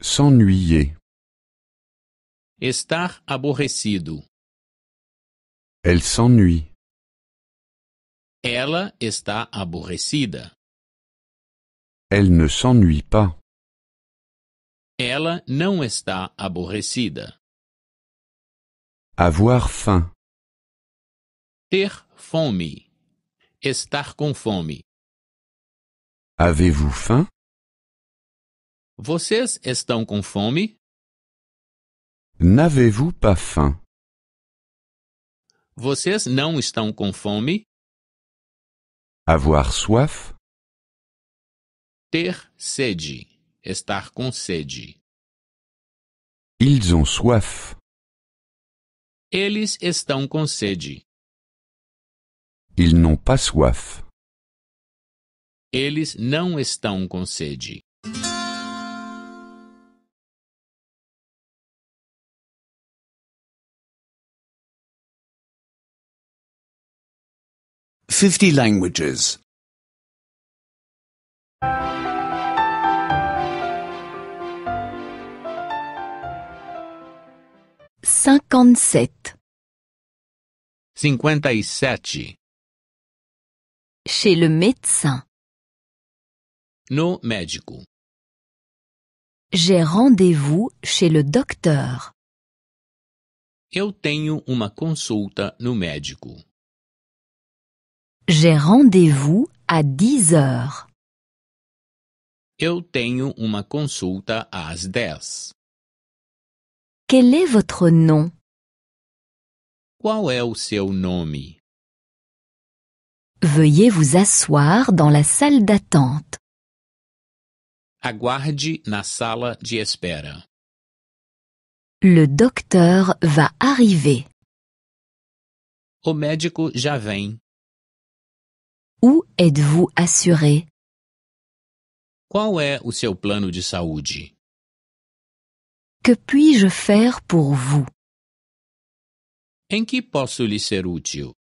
S'ennuyer. Estar aborrecido. Elle s'ennuie. Ela está aborrecida. Elle ne s'ennuie pas. Ela não está aborrecida. Avoir faim. Ter fome. Estar com fome. Avez-vous faim? Vocês estão com fome? N'avez-vous pas faim? Vocês não estão com fome? Avoir soif? Ter sede. Estar com sede. Ils ont soif. Eles estão com sede. Ils n'ont pas soif. Eles não estão com sede. Fifty languages. e sete. Cinquenta e sete. Chez le médecin. no médico. J'ai rendez-vous chez le docteur. Eu tenho uma consulta no médico. J'ai rendez-vous à 10 heures. Eu tenho uma consulta às 10. Quel est votre nom? Qual é o seu nome? Veuillez vous asseoir dans la salle d'attente. Aguarde na sala de espera. Le docteur va arriver. O médico já vem. Où êtes-vous assuré? Qual é o seu plano de saúde? Que puis-je faire pour vous? Em que posso lhe ser útil?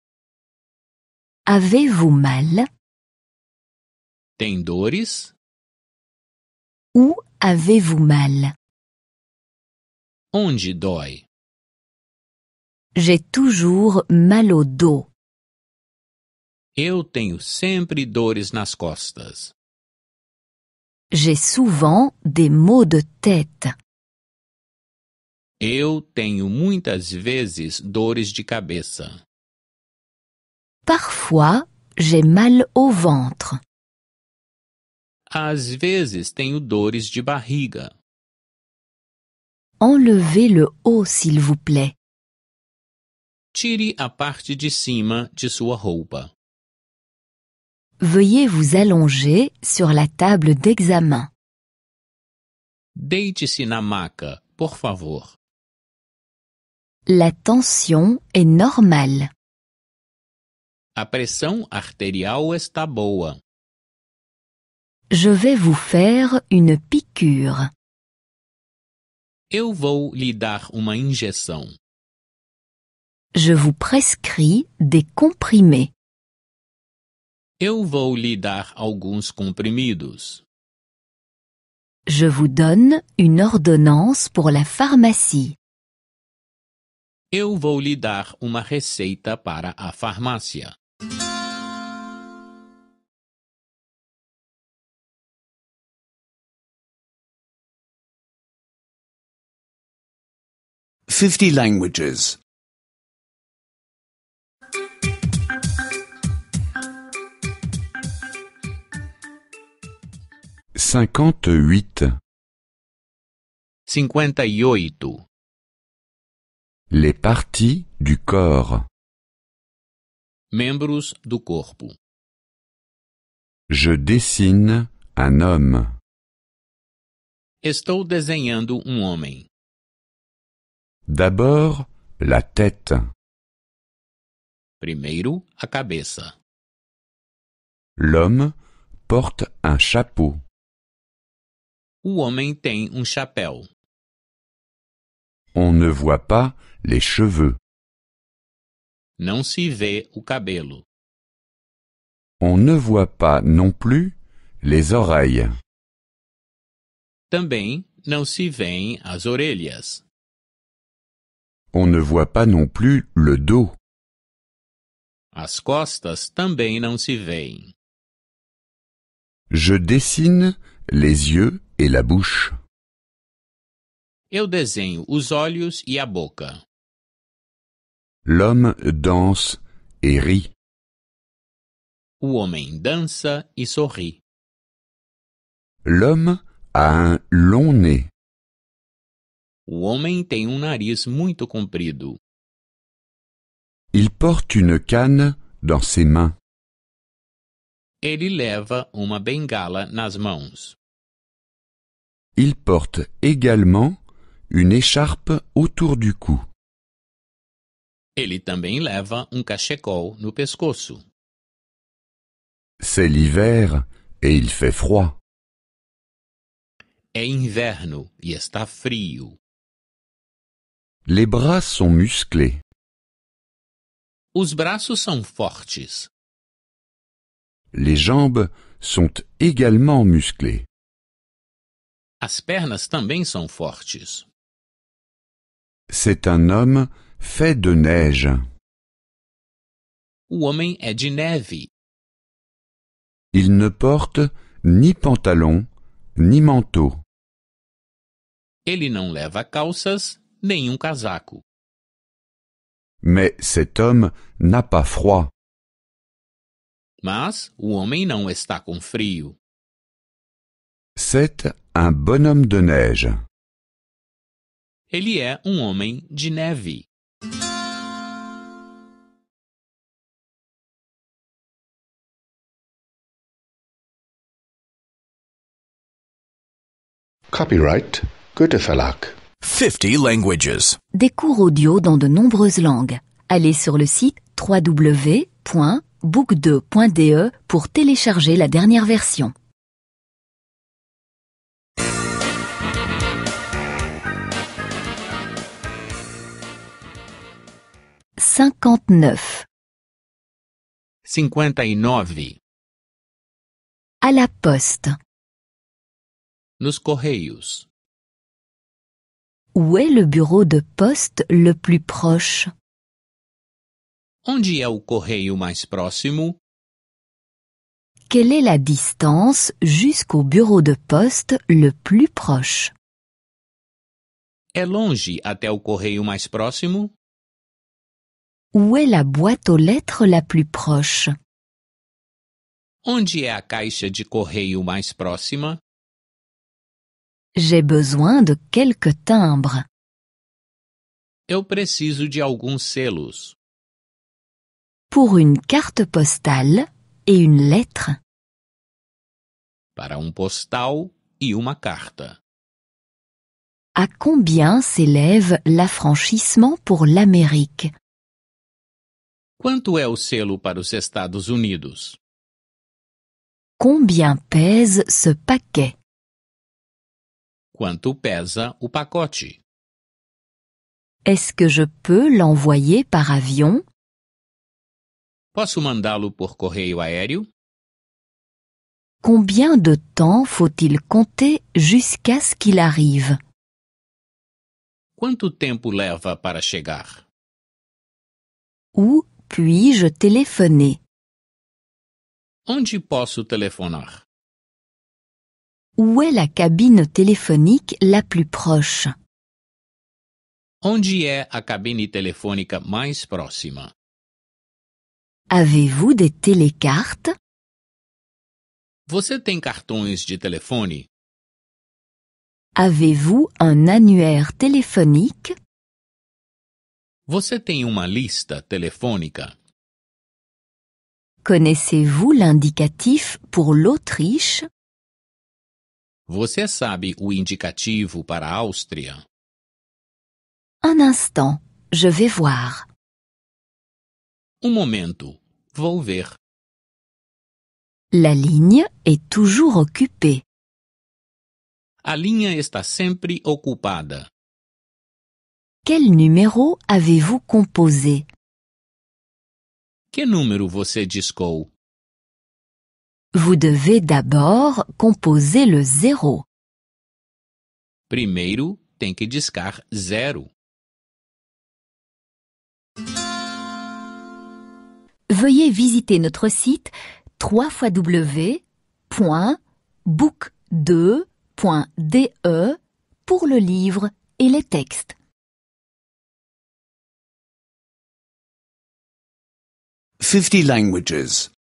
Avez-vous mal? Tem dores? Où avez-vous mal Onde dói? J'ai toujours mal au dos. Eu tenho sempre dores nas costas. J'ai souvent des maux de tête. Eu tenho muitas vezes dores de cabeça. Parfois, j'ai mal au ventre. Às vezes tenho dores de barriga. Enlevez le haut, s'il vous plaît. Tire a parte de cima de sua roupa. Veuillez vous allonger sur la table d'examen. Deite-se na maca, por favor. La tension est normale. A pressão arterial está boa. Je vais vous faire une piqûre. Eu vou lhe dar uma injeção. Je vous prescris des comprimés. Eu vou lhe dar alguns comprimidos. Je vous donne une ordonnance pour la pharmacie. Eu vou lhe dar uma receita para a farmácia. 50 languages. 58. cinquenta Les parties du corps. Membros do corpo. Je dessine un homme. Estou desenhando um homem. D'abord, la tête. Primeiro, a cabeça. L'homme porte un chapeau. O homem tem um chapéu. On ne voit pas les cheveux. Não se vê o cabelo. On ne voit pas non plus les oreilles. Também não se veem as orelhas. On ne voit pas non plus le dos. As costas também não se veem. Je dessine les yeux et la bouche. Eu desenho os olhos e a boca. L'homme danse et rit. O homem dança e sorri. L'homme a un long nez. O homem tem um nariz muito comprido. Il porte une canne dans ses mains. Ele leva uma bengala nas mãos. Il porte également une écharpe autour du cou. Ele também leva um cachecol no pescoço. C'est l'hiver et il fait froid. É inverno e está frio. Les bras sont musclés. Os braços são fortes. Les jambes sont également musclées. As pernas também são fortes. C'est un homme fait de neige. O homem é de neve. Il ne porte ni pantalon, ni manteau. Ele não leva calças nenhum casaco. Mais cet homme n'a pas froid. Mas o homem não está com frio. C'est un bonhomme de neige. Ele é um homem de neve. Copyright Goethe Verlag 50 languages. Des cours audio dans de nombreuses langues. Allez sur le site www.book2.de pour télécharger la dernière version. 59 59. E à la poste. Nos correios. Où est le bureau de poste le plus proche? Onde é o correio mais próximo? Quelle est la distance jusqu'au bureau de poste le plus proche? Est longe até o correio mais próximo? Où est la boîte aux lettres la plus proche? Onde é a caixa de correio mais próxima? J'ai besoin de quelques timbres. Eu preciso de alguns selos. Pour une carte postale et une lettre. Para um postal e uma carta. À combien s'élève l'affranchissement pour l'Amérique? Quanto é o selo para os Estados Unidos? Combien pèse ce paquet? Quanto pesa o pacote? Est-ce que je peux l'envoyer par avião? Posso mandá-lo por correio aéreo? Combien de temps faut-il compter jusqu'à ce qu'il arrive? Quanto tempo leva para chegar? Où puis-je téléphoner? Onde posso telefonar? Où est la cabine téléphonique la plus proche? Onde é a cabine telefônica mais próxima? Avez-vous des télécartes? Você tem cartões de téléphone? Avez-vous un annuaire téléphonique? Você tem uma lista telefônica? Connaissez-vous l'indicatif pour l'Autriche? Você sabe o indicativo para Áustria? Un instant, je vais voir. Um momento, vou ver. La ligne est toujours occupée. A linha está sempre ocupada. Quel numéro avez-vous composé? Que número você discou? Vous devez d'abord composer le zéro. Primeiro tem que discar zero. Veuillez visiter notre site www.book2.de pour le livre et les textes. languages.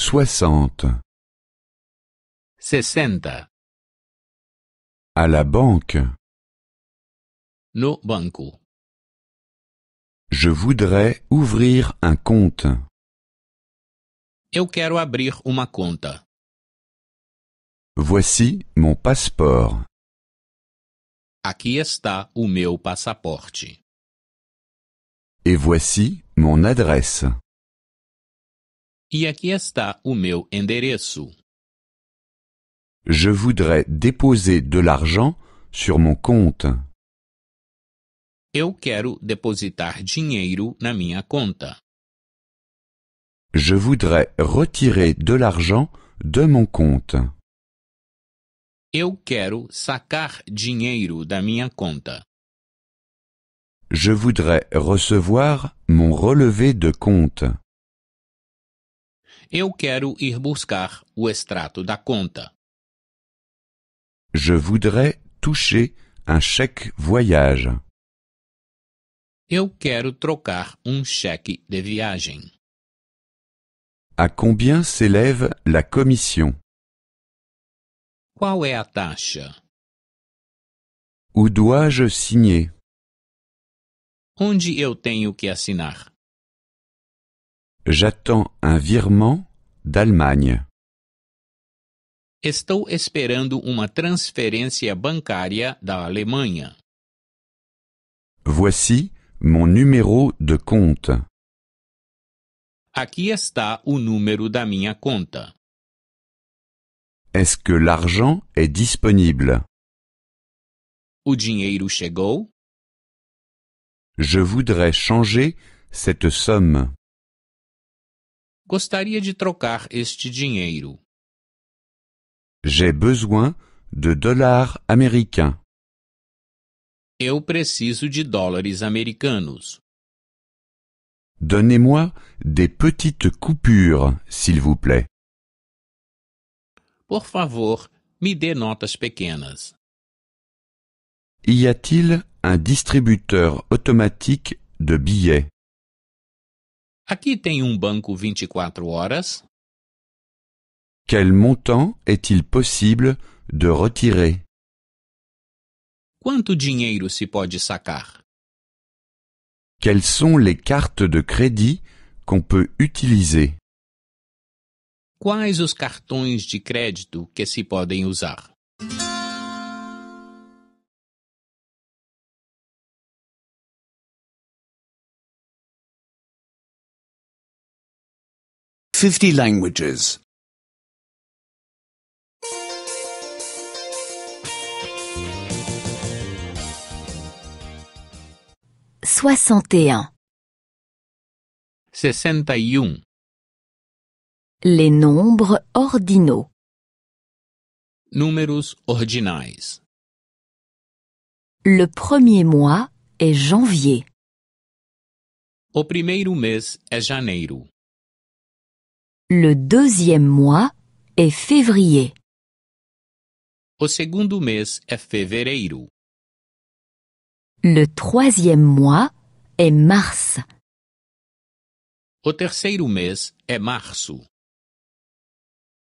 Soixante. Sessenta. À la banque. No banco. Je voudrais ouvrir un compte. Eu quero abrir uma conta. Voici mon passeport. Aqui está o meu passaporte. Et voici mon adresse. E aqui está o meu endereço. Je voudrais déposer de l'argent sur mon compte. Eu quero depositar dinheiro na minha conta. Je voudrais retirer de l'argent de mon compte. Eu quero sacar dinheiro da minha conta. Je voudrais recevoir mon relevé de compte. Eu quero ir buscar o extrato da conta. Je voudrais toucher un chèque voyage. Eu quero trocar um cheque de viagem. A combien s'élève la commission Qual é a taxa? Où dois-je signer Onde eu tenho que assinar? J'attends un virement d'Allemagne. Estou esperando uma transferência bancaria da Alemanha. Voici mon numéro de compte. Aqui está o número da minha conta. Est-ce que l'argent est disponible? O dinheiro chegou? Je voudrais changer cette somme. gostaria de trocar este dinheiro. J'ai besoin de dollars américains. Eu preciso de dólares americanos. Donnez-moi des petites coupures, s'il vous plaît. Por favor, me dê notas pequenas. Y a-t-il un distributeur automatique de billets Aqui tem um banco 24 horas. Quel montant est-il possible de retirer? Quanto dinheiro se pode sacar? Quelles sont les cartes de crédit qu'on peut utiliser? Quais os cartões de crédito que se podem usar? 50 languages. 61. 61. Les nombres ordinaux. Numerus ordinais. Le premier mois est janvier. O primeiro mês é janeiro. Le deuxième mois est février. O segundo mês é fevereiro. Le troisième mois est mars. O terceiro mês é março.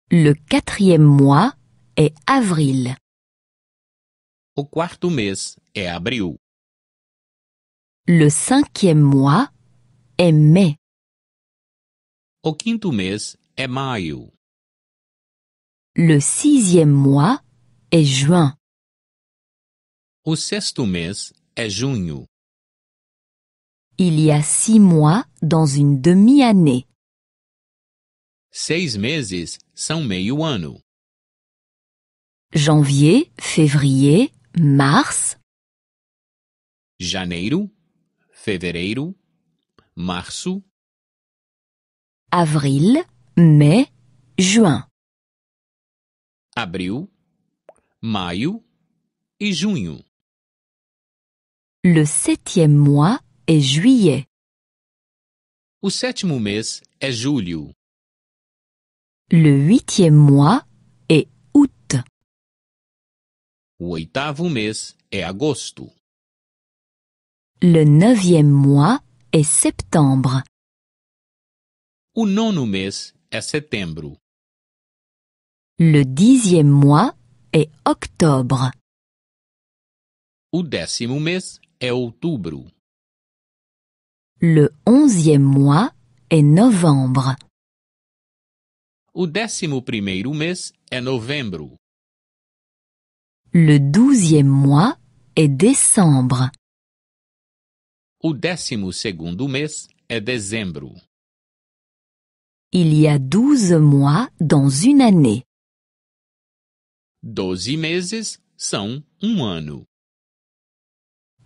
Le quatrième mois est avril. O quarto mês é abril. Le cinquième mois est mai. O quinto mês é maio. Le sixième mois est juin. O sexto mês é junho. Il y a six mois dans une demi-année. Seis meses são meio ano. Janvier, février, mars. Janeiro, fevereiro, março, avril, mai, juin. Abril, maio et junho. Le septième mois est juillet. O sétimo mês é julho. Le huitième mois est août. Le oitavo mois est agosto. Le neuvième mois est septembre. O nono mês é setembro. Le dixième mois est octobre. O décimo mês é outubro. Le onzième mois est novembre. O décimo primeiro mês é novembro. Le douzième mois est décembre. O décimo segundo mês é dezembro. Il y a douze mois dans une année. Doze meses são um ano.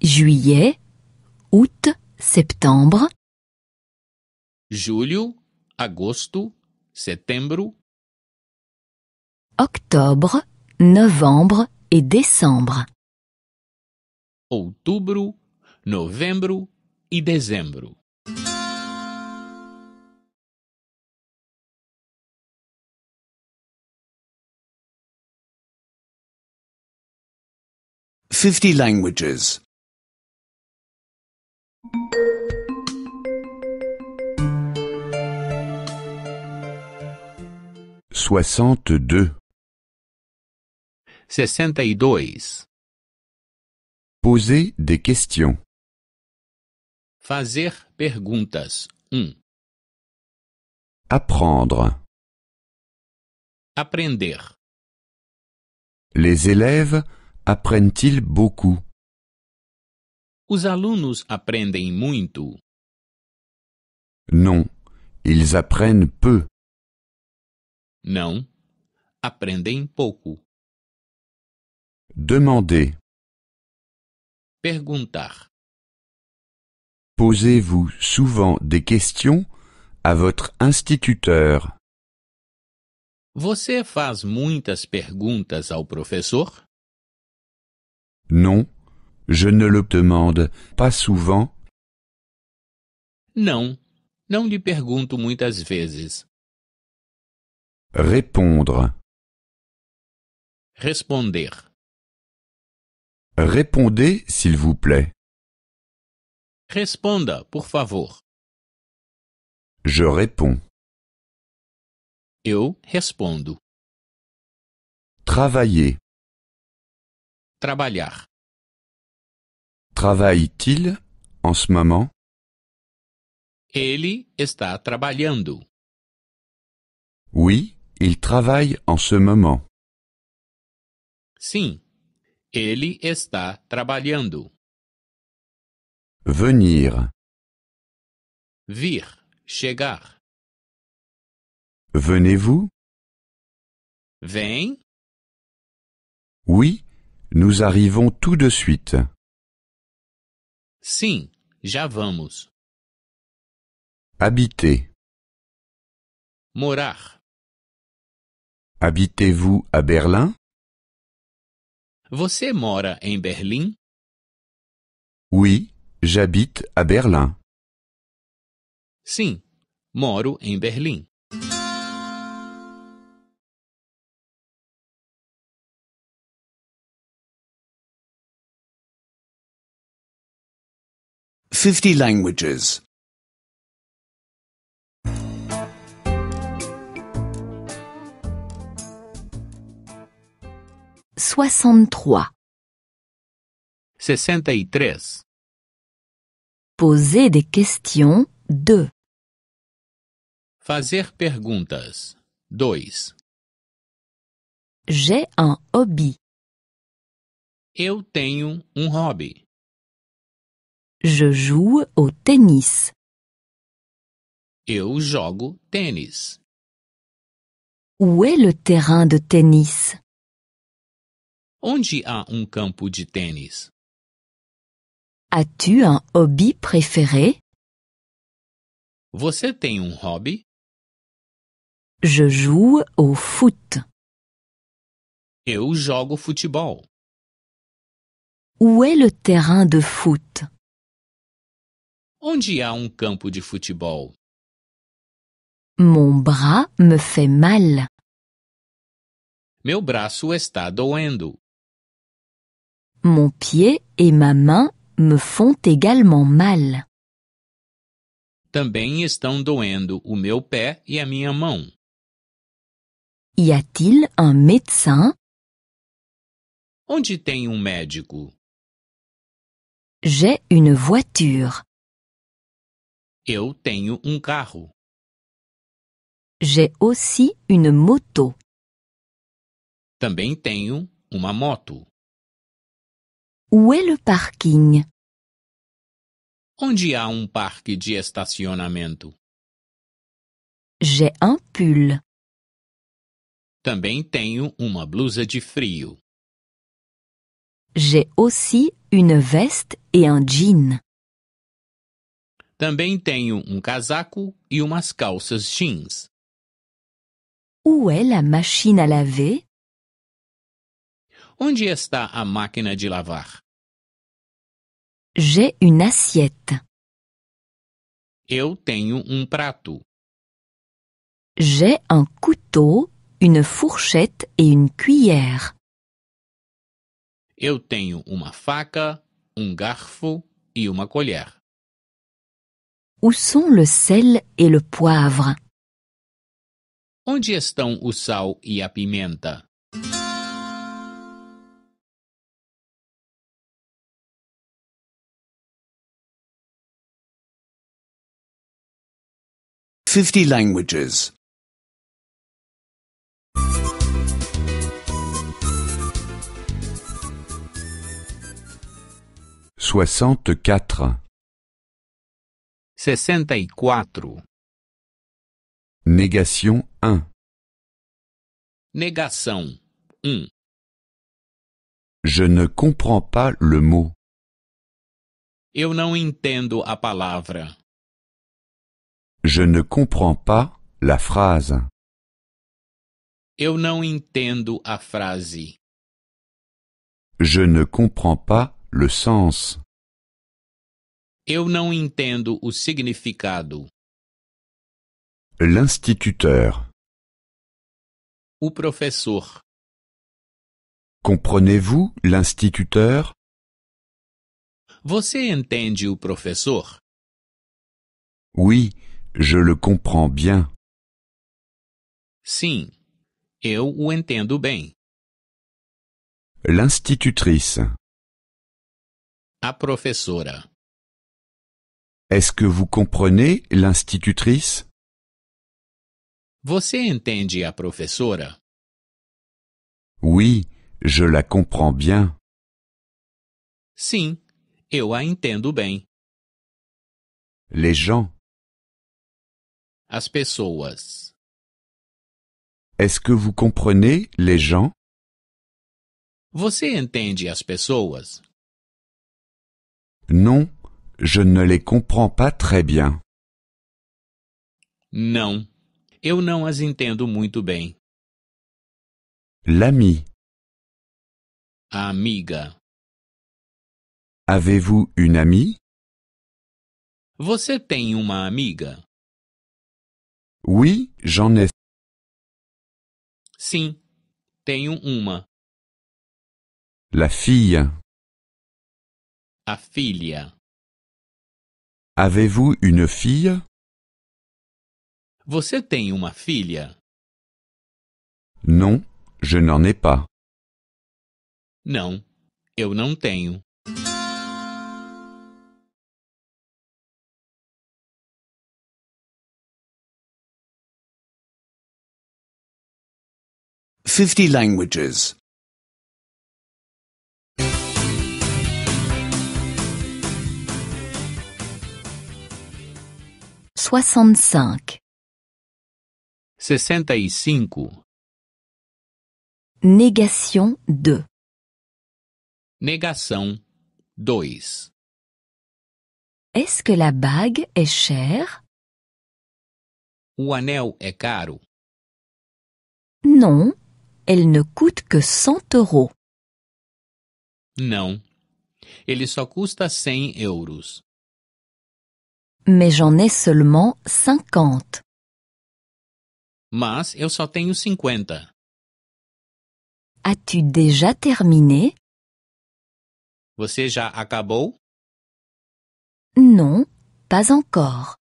Juillet, août, septembre. Julho, agosto, setembro. Octobre, novembre et décembre. Outubro, novembro e dezembro. 50 languages. 62. 62. Poser des questions. Fazer perguntas. 1. Um. Apprendre. Aprender. Les élèves apprennent-ils beaucoup? Os alunos aprendem muito? Non, ils apprennent peu. Não, aprendem pouco. Demander. Perguntar. Posez-vous souvent des questions à votre instituteur? Você faz muitas perguntas ao professor? Non, je ne le demande pas souvent. je não lhe pergunto muitas vezes. Répondre. Responder. Répondez, s'il vous plaît. Responda, por favor. Je réponds. Eu respondo. Travailler. trabalhar. Travaille-t-il en ce moment? Ele está trabalhando. Oui, il travaille en ce moment. Sim, ele está trabalhando. Venir. Vir, chegar. Venez-vous? Vem. Oui, Nous arrivons tout de suite. Sim, já vamos. Habiter. Morar. Habitez-vous à Berlin? Você mora em Berlim? Oui, j'habite à Berlin. Sim, moro em Berlim. 50 languages. 63. 63. Poser des questions 2. Fazer perguntas. 2. J'ai un hobby. Eu tenho um hobby. Je joue au tennis. Eu jogo tênis. Où est le terrain de tennis? Onde há um campo de tênis? As-tu un hobby préféré? Você tem um hobby? Je joue au foot. Eu jogo futebol. Où est le terrain de foot? Onde há um campo de futebol? Mon bras me fait mal. Meu braço está doendo. Mon pied et ma main me font également mal. Também estão doendo o meu pé e a minha mão. Y a-t-il un médecin? Onde tem um médico? J'ai une voiture. Eu tenho um carro. J'ai aussi une moto. Também tenho uma moto. Où est le parking? Onde há um parque de estacionamento? J'ai un pull. Também tenho uma blusa de frio. J'ai aussi une veste et un jean. Também tenho um casaco e umas calças jeans. Où est la machine à laver? Onde está a máquina de lavar? J'ai une assiette. Eu tenho um prato. J'ai un couteau, une fourchette et une cuillère. Eu tenho uma faca, um garfo e uma colher. Où sont le sel et le poivre? Onde estão o sal e a pimenta? Fifty languages. Soixante-quatre. 64. E Négation 1. Négation 1. Je ne comprends pas le mot. Eu não entendo a palavra. Je ne comprends pas la phrase. Eu não entendo a frase. Je ne comprends pas le sens. Eu não entendo o significado. L'instituteur. O professor. Comprenez-vous l'instituteur? Você entende o professor? Oui, je le comprends bien. Sim, eu o entendo bem. L'institutrice. A professora. Est-ce que vous comprenez l'institutrice? Você entende a professora? Oui, je la comprends bien. Sim, eu a entendo bem. Les gens. As pessoas. Est-ce que vous comprenez les gens? Você entende as pessoas? Non, je ne les comprends pas très bien. Não. Eu não as entendo muito bem. L'ami. amiga. Avez-vous une amie? Você tem uma amiga? Oui, j'en ai. Sim, tenho uma. La fille. A filha. Avez-vous une fille? Você tem uma filha? Non, je n'en ai pas. Não, eu não tenho. Fifty languages. 65. 65. Négation 2. Negação 2. Est-ce que la bague est chère? O anel é caro? Non, elle ne coûte que 100 euros. Não, ele só custa 100 euros. mais j'en ai seulement cinquante. Mas eu só tenho cinquenta. As-tu déjà terminé? Você já acabou? Non, pas encore.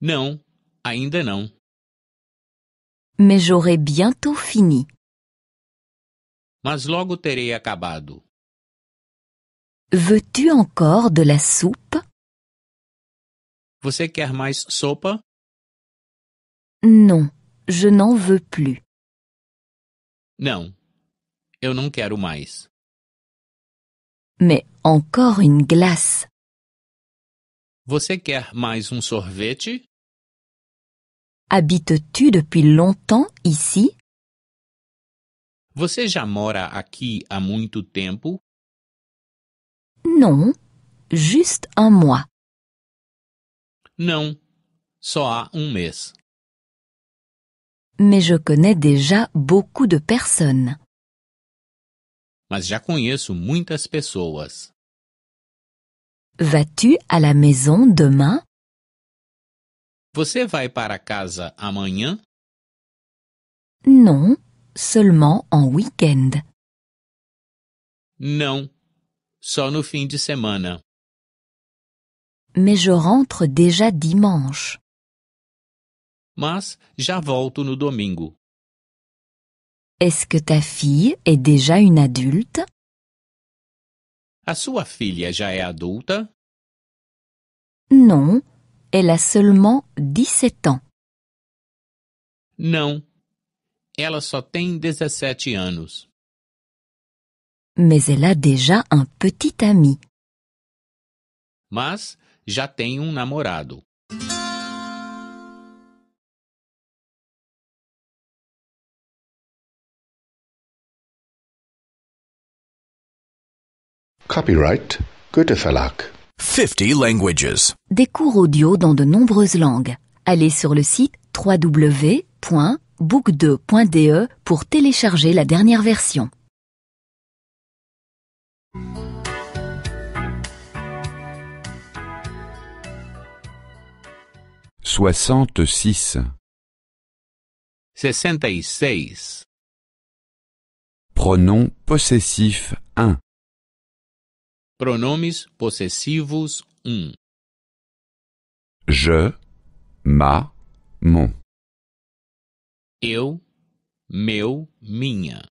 Non, ainda não. Mais j'aurai bientôt fini. Mas logo terei acabado. Veux-tu encore de la soupe? Você quer mais sopa? Não, je n'en veux plus. Não, eu não quero mais. Mais encore une glace. Você quer mais um sorvete? Habites-tu depuis longtemps ici? Você já mora aqui há muito tempo? Não, juste un mois. Não, só há um mês. Mais je connais déjà beaucoup de personnes. Mas já conheço muitas pessoas. Vas-tu à la maison demain? Você vai para casa amanhã? Non, seulement en week-end. Não, só no fim de semana. Mais je rentre déjà dimanche. Mas já volto no domingo. Est-ce que ta fille est déjà une adulte? A sua filha já é adulta? Non, elle a seulement 17 ans. Não, ela só tem 17 anos. Mais elle a déjà un petit ami. Mas já tem um namorado. Copyright Verlag. 50 languages. Des cours audio dans de nombreuses langues. Allez sur le site www.book2.de pour télécharger la dernière version. Soixante-six. Sessenta e seis. Pronom possessif 1. Pronomes possessivos 1. Je, ma, mon. Eu, meu, minha.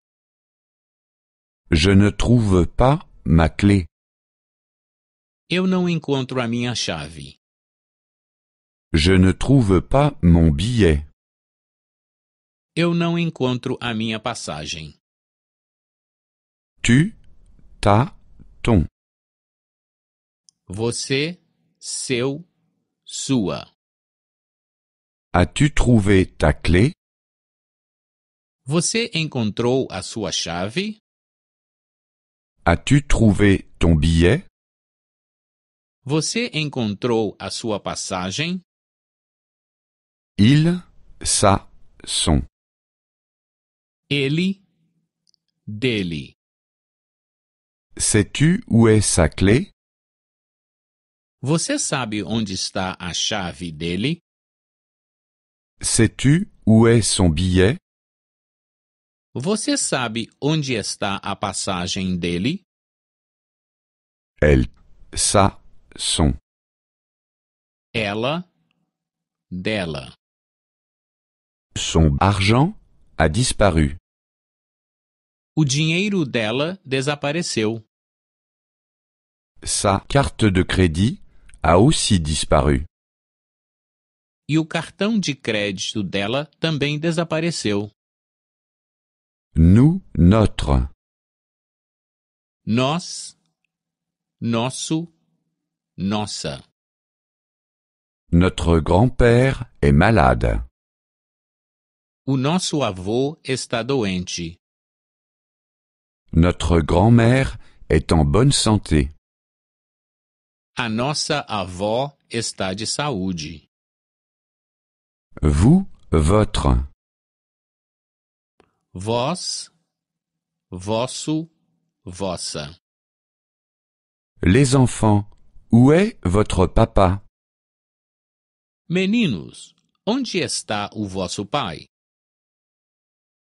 Je ne trouve pas ma clé. Eu não encontro a minha chave. Je ne trouve pas mon billet. Eu não encontro a minha passagem. Tu, ta, ton. Você, seu, sua. As-tu trouvé ta clé? Você encontrou a sua chave? As-tu trouvé ton billet? Você encontrou a sua passagem? Il, sa, son. Ele, dele. Sais-tu où est sa clé? Você sabe onde está a chave dele? Sais-tu où est son billet? Você sabe onde está a passagem dele? Elle, sa, son. Elle, dela. Son argent a disparu. O dinheiro dela desapareceu. Sa carte de crédit a aussi disparu. E o cartão de crédito dela também desapareceu. Nous, notre. Nós, nosso, nossa. Notre grand-père est malade. O nosso avô está doente. Notre grand-mère est en bonne santé. A nossa avó está de saúde. Vous, votre. Vós, vosso, vossa. Les enfants, où est votre papa? Meninos, onde está o vosso pai?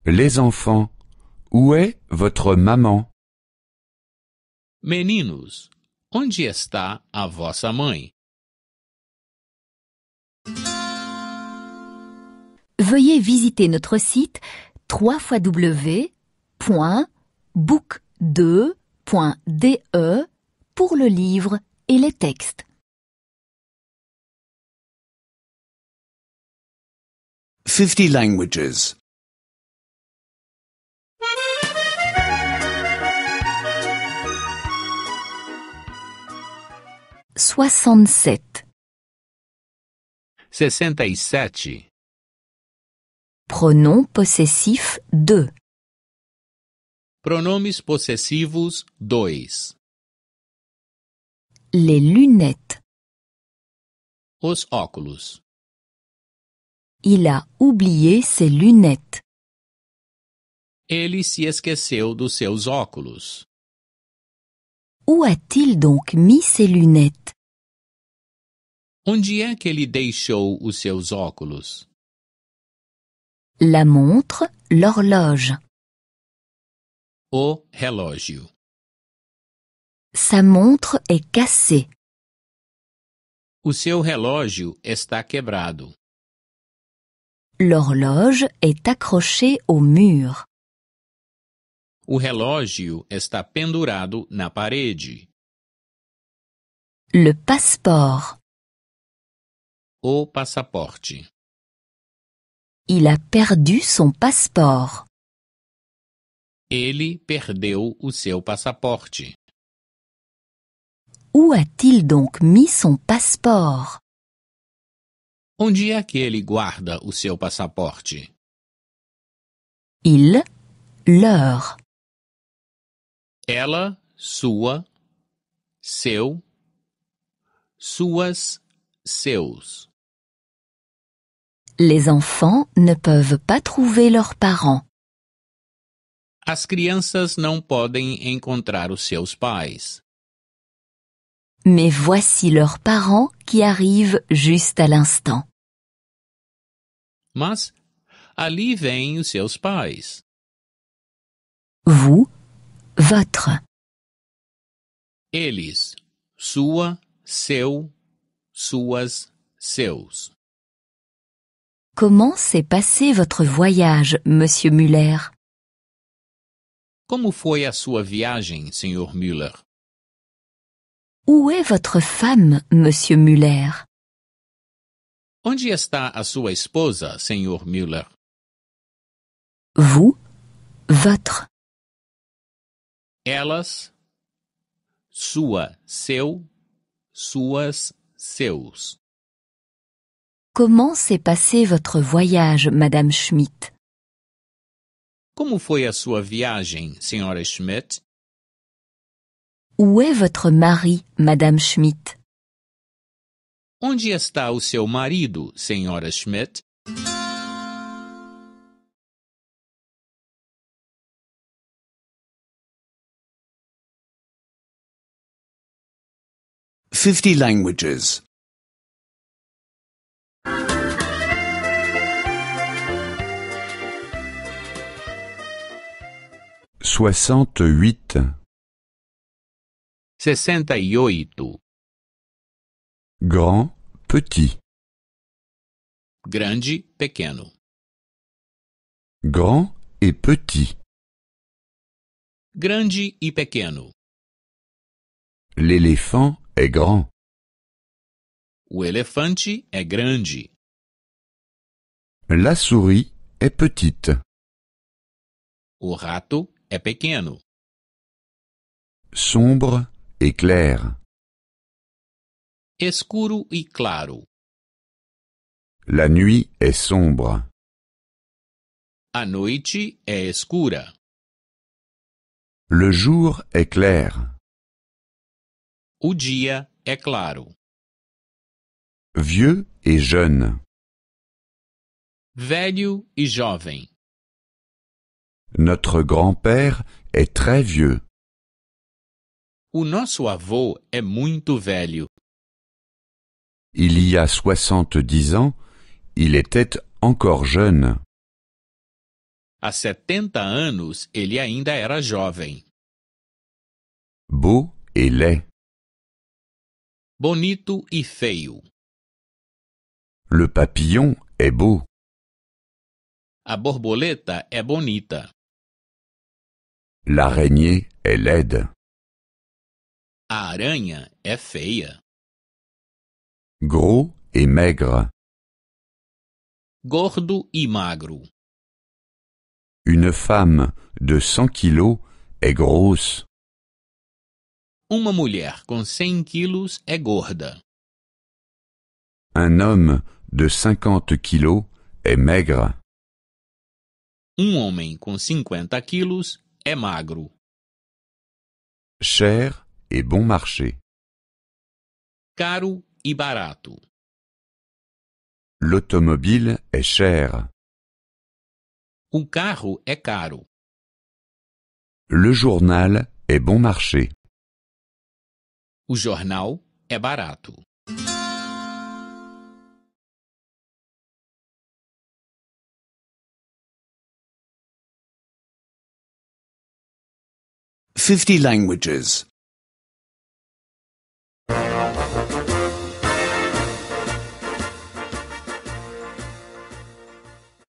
Les enfants, où est votre maman? Meninos, onde está a vossa mãe? Veuillez visiter notre site www.book2.de pour le livre et les textes. Fifty languages. 67 67 Pronom possessif 2 Pronomes possessivos 2 Les lunettes Os óculos Il a oublié ses lunettes Ele se esqueceu dos seus óculos. Où a-t-il donc mis ses lunettes? Onde est que ele deixou os seus óculos? La montre, l'horloge. O relógio. Sa montre est cassée. O seu relógio está quebrado. L'horloge est accrochée au mur. O relógio está pendurado na parede. Le passeport. O passaporte. Il a perdu son passeport. Ele perdeu o seu passaporte. Où a-t-il donc mis son passeport? Onde é que ele guarda o seu passaporte? Il, leur ela, sua, seu, suas, seus. Les enfants ne peuvent pas trouver leurs parents. As crianças não podem encontrar os seus pais. Mais voici leurs parents qui arrivent juste à l'instant. Mas ali vêm os seus pais. Vous votre. Eles, sua, seu, suas, seus. Comment s'est passé votre voyage, monsieur Muller? Comment foi a sua viagem, Senhor Müller? Où est votre femme, monsieur Muller? Onde está a sua esposa, Senhor Müller? Vous, votre. elas, sua, seu, suas, seus. Comment s'est passé votre voyage, Madame Schmidt? Como foi a sua viagem, Sra. Schmidt? Où est votre mari, Madame Schmidt? Onde está o seu marido, Sra. Schmidt? 50 languages. 68 68. Grand, petit. Grande, pequeno. Grand et petit. Grande et pequeno. L'éléphant grand. O elefante é grande. La souris est petite. O rato é pequeno. Sombre et clair. Escuro e claro. La nuit est sombre. A noite é escura. Le jour est clair. O dia é claro. Vieux et jeune. Velho e jovem. Notre grand-père est très vieux. O nosso avô é muito velho. Il y a soixante-dix ans, il était encore jeune. Há setenta anos ele ainda era jovem. Beau et laid. bonito et feio. Le papillon est beau. A borboleta é bonita. L'araignée est laide. A aranha é feia. Gros et maigre. Gordo et magro. Une femme de 100 kilos est grosse. Uma mulher com 100 quilos é gorda. Un homme de 50 quilos é maigre. Um homem com 50 quilos é magro. Cher e bon marché. Caro e barato. L'automobile é cher. O carro é caro. Le journal é bon marché. O jornal é barato. Fifty languages.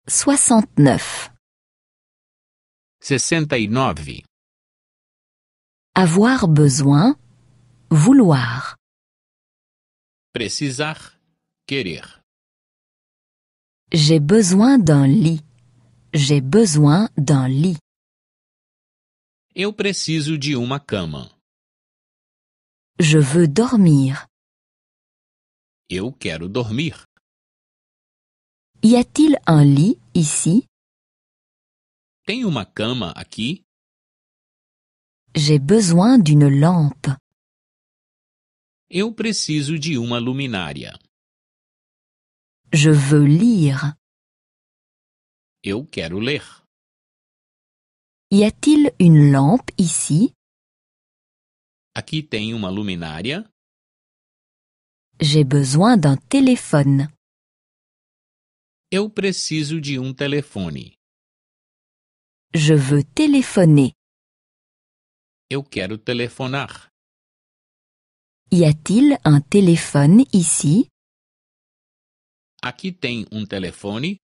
Soixante-neuf. Sessenta e nove. Avoir besoin Vouloir. Precisar, querer. J'ai besoin d'un lit. J'ai besoin d'un lit. Eu preciso de uma cama. Je veux dormir. Eu quero dormir. Y a-t-il un lit ici? Tem uma cama aqui? J'ai besoin d'une lampe. Eu preciso de uma luminária. Je veux lire. Eu quero ler. Y a-t-il une lampe ici? Aqui tem uma luminária. J'ai besoin d'un téléphone. Eu preciso de um telefone. Je veux téléphoner. Eu quero telefonar. Y a-t-il un téléphone ici? Aqui tem um telefone.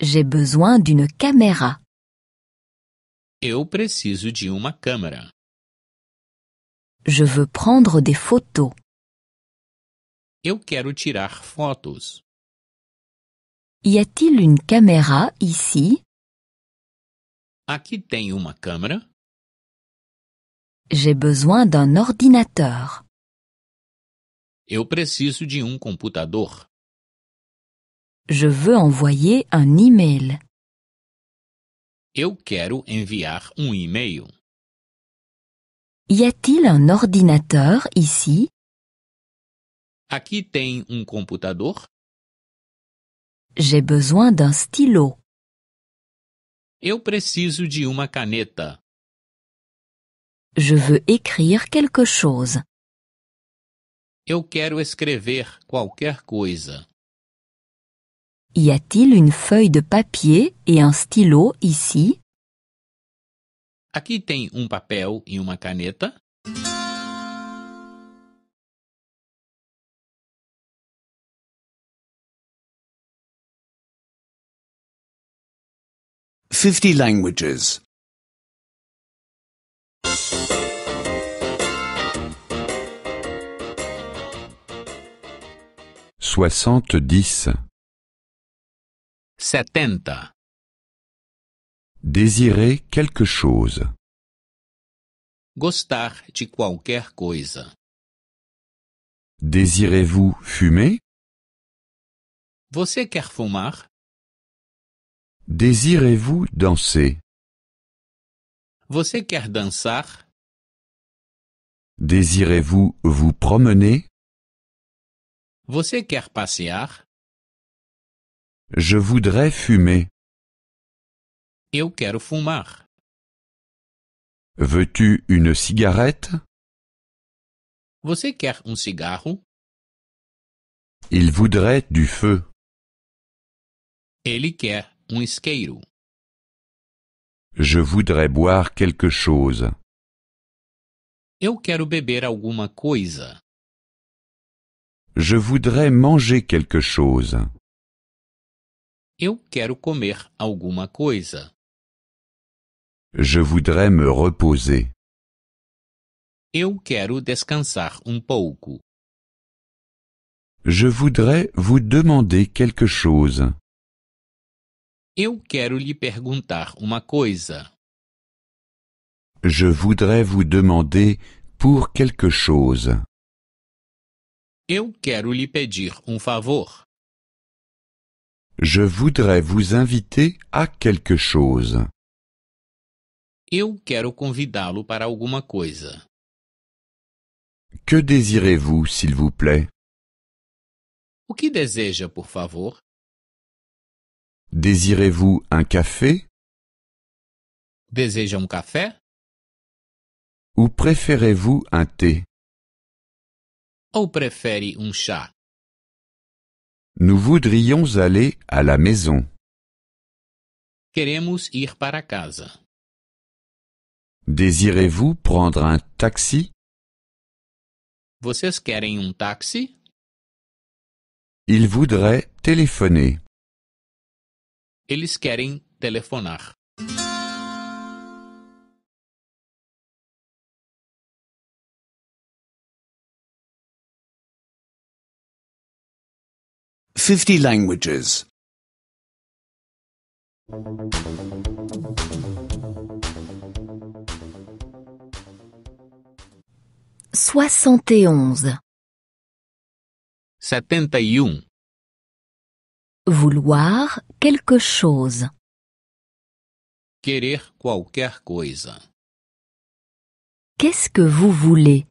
J'ai besoin d'une caméra. Eu preciso de uma câmera. Je veux prendre des photos. Eu quero tirar fotos. Y a-t-il une caméra ici? Aqui tem uma câmera. J'ai besoin d'un ordinateur. Eu preciso de um computador. Je veux envoyer un email. Eu quero enviar um e-mail. Y a-t-il un ordinateur ici? Aqui tem um computador? J'ai besoin d'un stylo. Eu preciso de uma caneta. Je veux écrire quelque chose. Eu quero escrever qualquer coisa. Y a-t-il une feuille de papier et un stylo ici? Aqui tem um papel e uma caneta. Fifty languages. 70. Désirer quelque chose. Gostar de qualquer coisa. Désirez-vous fumer? Você quer fumar? Désirez-vous danser? Você quer dançar? Désirez-vous vous promener? Você quer passear? Je voudrais fumer. Eu quero fumar. Veux-tu une cigarette? Você quer um cigarro? Il voudrait du feu. Ele quer um isqueiro. Je voudrais boire quelque chose. Eu quero beber alguma coisa. Je voudrais manger quelque chose. Eu quero comer alguma coisa. Je voudrais me reposer. Eu quero descansar um pouco. Je voudrais vous demander quelque chose. Eu quero lhe perguntar uma coisa. Je voudrais vous demander pour quelque chose. Eu quero lhe pedir um favor. Je voudrais vous inviter à quelque chose. Eu quero convidá-lo para alguma coisa. Que désirez-vous, s'il vous plaît? O que deseja, por favor? Désirez-vous un café? Deseja um café? Ou préférez-vous un thé? ou un chat? Nous voudrions aller à la maison. Queremos ir para casa. Désirez-vous prendre un taxi? Vocês querem um táxi? Il voudrait téléphoner. Eles querem telefonar. 50 languages. 71. 71. Um. Vouloir quelque chose. Querer qualquer coisa. Qu'est-ce que vous voulez?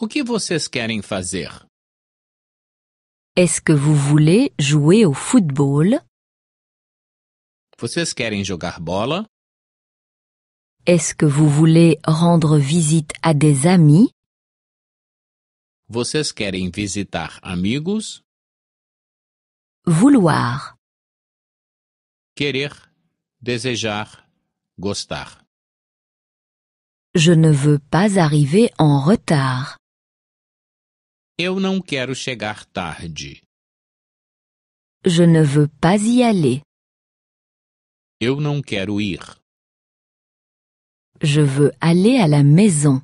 O que vocês querem fazer? Est-ce que vous voulez jouer au football? Vocês bola? Est-ce que vous voulez rendre visite à des amis? Vocês querem visitar amigos? Vouloir. Querer, desejar, gostar. Je ne veux pas arriver en retard. Eu não quero chegar tarde. Je ne veux pas y aller. Eu não quero ir. Je veux aller à la maison.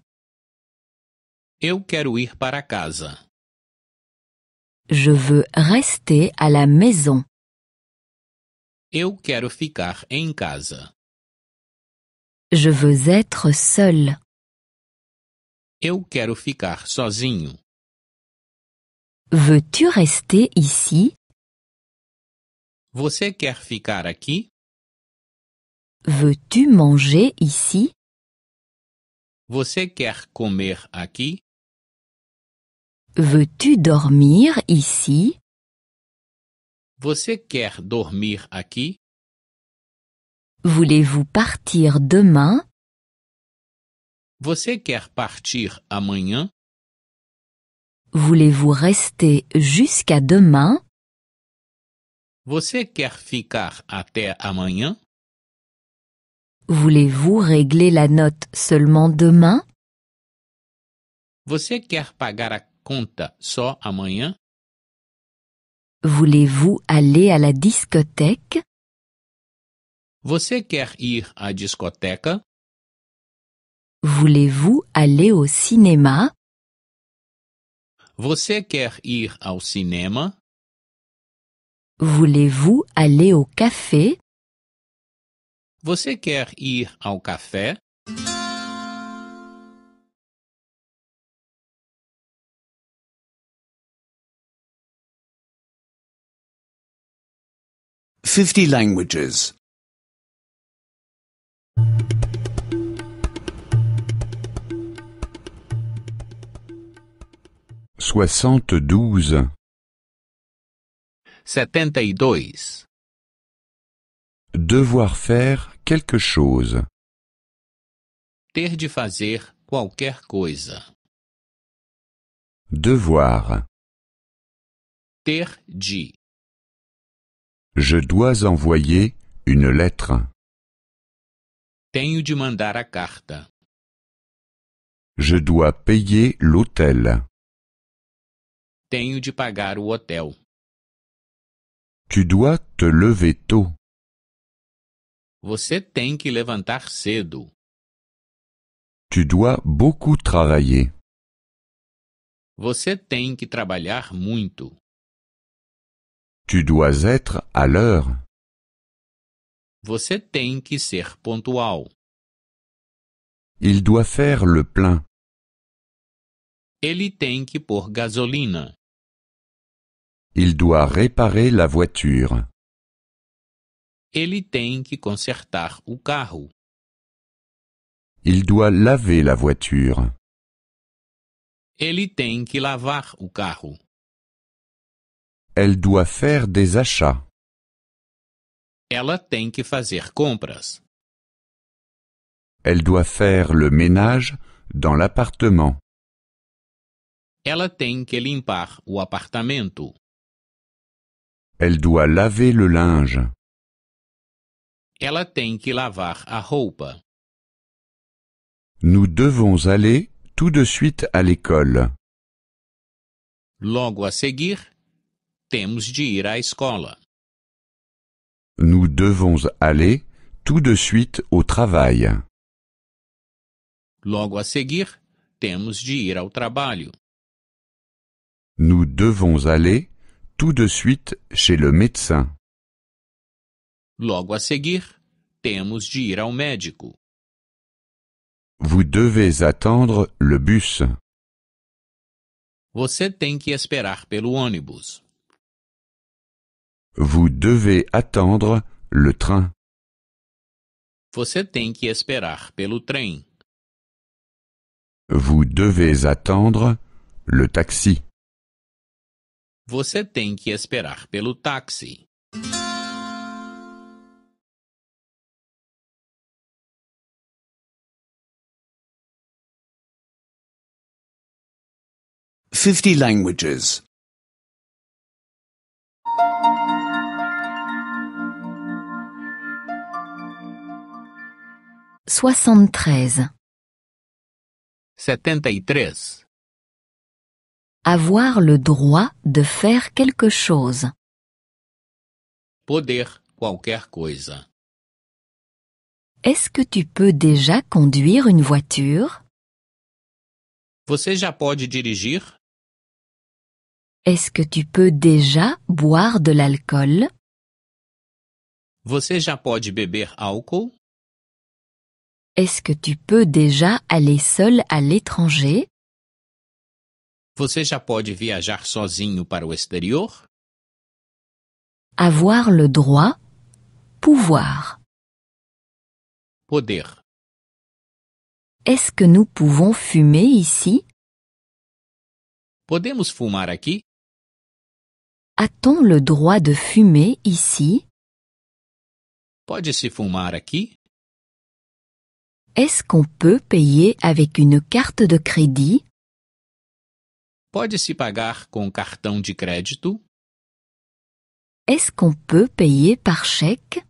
Eu quero ir para casa. Je veux rester à la maison. Eu quero ficar em casa. Je veux être seul. Eu quero ficar sozinho. Veux-tu rester ici? Você quer ficar aqui? Veux-tu manger ici? Você quer comer aqui? Veux-tu dormir ici? Você quer dormir aqui? Voulez-vous partir demain? Você quer partir amanhã? Voulez-vous rester jusqu'à demain? Você quer ficar até amanhã? Voulez-vous régler la note seulement demain? Você quer pagar a conta só amanhã? Voulez-vous aller à la discothèque? Você quer ir à discoteca? Voulez-vous aller au cinéma? Você quer ir ao cinema? Voulez-vous aller au café? Você quer ir ao café? Fifty languages. 72 72 e Devoir faire quelque chose. Ter de fazer qualquer coisa. Devoir. Ter de. Je dois envoyer une lettre. Tenho de mandar a carta. Je dois payer l'hôtel. Tenho de pagar o hotel. Tu dois te lever tôt. Você tem que levantar cedo. Tu dois beaucoup travailler. Você tem que trabalhar muito. Tu dois être à l'heure. Você tem que ser pontual. Il doit faire le plein. Ele tem que pôr gasolina. Il doit réparer la voiture. Ele tem que consertar o carro. Il doit laver la voiture. Ele tem que lavar o carro. Elle doit faire des achats. Ela tem que fazer compras. Elle doit faire le ménage dans l'appartement. Ela tem que limpar o apartamento. Elle doit laver le linge. Ela tem que lavar a roupa. Nous devons aller tout de suite à l'école. Logo a seguir, temos de ir à escola. Nous devons aller tout de suite au travail. Logo a seguir, temos de ir ao trabalho. Nous devons aller tout de suite chez le médecin. Logo a seguir, temos de ir ao médico. Vous devez attendre le bus. Você tem que esperar pelo ônibus. Vous devez attendre le train. Você tem que esperar pelo trem. Vous devez attendre le taxi. Você tem que esperar pelo táxi. Fifty languages. Soixante-treize. Setenta e três. Avoir le droit de faire quelque chose. Poder qualquer coisa. Est-ce que tu peux déjà conduire une voiture? dirigir? Est-ce que tu peux déjà boire de l'alcool? beber Est-ce que tu peux déjà aller seul à l'étranger? Você já pode viajar sozinho para o exterior? Avoir le droit, pouvoir. Poder. Est-ce que nous pouvons fumer ici? Podemos fumar aqui? A-t-on le droit de fumer ici? Pode-se fumar aqui? Est-ce qu'on peut payer avec une carte de crédit? Pode-se pagar com cartão de crédito? Est-ce qu'on peut payer par chèque?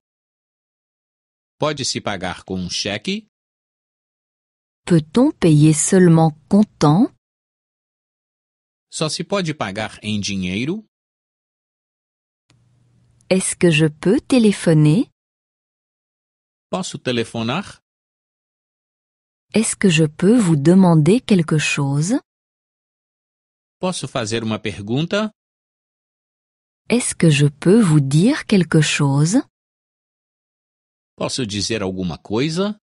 Pode-se pagar com cheque? Peut-on payer seulement comptant? Só se pode pagar em dinheiro? Est-ce que je peux téléphoner? Posso telefonar? Est-ce que je peux vous demander quelque chose? Posso fazer uma pergunta? Est-ce que je peux vous dire quelque chose? Posso dizer alguma coisa?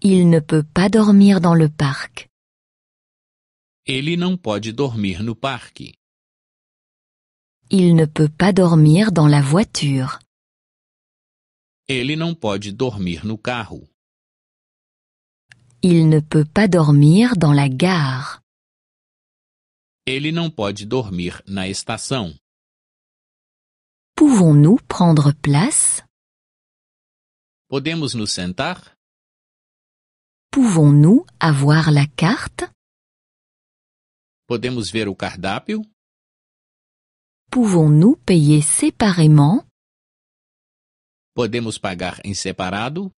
Il ne peut pas dormir dans le parc. Ele não pode dormir no parque. Il ne peut pas dormir dans la voiture. Ele não pode dormir no carro. Il ne peut pas dormir dans la gare. Ele não pode dormir na estação. Pouvons-nous prendre place? Podemos nos sentar? Pouvons-nous avoir la carte? Podemos ver o cardápio? Pouvons-nous payer séparément? Podemos pagar em separado?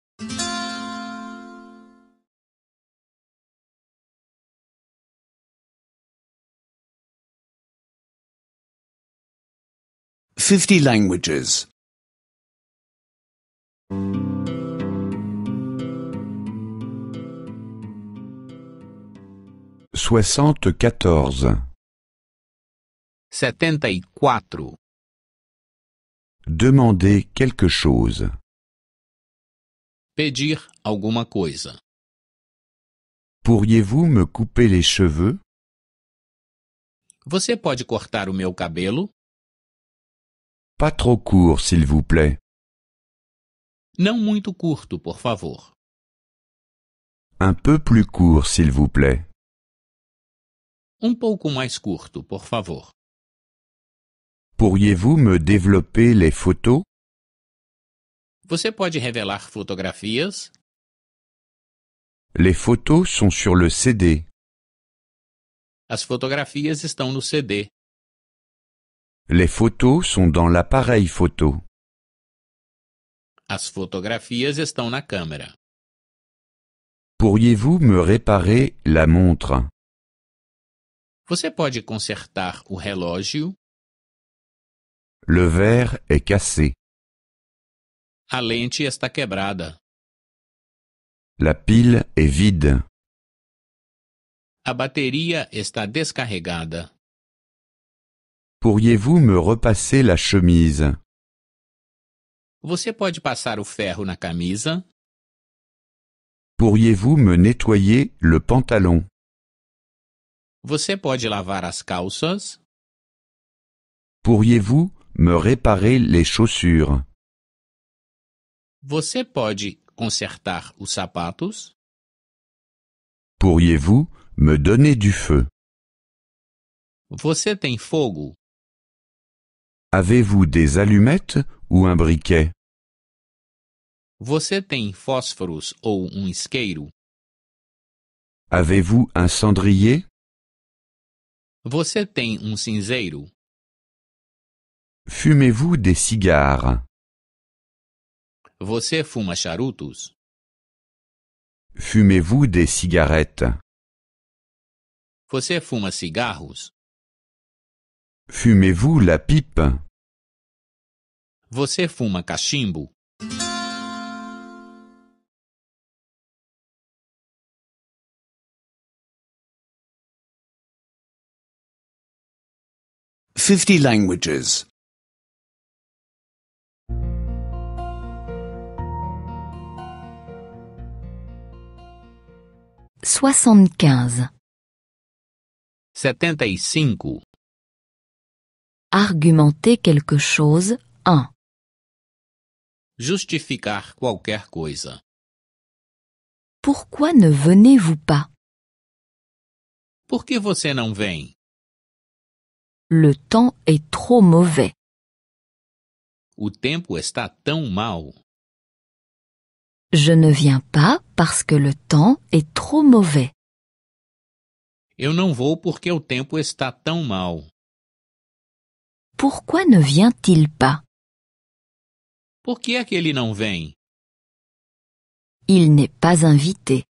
50 languages. Soixante-quatorze. Setenta e quatro. Demander quelque chose. Pedir alguma coisa. Pourriez-vous me couper les cheveux? Você pode cortar o meu cabelo? Pas trop court, s'il vous plaît. Non, muito curto, por favor. Un peu plus court, s'il vous plaît. Un um pouco mais curto, por favor. Pourriez-vous me développer les photos? Você pode revelar fotografias? Les photos sont sur le CD. As fotografias estão no CD. Les photos sont dans l'appareil photo. As fotografias estão na câmera. Pourriez-vous me réparer la montre? Você pode consertar o relógio? Le verre est cassé. A lente está quebrada. La pile est vide. A bateria está descarregada. Pourriez-vous me repasser la chemise? Vous pode passar o ferro na camisa? Pourriez-vous me nettoyer le pantalon? Vous pode lavar as calças? Pourriez-vous me réparer les chaussures? Vous pode consertar os sapatos? Pourriez-vous me donner du feu? Você tem fogo? Avez-vous des allumettes ou um briquet? Você tem fósforos ou um isqueiro? Avez-vous un cendrier? Você tem um cinzeiro? Fumez-vous des cigares? Você fuma charutos? Fumez-vous des cigarettes? Você fuma cigarros? Fumez-vous la pipe? Você fuma cachimbo? Fifty languages. Soixante-quinze. Setenta e cinco. Argumenter quelque chose 1. Justificar qualquer coisa. Pourquoi ne venez-vous pas? Pourquoi vous você não vem? Le temps est trop mauvais. O tempo está tão mal, Je ne viens pas parce que le temps est trop mauvais. Eu não vou porque o tempo está tão mal. Pourquoi ne vient-il pas? Pourquoi que é que não Il n'est pas invité.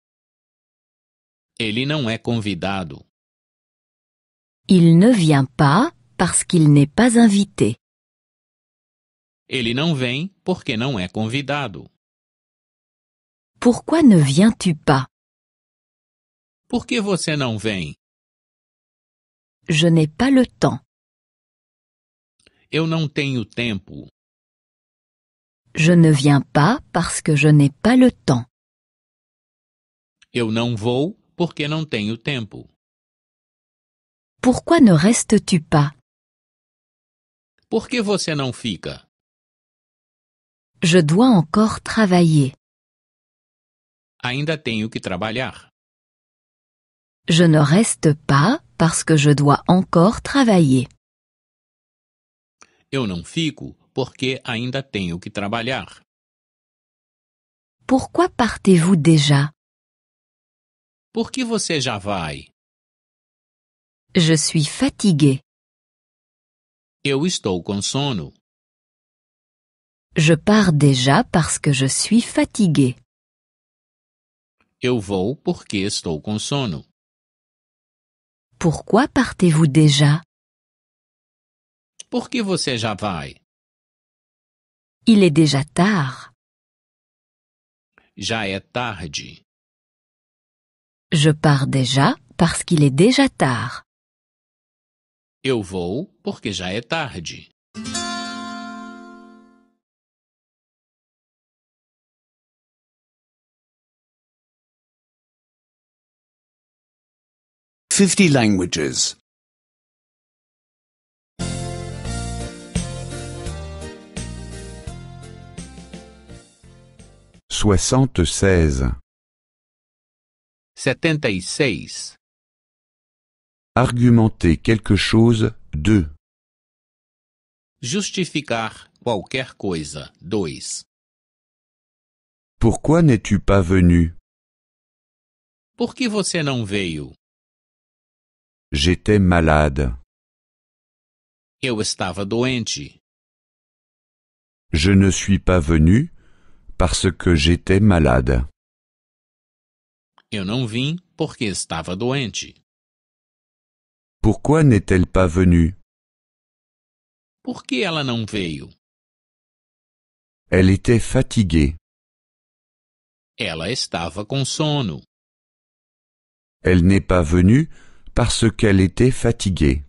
Ele não é convidado. Il ne vient pas parce qu'il n'est pas invité. Ele não vem qu'il não é convidado. Pourquoi ne viens-tu pas? Por que você não vem? Je n'ai pas le temps. Eu não tenho tempo. Je ne viens pas parce que je n'ai pas le temps. Eu não vou porque não tenho tempo. Pourquoi ne restes-tu pas Por que você não fica? Je dois encore travailler. Ainda tenho que trabalhar. Je ne reste pas parce que je dois encore travailler. Eu não fico porque ainda tenho que trabalhar. Pourquoi partez-vous déjà? Por que você já vai? Je suis fatigué. Eu estou com sono. Je pars déjà parce que je suis fatigué. Eu vou porque estou com sono. Pourquoi partez-vous déjà? Por que você já vai? Il est déjà tard. Já é tarde. Je pars déjà parce qu'il est déjà tard. Eu vou porque já é tarde. Fifty languages. 76. seize e Argumenter quelque chose 2. Justificar qualquer coisa. 2. Pourquoi n'es-tu pas venu? Por que você não veio? J'étais malade. Eu estava doente. Je ne suis pas venu parce que j'étais malade. Eu não vim porque estava doente. Pourquoi n'est-elle pas venue? Por que ela não veio? Elle était fatiguée. Ela estava com sono. Elle n'est pas venue parce qu'elle était fatiguée.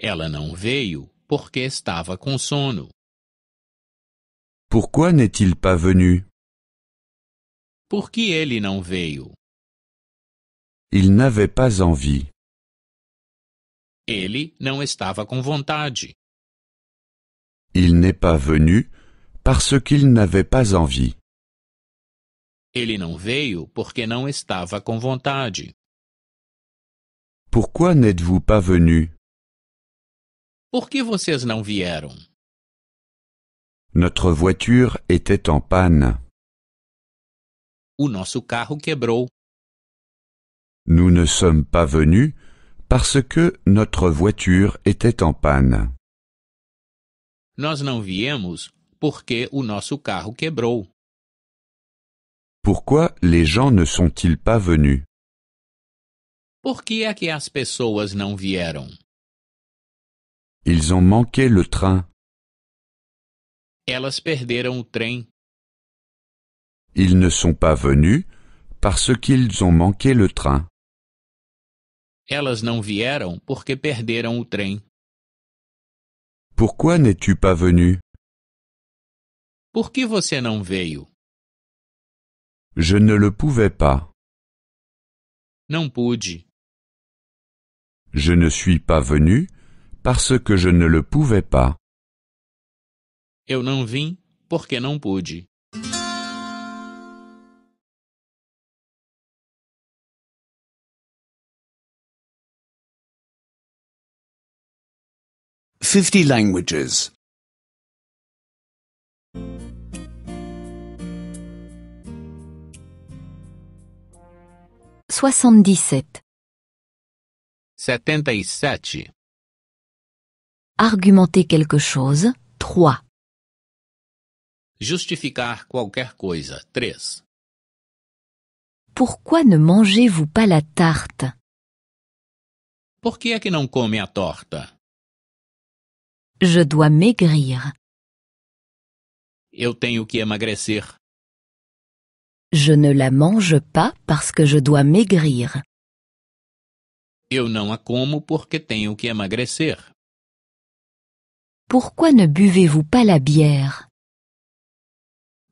Ela não veio porque estava com sono. Pourquoi n'est-il pas venu? Por que ele não veio? Il n'avait pas envie. Ele não estava com vontade. Il n'est pas venu parce qu'il n'avait pas envie. Ele não veio porque não estava com vontade. Pourquoi n'êtes-vous pas venu? Por que vocês não vieram? Notre voiture était en panne. O nosso carro quebrou. Nous ne sommes pas venus parce que notre voiture était en panne. Nós não viemos porque o nosso carro quebrou. Pourquoi les gens ne sont-ils pas venus? Por que que as pessoas não vieram? Ils ont manqué le train. Elas perderam o trem. Ils ne sont pas venus parce qu'ils ont manqué le train. Elas não vieram porque perderam o trem. Pourquoi n'es-tu pas venu? Por que você não veio? Je ne le pouvais pas. Não pude. Je ne suis pas venu parce que je ne le pouvais pas. Je n'ai pas vu parce que je ne pouvais. 50 langues 77 77 Argumenter quelque chose, trois. Justificar qualquer coisa. 3. Pourquoi ne mangez-vous pas la tarte? Pourquoi que é que não come a torta? Je dois maigrir. Eu tenho que emagrecer. Je ne la mange pas parce que je dois maigrir. Eu não a como porque tenho que emagrecer. Pourquoi ne buvez-vous pas la bière?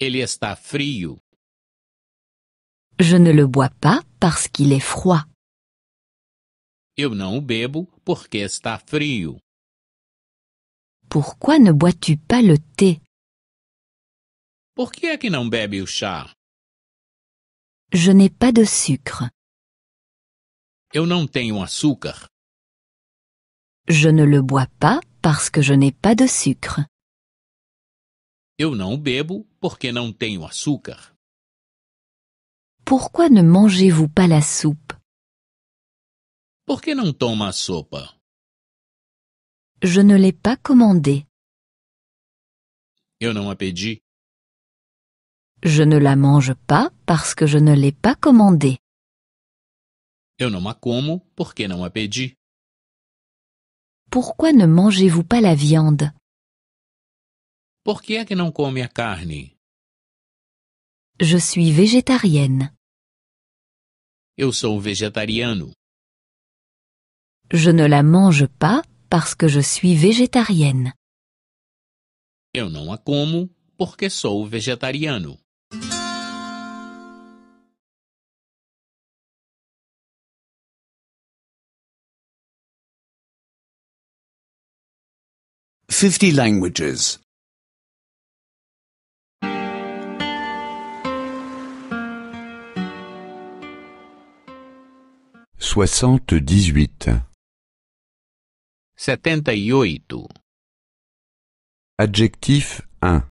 Il est frio. Je ne le bois pas parce qu'il est froid. Eu não o bebo porque está frio. Pourquoi ne bois-tu pas le thé? Por que é que não bebe o chá? Je n'ai pas de sucre. Eu não tenho açúcar. Je ne le bois pas parce que je n'ai pas de sucre. Eu não bebo porque não tenho açúcar. Pourquoi ne mangez-vous pas la soupe? Pourquoi que toma a sopa? Je ne l'ai pas commandée. Eu não a pedi. Je ne la mange pas parce que je ne l'ai pas commandée. Eu não a como porque não a pedi. Pourquoi ne mangez-vous pas la viande Por que é que não come a carne? Je suis végétarienne. Eu sou vegetariano. Je ne la mange pas parce que je suis végétarienne. Eu não a como porque sou vegetariano. Fifty languages. Soixante-dix-huit. e Adjectif 1.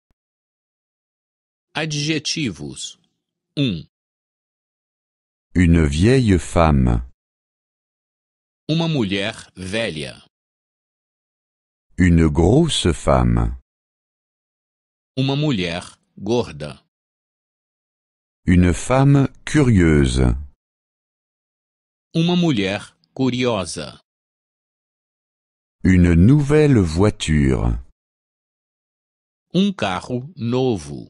Adjetivos. 1. Um. Une vieille femme. Uma mulher velha. Une grosse femme. Uma mulher gorda. Une femme curieuse mulher curiosa. Une nouvelle voiture. Un um carro novo.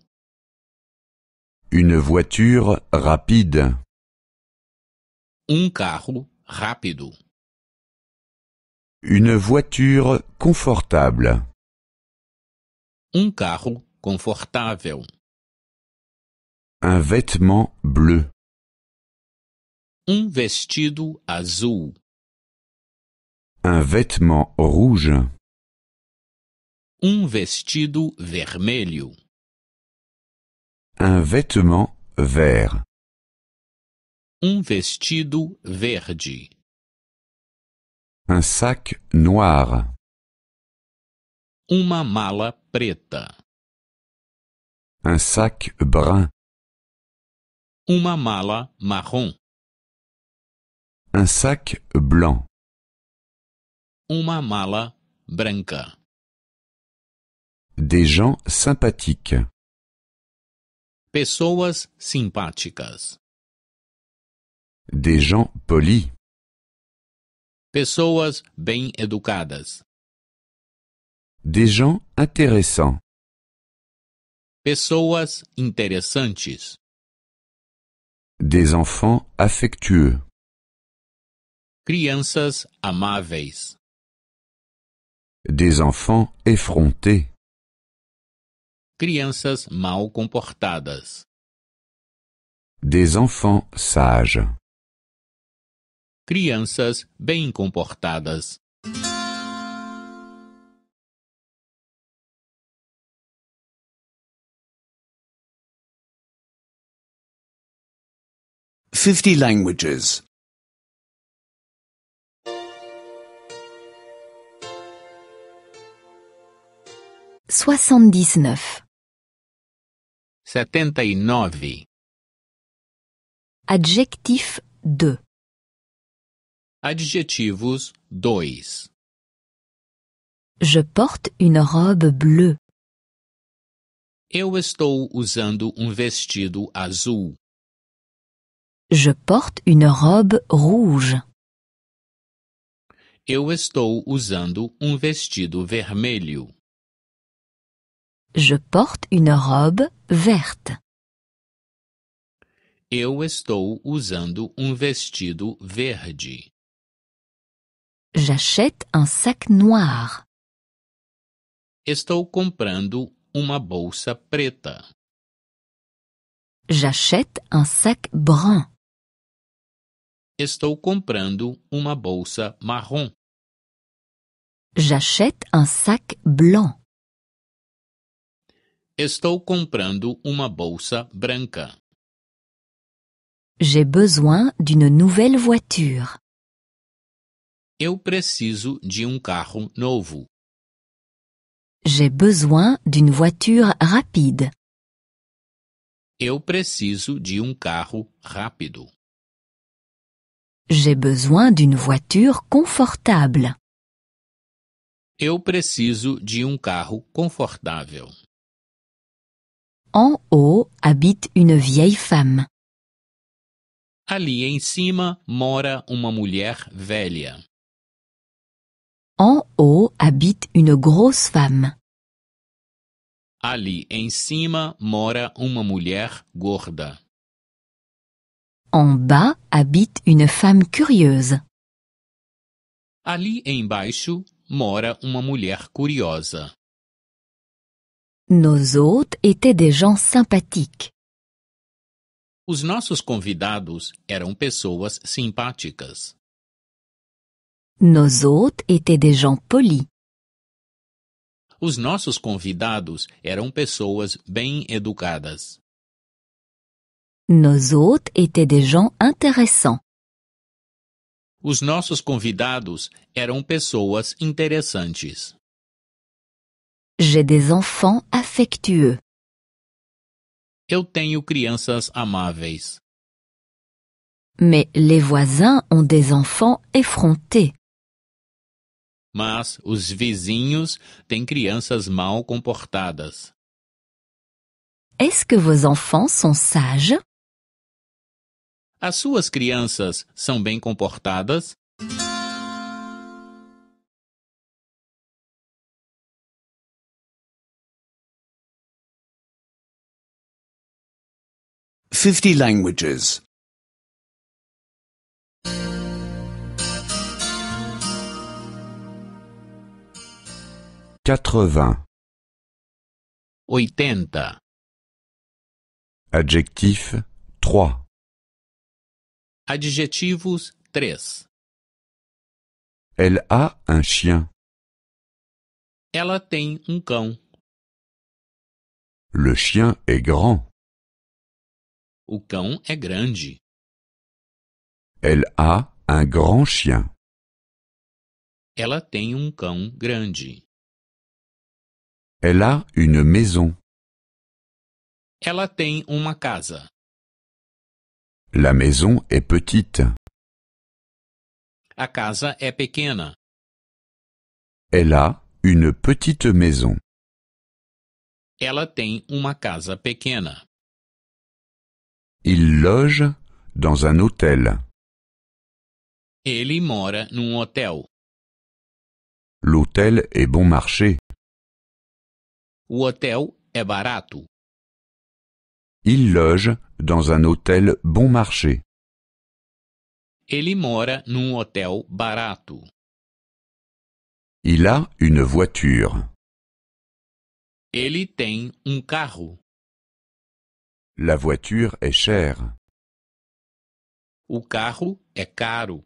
Une voiture rapide. Un um carro rápido. Une voiture confortable. Un um carro confortável. Un vêtement bleu. Um vestido azul. Un vêtement rouge. Um vestido vermelho. Un vêtement vert. Um vestido verde. Un sac noir. Uma mala preta. Un sac brun. Uma mala marrom. Un sac blanc. Uma mala branca. Des gens sympathiques. Pessoas simpáticas. Des gens polis. Pessoas bem educadas. Des gens intéressants. Pessoas interessantes. Des enfants affectueux. Crianças amáveis. Des enfants effrontés. Crianças mal comportadas. Des enfants sages. Crianças bem comportadas. Fifty languages. 79 79 Adjectif 2 Adjetivos 2 Je porte une robe bleue. Eu estou usando um vestido azul. Je porte une robe rouge. Eu estou usando um vestido vermelho. Je porte une robe verte. Eu estou usando um vestido verde. J'achète un sac noir. Estou comprando uma bolsa preta. J'achète un sac brun. Estou comprando uma bolsa marron. J'achète un sac blanc. Estou comprando uma bolsa branca. J'ai besoin d'une nouvelle voiture. Eu preciso de um carro novo. J'ai besoin d'une voiture rapide. Eu preciso de um carro rápido. J'ai besoin d'une voiture confortable. Eu preciso de um carro confortável. En haut habite une vieille femme. Ali em cima mora uma mulher velha. En haut habite une grosse femme. Ali em cima mora uma mulher gorda. En bas habite une femme curieuse. Ali embaixo mora uma mulher curiosa. Nos hôtes étaient des gens sympathiques. Os nossos convidados eram pessoas simpáticas. Nos hôtes étaient des gens polis. Os nossos convidados eram pessoas bem educadas. Nos hôtes étaient des gens intéressants. Os nossos convidados eram pessoas interessantes. J'ai des enfants affectueux. Eu tenho crianças amáveis. Mais les voisins ont des enfants effrontés. Mas os vizinhos têm crianças mal comportadas. Est-ce que vos enfants sont sages? As suas crianças são bem comportadas? 50 languages. 80. 80. Adjectif 3. Adjetivos 3. Elle a un chien. Ela tem um cão. Le chien est grand. O cão é grande. Elle a un grand chien. Ela tem um cão grande. Elle a une maison. Ela tem uma casa. La maison est petite. A casa é pequena. Elle a une petite maison. Ela tem uma casa pequena. Il loge dans un hôtel. Ele mora num hotel. L'hôtel est bon marché. O hotel é barato. Il loge dans un hôtel bon marché. Ele mora num hotel barato. Il a une voiture. Ele tem um carro. La voiture est chère. O carro est caro.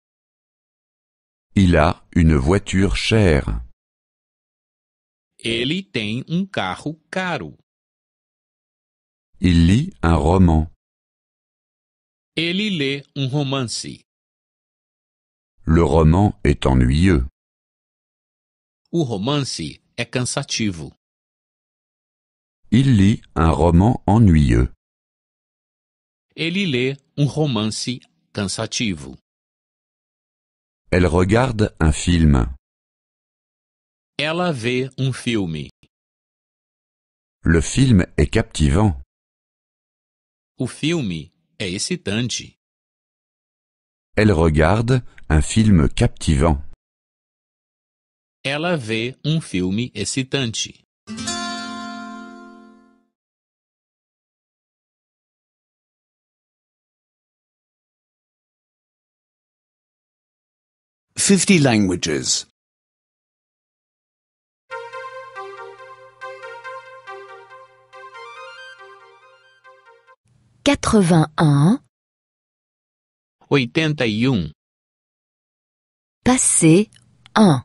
Il a une voiture chère. Ele tem un um carro caro. Il lit un roman. Ele lê um romance. Le roman est ennuyeux. O romance est cansativo. Il lit un roman ennuyeux. Ele lê um romance cansativo. Elle regarde un film. Ela vê um filme. Le film est captivant. O filme é excitante. Elle regarde un film captivant. Ela vê um filme excitante. 50 languages. 81 81. E um. Passé 1.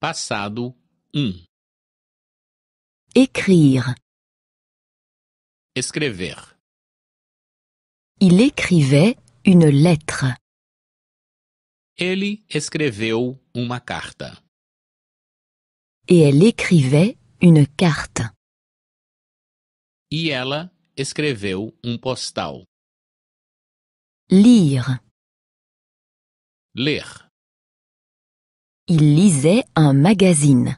Passado 1. Um. Écrire. Escrever. Il écrivait une lettre. Ele escreveu uma carta. E ela écrivait une carte. E ela escreveu um postal. Lire. Ler. Il lisait un magazine.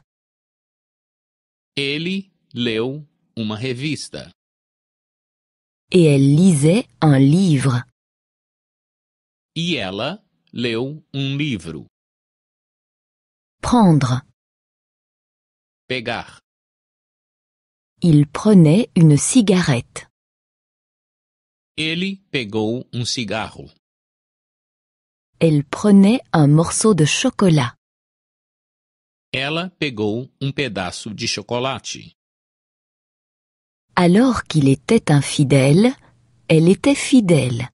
Ele leu uma revista. E elle lisait un livre. E ela leu um livro. Prendre. Pegar. Il prenait une cigarette. Ele pegou um cigarro. Elle prenait un morceau de chocolat. Ela pegou um pedaço de chocolate. Alors qu'il était infidèle, elle était fidèle.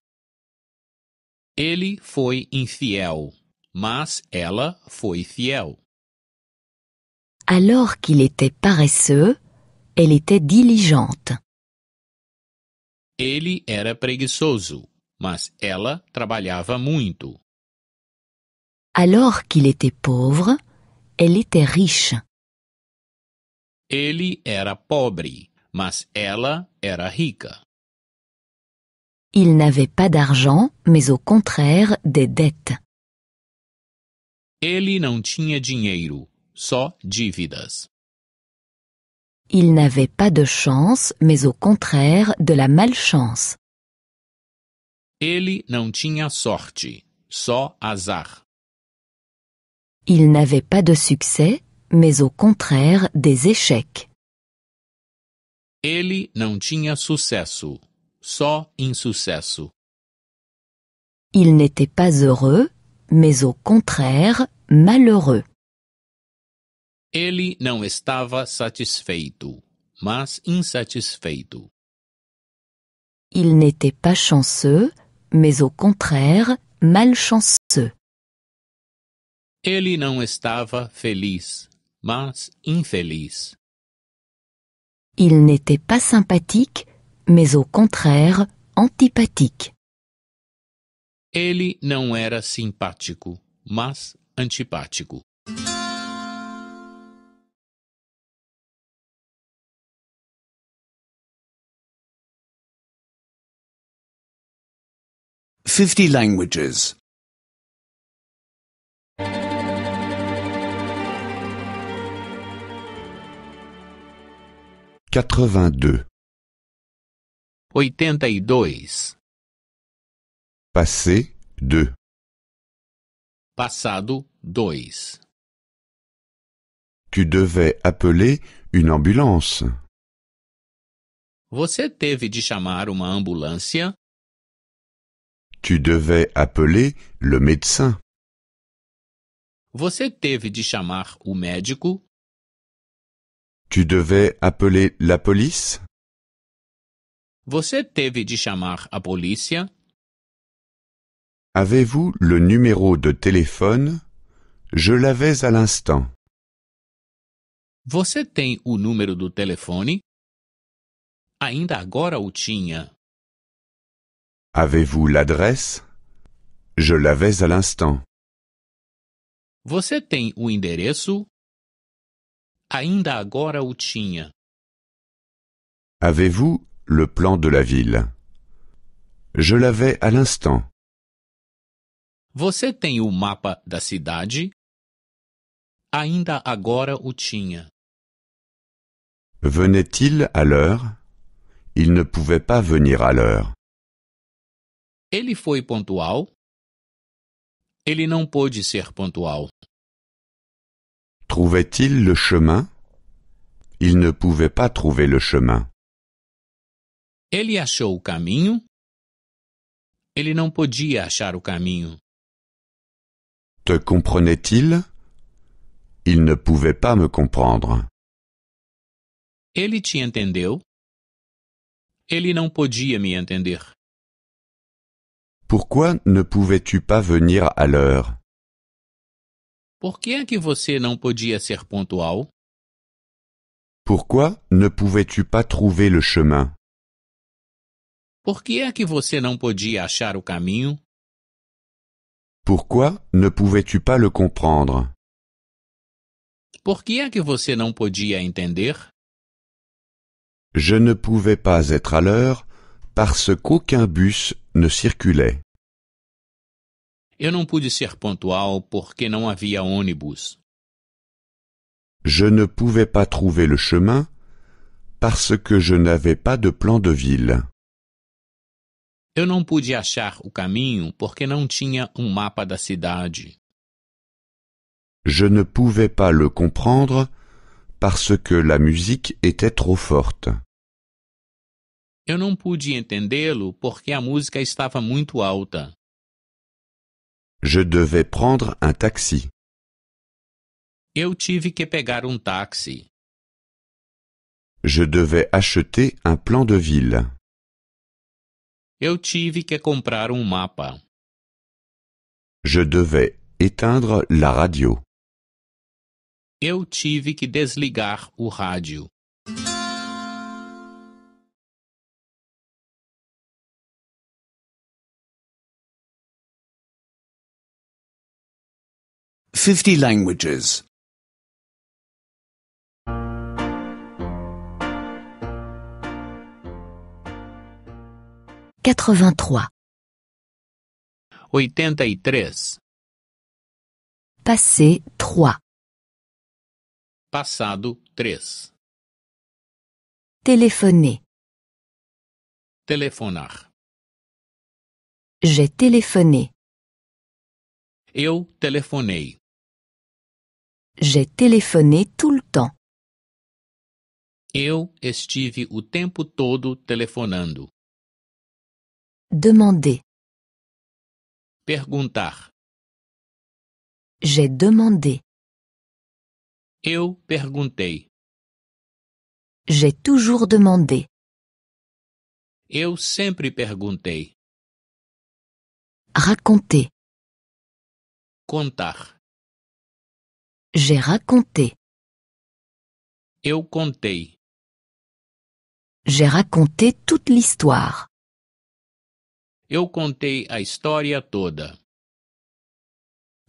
Ele foi infiel, mas ela foi fiel. Alors qu'il était paresseux, elle était diligente. Ele era preguiçoso, mas ela trabalhava muito. Alors qu'il était pauvre, elle était riche. Ele era pobre, mas ela era rica. Il n'avait pas d'argent, mais au contraire des dettes. Il n'avait pas de chance, mais au contraire de la malchance. Ele não tinha sorte, só azar. Il n'avait pas de succès, mais au contraire des échecs. Ele não tinha sucesso, só insucesso. Il n'était pas heureux, mais au contraire, malheureux. Ele não estava satisfeito, mas insatisfeito. Il n'était pas chanceux, mais au contraire, malchanceux. Ele não estava feliz, mas infeliz. Il n'était pas sympathique, mais au contraire antipathique. Ele não era simpático, mas antipático. Fifty languages. Quatre-vingt-deux. 82. Passé 2. Passado 2. Tu devais appeler une ambulance. Você teve de chamar uma ambulância? Tu devais appeler le médecin. Você teve de chamar o médico? Tu devais appeler la police? Você teve de chamar a polícia? Avez-vous le numéro de téléphone? Je l'avais à l'instant. Você tem o número do telefone? Ainda agora o tinha. Avez-vous l'adresse? Je l'avais à l'instant. Você tem o endereço? Ainda agora o tinha. Avez-vous le plan de la ville. Je l'avais à l'instant. vous avez o mapa da cidade? Ainda agora o tinha. Venait-il à l'heure? Il ne pouvait pas venir à l'heure. Ele foi pontual? Ele não pôde ser pontual. Trouvait-il le chemin? Il ne pouvait pas trouver le chemin. Ele achou o caminho? Ele não podia achar o caminho. Te comprenait-il? Il ne pouvait pas me comprendre. Ele te entendeu? Ele não podia me entender. Pourquoi ne pouvais-tu pas venir à l'heure? Por est-ce que você não podia ser pontual? Pourquoi ne pouvais-tu pas trouver le chemin? que Pourquoi ne pouvais-tu pas le comprendre? Por que é que Je ne pouvais pas être à l'heure parce qu'aucun bus ne circulait. Je ne pouvais pas trouver le chemin parce que je n'avais pas de plan de ville. Eu não pude achar o caminho porque não tinha um mapa da cidade. Je ne pouvais pas le comprendre parce que la musique était trop forte. Eu não pude entendê-lo porque a música estava muito alta. Je devais prendre un taxi. Eu tive que pegar um táxi. Je devais acheter un plan de ville. Eu tive que comprar um mapa. Je devais éteindre la radio. Eu tive que desligar o rádio. Fifty languages. 83 83 Passé 3 Passado 3 Téléphoner Telefonar J'ai téléphoné Eu telefonei J'ai téléphoné tout le temps Eu estive o tempo todo telefonando. Demander. Perguntar. J'ai demandé. Eu perguntei. J'ai toujours demandé. Eu sempre perguntei. Raconter. Contar. J'ai raconté. Eu contei. J'ai raconté toute l'histoire. Eu contei a história toda.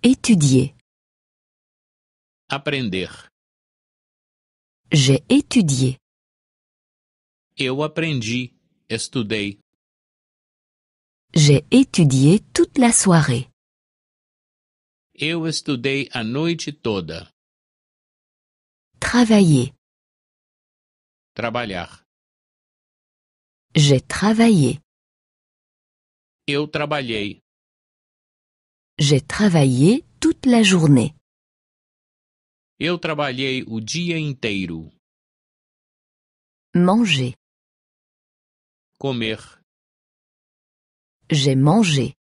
Étudier. Aprender. J'ai étudié. Eu aprendi, estudei. J'ai étudié toute la soirée. Eu estudei a noite toda. Travailler. Trabalhar. J'ai travaillé. Eu trabalhei. J'ai travaillé toute la journée. Eu trabalhei o dia inteiro. Manger. Comer. J'ai mangé.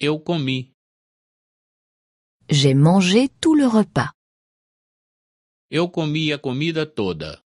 Eu comi. J'ai mangé tout le repas. Eu comi a comida toda.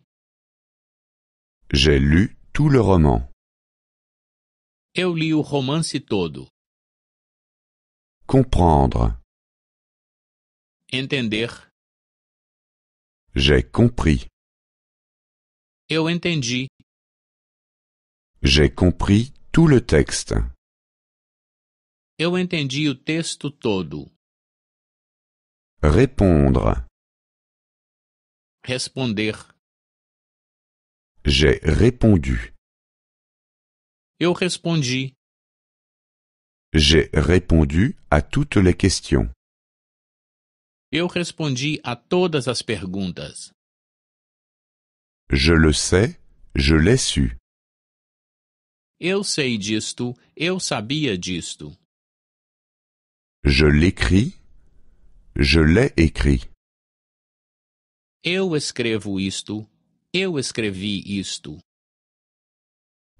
J'ai lu tout le roman. Eu li o romance todo. Comprendre. Entender. J'ai compris. Eu entendi. J'ai compris tout le texte. Eu entendi o texto todo. Répondre. Responder. J'ai répondu. Eu respondi. J'ai répondu à toutes les questions. Eu respondi a todas as perguntas. Je le sais, je l'ai su. Eu sei disto, eu sabia disto. Je l'écris, je l'ai écrit. Eu escrevo isto, Eu escrevi isto.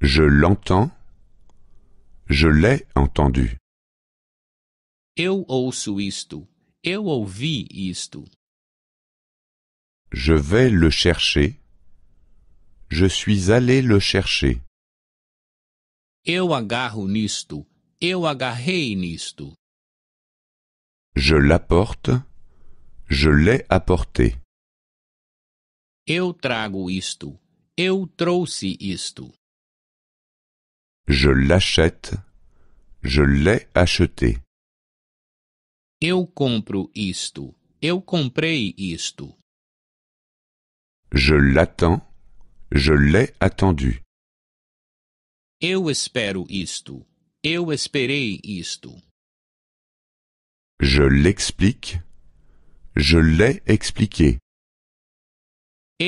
Je l'entends. Je l'ai entendu. Eu ouço isto. Eu ouvi isto. Je vais le chercher. Je suis allé le chercher. Eu agarro nisto. Eu agarrei nisto. Je l'apporte. Je l'ai apporté. Eu trago isto. Eu trouxe isto. Je l'achète. Je l'ai acheté. Eu compro isto. Eu comprei isto. Je l'attends. Je l'ai attendu. Eu espero isto. Eu esperei isto. Je l'explique. Je l'ai expliqué.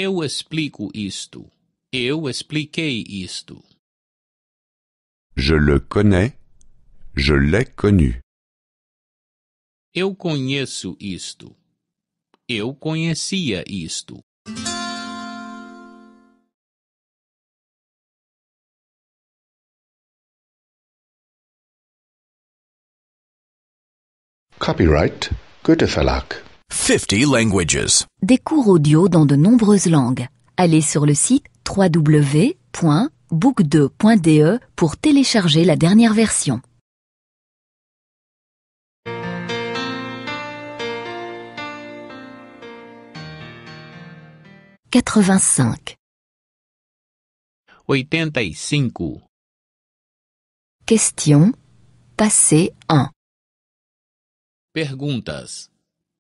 Eu explico isto. Eu expliquei isto. Je le connais. Je l'ai connu. Eu conheço isto. Eu conhecia isto. Copyright Goethe Verlag 50 languages. Des cours audio dans de nombreuses langues. Allez sur le site www.book2.de pour télécharger la dernière version. 85. 85 Question. Passé 1. Perguntas.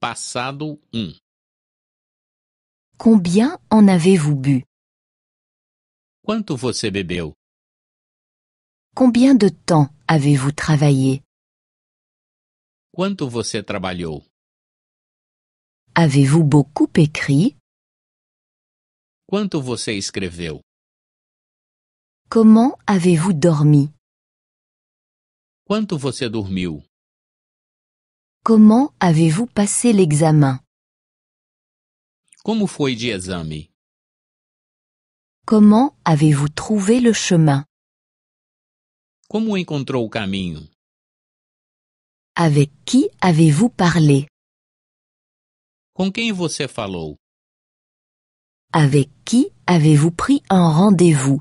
Passado 1 Combien en avez-vous bu? Quanto você bebeu? Combien de temps avez-vous travaillé? Quanto você trabalhou? Avez-vous beaucoup écrit? Quanto você escreveu? Comment avez-vous dormi? Quanto você dormiu? Comment avez-vous passé l'examen? Como foi de exame? Comment avez-vous trouvé le chemin? Como encontrou o caminho? Avec qui avez-vous parlé? Com quem você falou? Avec qui avez-vous pris un rendez-vous?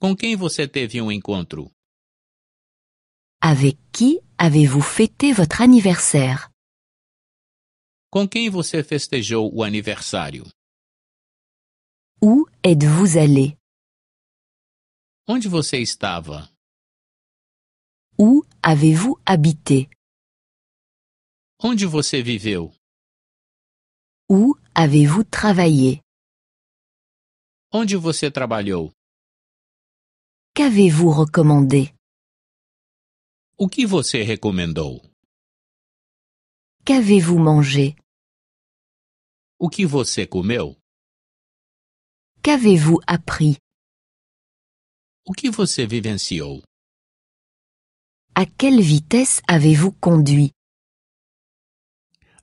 Com quem você teve um encontro? Avec qui avez-vous fêté votre anniversaire? Com quem você festejou o aniversário? Où êtes-vous allé? Onde você estava? Où avez-vous habité? Onde você viveu? Où avez-vous travaillé? Onde você trabalhou? Qu'avez-vous recommandé? O que você recomendou? Qu'avez-vous mangé? O que você comeu? Qu'avez-vous appris? O que você vivenciou? À quelle vitesse avez-vous conduit?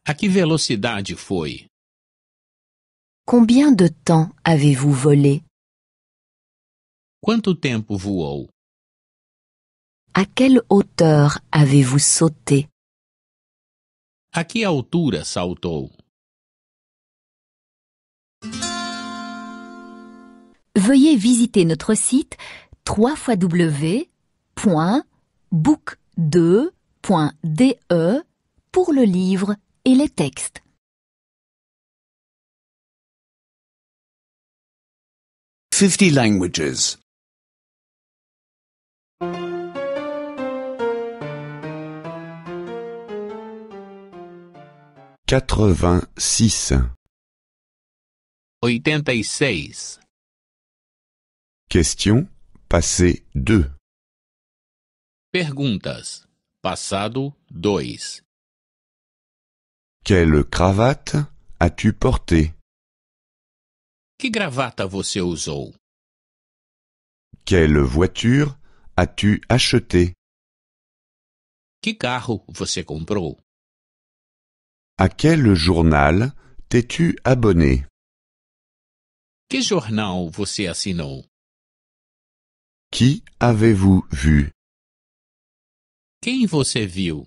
A que velocidade foi? Combien de temps avez-vous volé? Quanto tempo voou? À quelle hauteur avez-vous sauté? À quelle hauteur sauté Veuillez visiter notre site www.book2.de pour le livre et les textes. Fifty languages. 86 86 e Question passé 2. Perguntas. Passado 2. Quelle cravate as-tu portée? Que gravata você usou? Quelle voiture as-tu achetée? Que carro você comprou? À quel journal t'es-tu abonné? Que vous você assinou? Qui avez-vous vu? Quem você viu?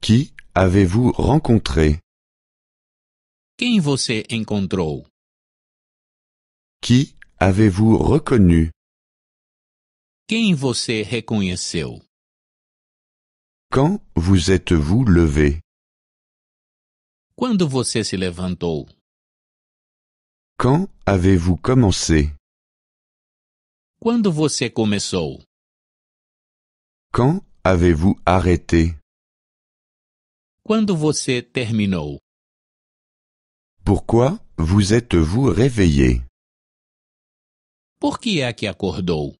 Qui avez-vous rencontré? Quem você encontrou? Qui avez-vous reconnu? Quem você reconheceu? Quand vous êtes-vous levé? Quando vous se levantou? Quand avez-vous commencé? vous avez commencé. Quand avez-vous arrêté? vous avez terminé. Pourquoi vous êtes-vous réveillé? qui que é qui acordou?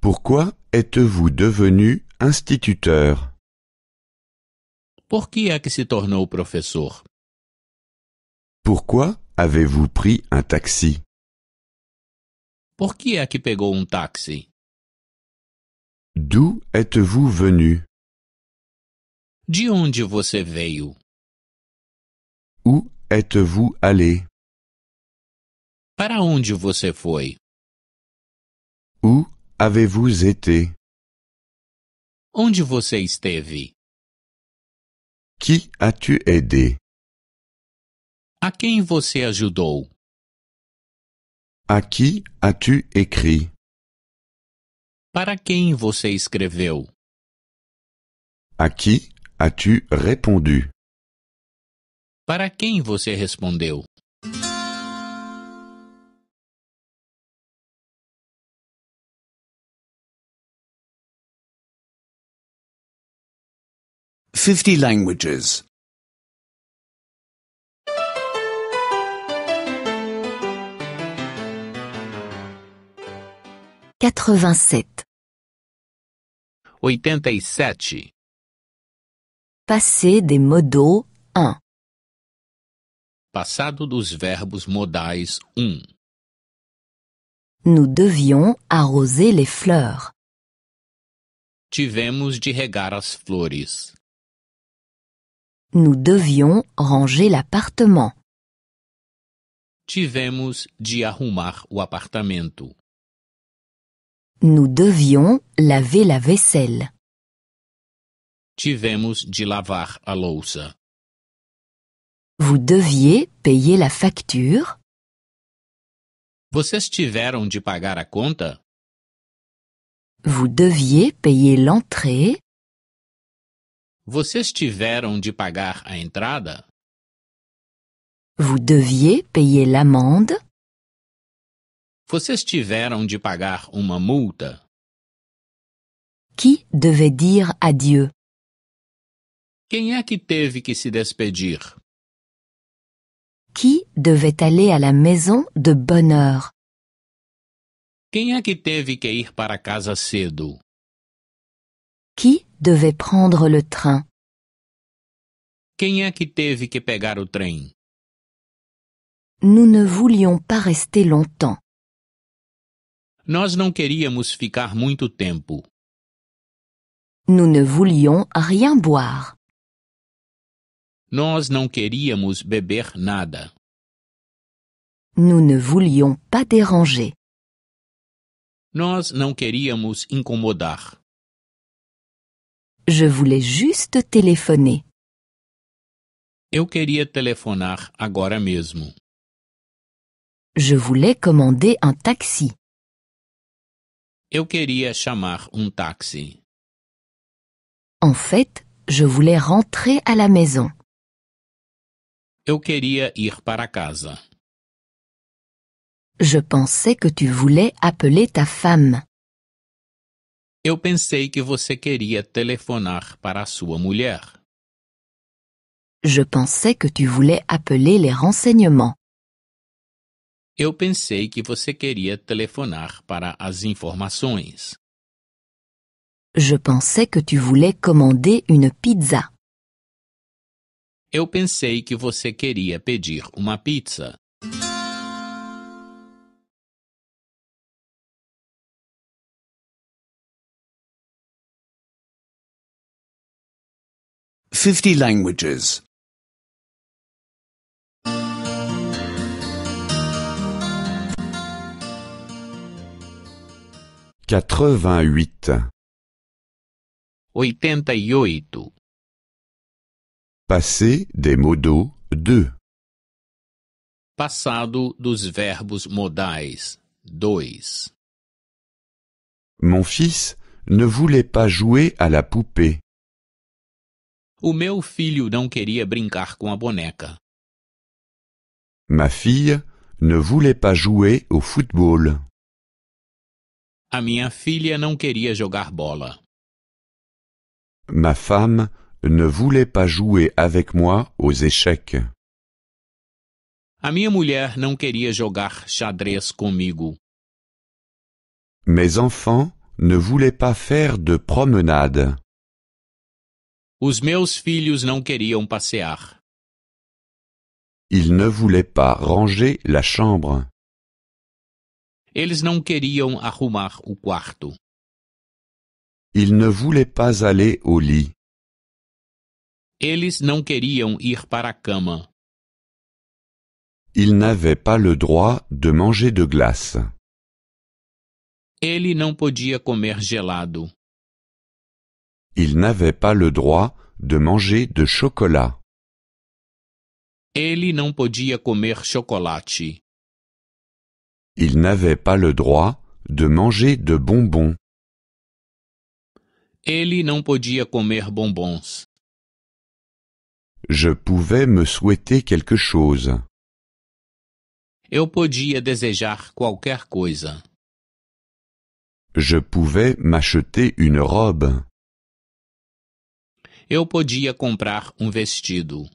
Pourquoi êtes-vous devenu instituteur? Por que é que se tornou professor? Pourquoi avez-vous pris un taxi? Por que é que pegou um táxi? D'où êtes-vous venu? De onde você veio? Où êtes-vous allé? Para onde você foi? Où avez-vous été? Onde você esteve? Qui as-tu aidé? A quem você ajudou? A qui as-tu écrit? Para quem você escreveu? A qui as-tu répondu? Para quem você respondeu? 50 languages. 87. 87. Passé des modaux 1. Passado dos verbos modais 1. Nous devions arroser les fleurs. Tivemos de regar as flores. Nous devions ranger l'appartement. Tivemos de arrumar o apartamento. Nous devions laver la vaisselle. Tivemos de lavar a louça. Vous deviez payer la facture. Vocês tiveram de pagar a conta? Vous deviez payer l'entrée. Vocês tiveram de pagar a entrada? Vous deviez payer l'amende? Vocês tiveram de pagar uma multa? Qui devait dire adieu? Quem é que teve que se despedir? Qui devait aller à la maison de bonne heure? Quem é que teve que ir para casa cedo? Qui devait prendre le train? Quem é que teve que pegar o trem? Nous ne voulions pas rester longtemps. Nós não queríamos ficar muito tempo. Nous ne voulions rien boire. Nós não queríamos beber nada. Nous ne voulions pas déranger. Nós não queríamos incomodar. Je voulais juste téléphoner. Eu queria telefonar agora mesmo. Je voulais commander un taxi. Eu queria chamar um taxi. En fait, je voulais rentrer à la maison. Je pensais que tu voulais appeler ta femme. Eu pensei que você queria telefonar para sua mulher. Je pensais que tu voulais appeler les renseignements. Eu pensei que você queria telefonar para as informações. Je pensais que tu voulais commander une pizza. Eu pensei que você queria pedir uma pizza. 50 languages. 88. Passé des modaux de. Passado dos verbos modais. dois. Mon fils ne voulait pas jouer à la poupée. O meu filho não queria brincar com a boneca. Ma fille ne voulait pas jouer au football. A minha filha não queria jogar bola. Ma femme ne voulait pas jouer avec moi aux échecs. A minha mulher não queria jogar xadrez comigo. Mes enfants ne voulaient pas faire de promenade. Os meus filhos não queriam passear. Ils ne voulaient pas ranger la chambre. Eles não queriam arrumar o quarto. Ils ne voulaient pas aller au lit. Eles não queriam ir para a cama. Ils n'avaient pas le droit de manger de glace. Ele não podia comer gelado. Il n'avait pas le droit de manger de chocolat. Il n'avait pas le droit de manger de bonbons. podia comer bonbons. Je pouvais me souhaiter quelque chose. podia qualquer Je pouvais m'acheter une robe. Eu podia comprar um vestido.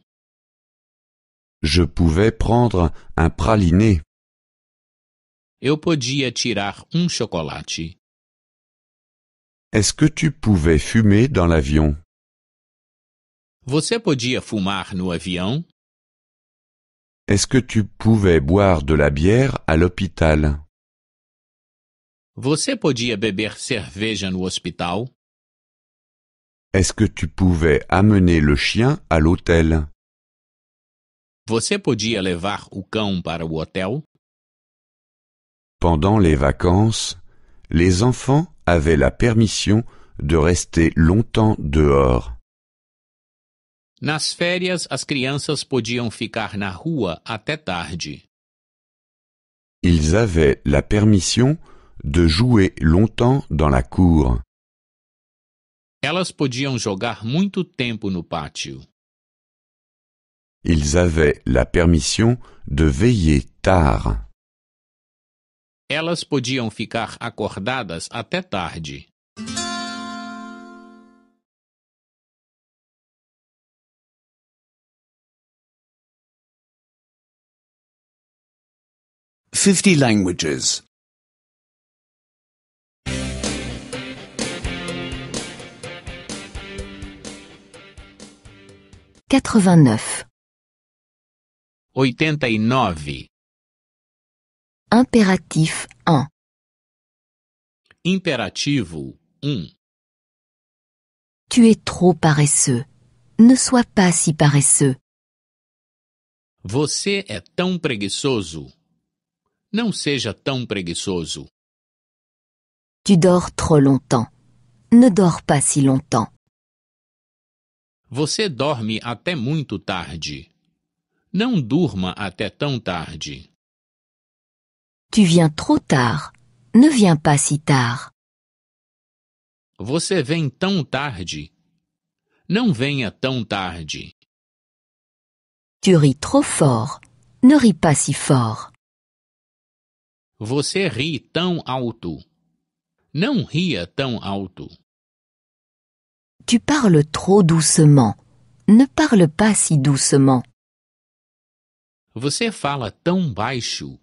Je pouvais prendre un praliné. Eu podia tirar um chocolate. Est-ce que tu pouvais fumer dans l'avion? Você podia fumar no avião? Est-ce que tu pouvais boire de la bière à l'hôpital? Você podia beber cerveja no hospital? Est-ce que tu pouvais amener le chien à l'hôtel? Pendant les vacances, les enfants avaient la permission de rester longtemps dehors. Ils avaient la permission de jouer longtemps dans la cour. Elas podiam jogar muito tempo no pátio. Ils avaient la permission de veiller tard. Elas podiam ficar acordadas até tarde. Fifty languages. 89. 89. E Impératif 1. Imperativo 1. Um. Tu es trop paresseux. Ne sois pas si paresseux. Você é tão preguiçoso. Não seja tão preguiçoso. Tu dors trop longtemps. Ne dors pas si longtemps. Você dorme até muito tarde. Não durma até tão tarde. Tu viens trop tard. Ne viens pas si tard. Você vem tão tarde. Não venha tão tarde. Tu ris trop fort. Ne ris pas si fort. Você ri tão alto. Não ria tão alto. Tu parles trop doucement. Ne parle pas si doucement. Você fala tão baixo.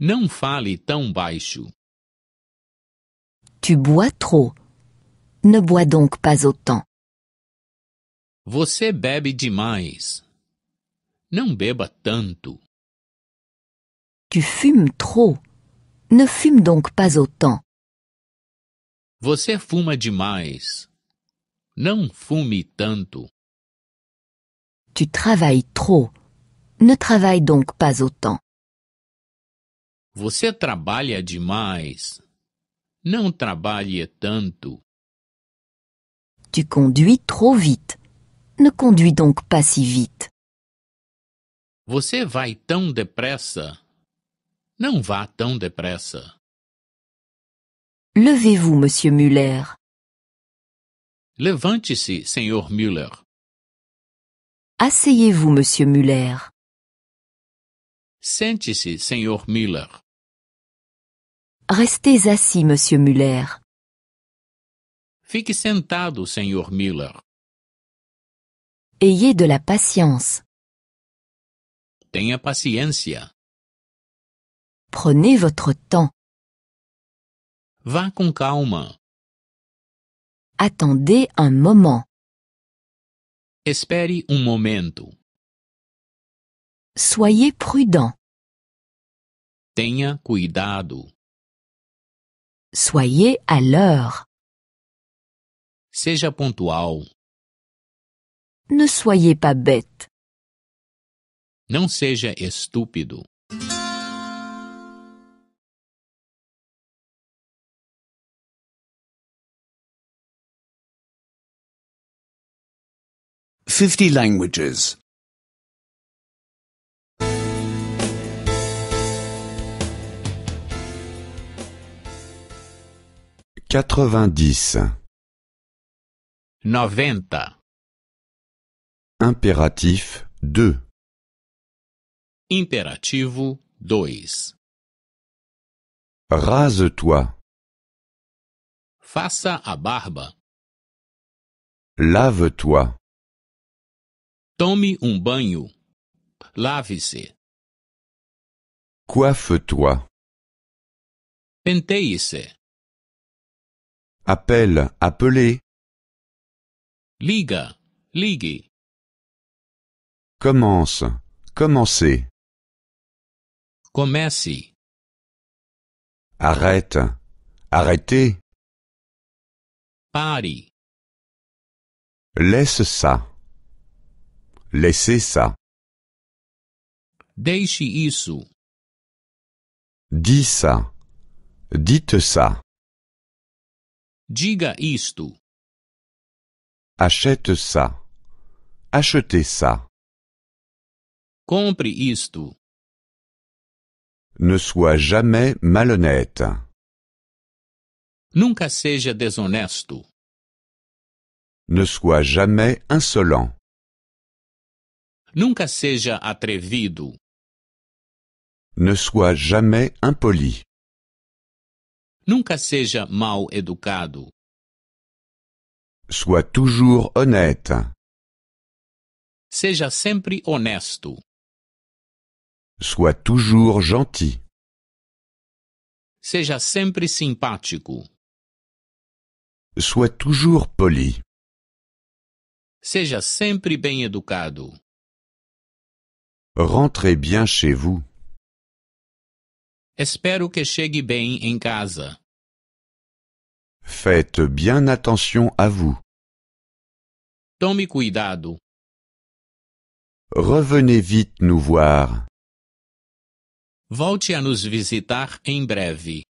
Não fale tão baixo. Tu bois trop. Ne bois donc pas autant. Você bebe demais. Não beba tanto. Tu fumes trop. Ne fume donc pas autant. Você fuma demais. Não fume tanto. Tu travailles trop. Ne travaille donc pas autant. Você trabalha demais. Não trabalhe tanto. Tu conduis trop vite. Ne conduis donc pas si vite. Você vai tão depressa. Não vá tão depressa. Levez-vous, monsieur Muller. Levante-se, Sr. Müller. Asseyez-vous, Monsieur Müller. sente vous monsieur Müller. Restez assis, Monsieur Muller. Fique sentado, M. Müller. Ayez de la patience. Tenha paciência. Prenez votre temps. Vá com calma. Attendez un moment. Espere un momento. Soyez prudent. Tenha cuidado. Soyez à l'heure. Seja pontual. Ne soyez pas bête. Não seja estúpido. 50 languages. 90. 90. Impératif 2. Imperativo 2. Rase-toi. Faça a barba. Lave-toi. Tome un um bain. Lave-se. Coiffe-toi. Penteie-se. Appelle, appelez. Liga, ligue. Commence, commencez. Comece. Arrête, arrêtez. Pare. Laisse ça. Laissez ça. Deixe isso. Dis ça. Dites ça. Diga isto. Achète ça. Achetez ça. Compre isto. Ne sois jamais malhonnête. Nunca seja desonesto. Ne sois jamais insolent. Nunca seja atrevido. Ne sois jamais impoli. Nunca seja mal educado. Sois toujours honnête. Seja sempre honesto. Sois toujours gentil. Seja sempre simpático. Sois toujours poli. Seja sempre bem educado. Rentrez bien chez vous. Espero que chegue bem em casa. Faites bien attention à vous. Tome cuidado. Revenez vite nous voir. Volte a nos visitar em breve.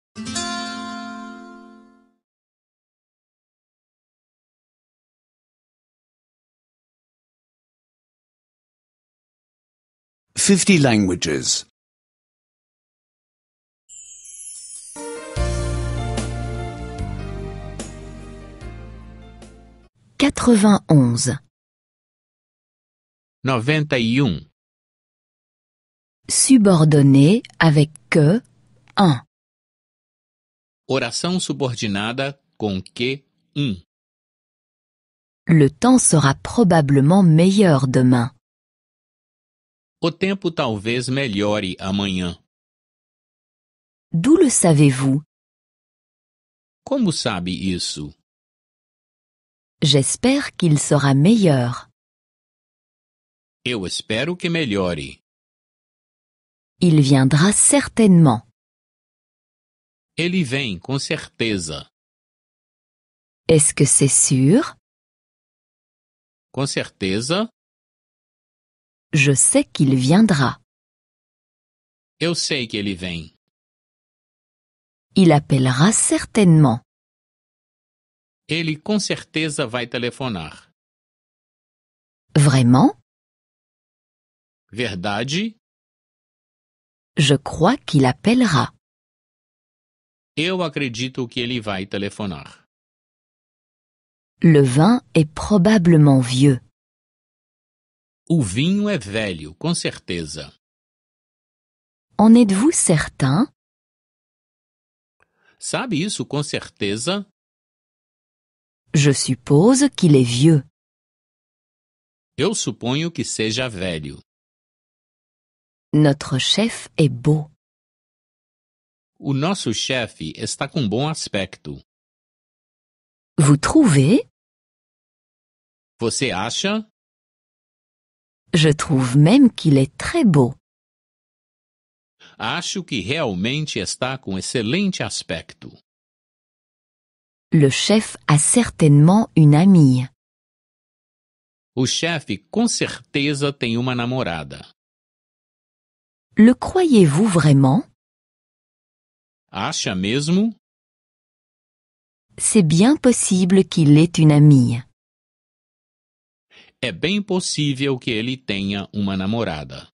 50 languages. 91 91. E um. Subordonné avec que 1. Oração subordinada com que 1. Um. Le temps sera probablement meilleur demain. O tempo talvez melhore amanhã. D'où le savez-vous? Como sabe isso? J'espère qu'il sera meilleur. Eu espero que melhore. Il viendra certainement. Ele vem com certeza. Est-ce que c'est sûr? Com certeza. Je sais qu'il viendra. Eu sei que ele vem. Il appellera certainement. Ele com certeza vai telefonar. Vraiment? Verdade? Je crois qu'il appellera. Eu acredito que ele vai telefonar. Le vin est probablement vieux. O vinho é velho, com certeza. En êtes-vous certain? Sabe isso com certeza? Je suppose qu'il est vieux. Eu suponho que seja velho. Notre chef est beau. O nosso chefe está com bom aspecto. Vous trouvez? Você acha? Je trouve même qu'il est très beau. Acho que realmente está com excelente aspecto. Le chef a certainement une amie. O chefe com certeza tem uma namorada. Le croyez-vous vraiment? Acha mesmo? C'est bien possible qu'il ait une amie. É bem possível que ele tenha uma namorada.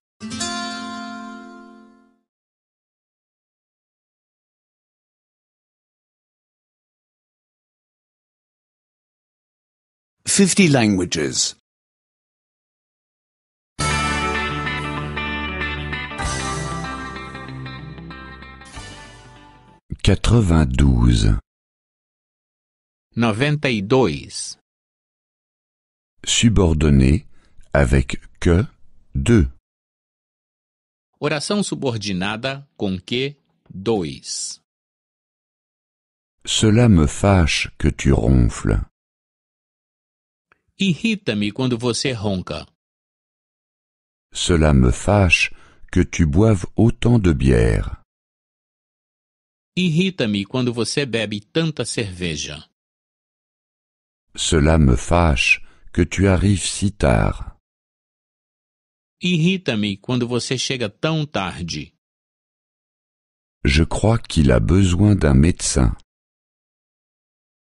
Fifty languages. Quatre-vingt-douze. Noventa e dois. Subordonné avec que deux. Oração subordinada com que dois. Cela me fâche que tu ronfles. Irrita-me quando você ronca. Cela me fâche que tu boives autant de bière. Irrita-me quando você bebe tanta cerveja. Cela me fâche tu arrives si tard. Irrita-me quando você chega tão tarde. Je crois qu'il a besoin d'un médecin.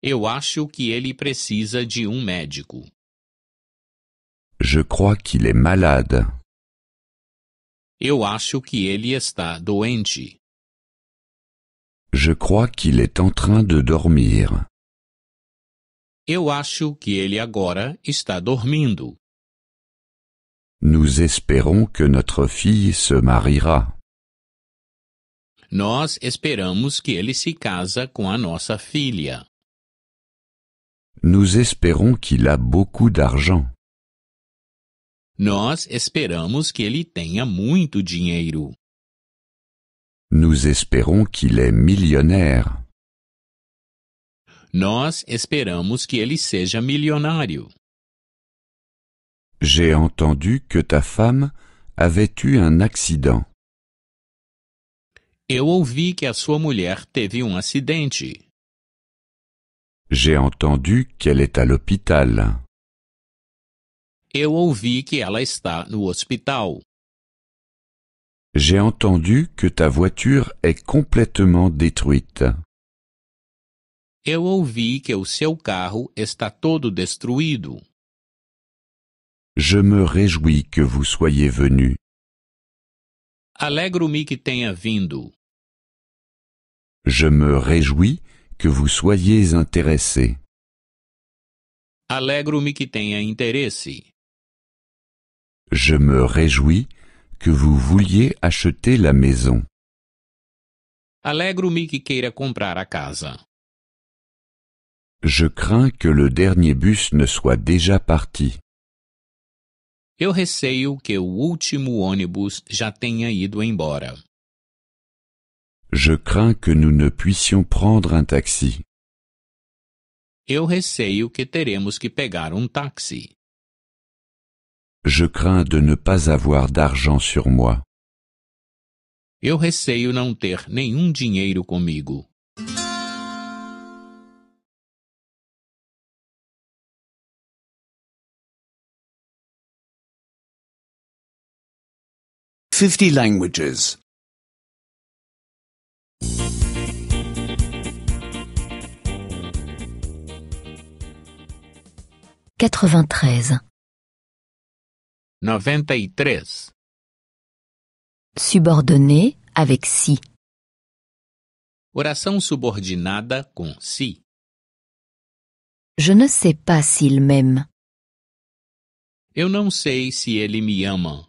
Eu acho que ele precisa de um médico. Je crois qu'il est malade. Eu acho que ele está doente. Je crois qu'il est en train de dormir. Eu acho que ele agora está dormindo. Nous espérons que notre fille se mariera. Nós esperamos que ele se casa com a nossa filha. Nous espérons qu'il a beaucoup d'argent. Nós esperamos que ele tenha muito dinheiro. Nous espérons qu'il est millionnaire. Nós esperamos que ele seja milionário. J'ai entendu que ta femme avait eu un accident. Eu ouvi que a sua mulher teve um acidente. J'ai entendu qu'elle est à l'hôpital. Eu ouvi que ela está no hospital. J'ai entendu que ta voiture est complètement détruite. Eu ouvi que o seu carro está todo destruído. Je me réjouis que vous soyez venu. Alegro-me que tenha vindo. Je me réjouis que vous soyez intéressé. Alegro-me que tenha interesse. Je me réjouis que vous vouliez acheter la maison. Alegro-me que queira comprar a casa. Je crains que le dernier bus ne soit déjà parti. Eu receio que o último ônibus já tenha ido embora. Je crains que nous ne puissions prendre un taxi. Eu receio que teremos que pegar um táxi. Je crains de ne pas avoir d'argent sur moi. Eu receio não ter nenhum dinheiro comigo. 50 languages. 93. 93. Subordonné avec si. Oração subordinada com si. Je ne sais pas s'il m'aime. Eu não sei se ele me ama.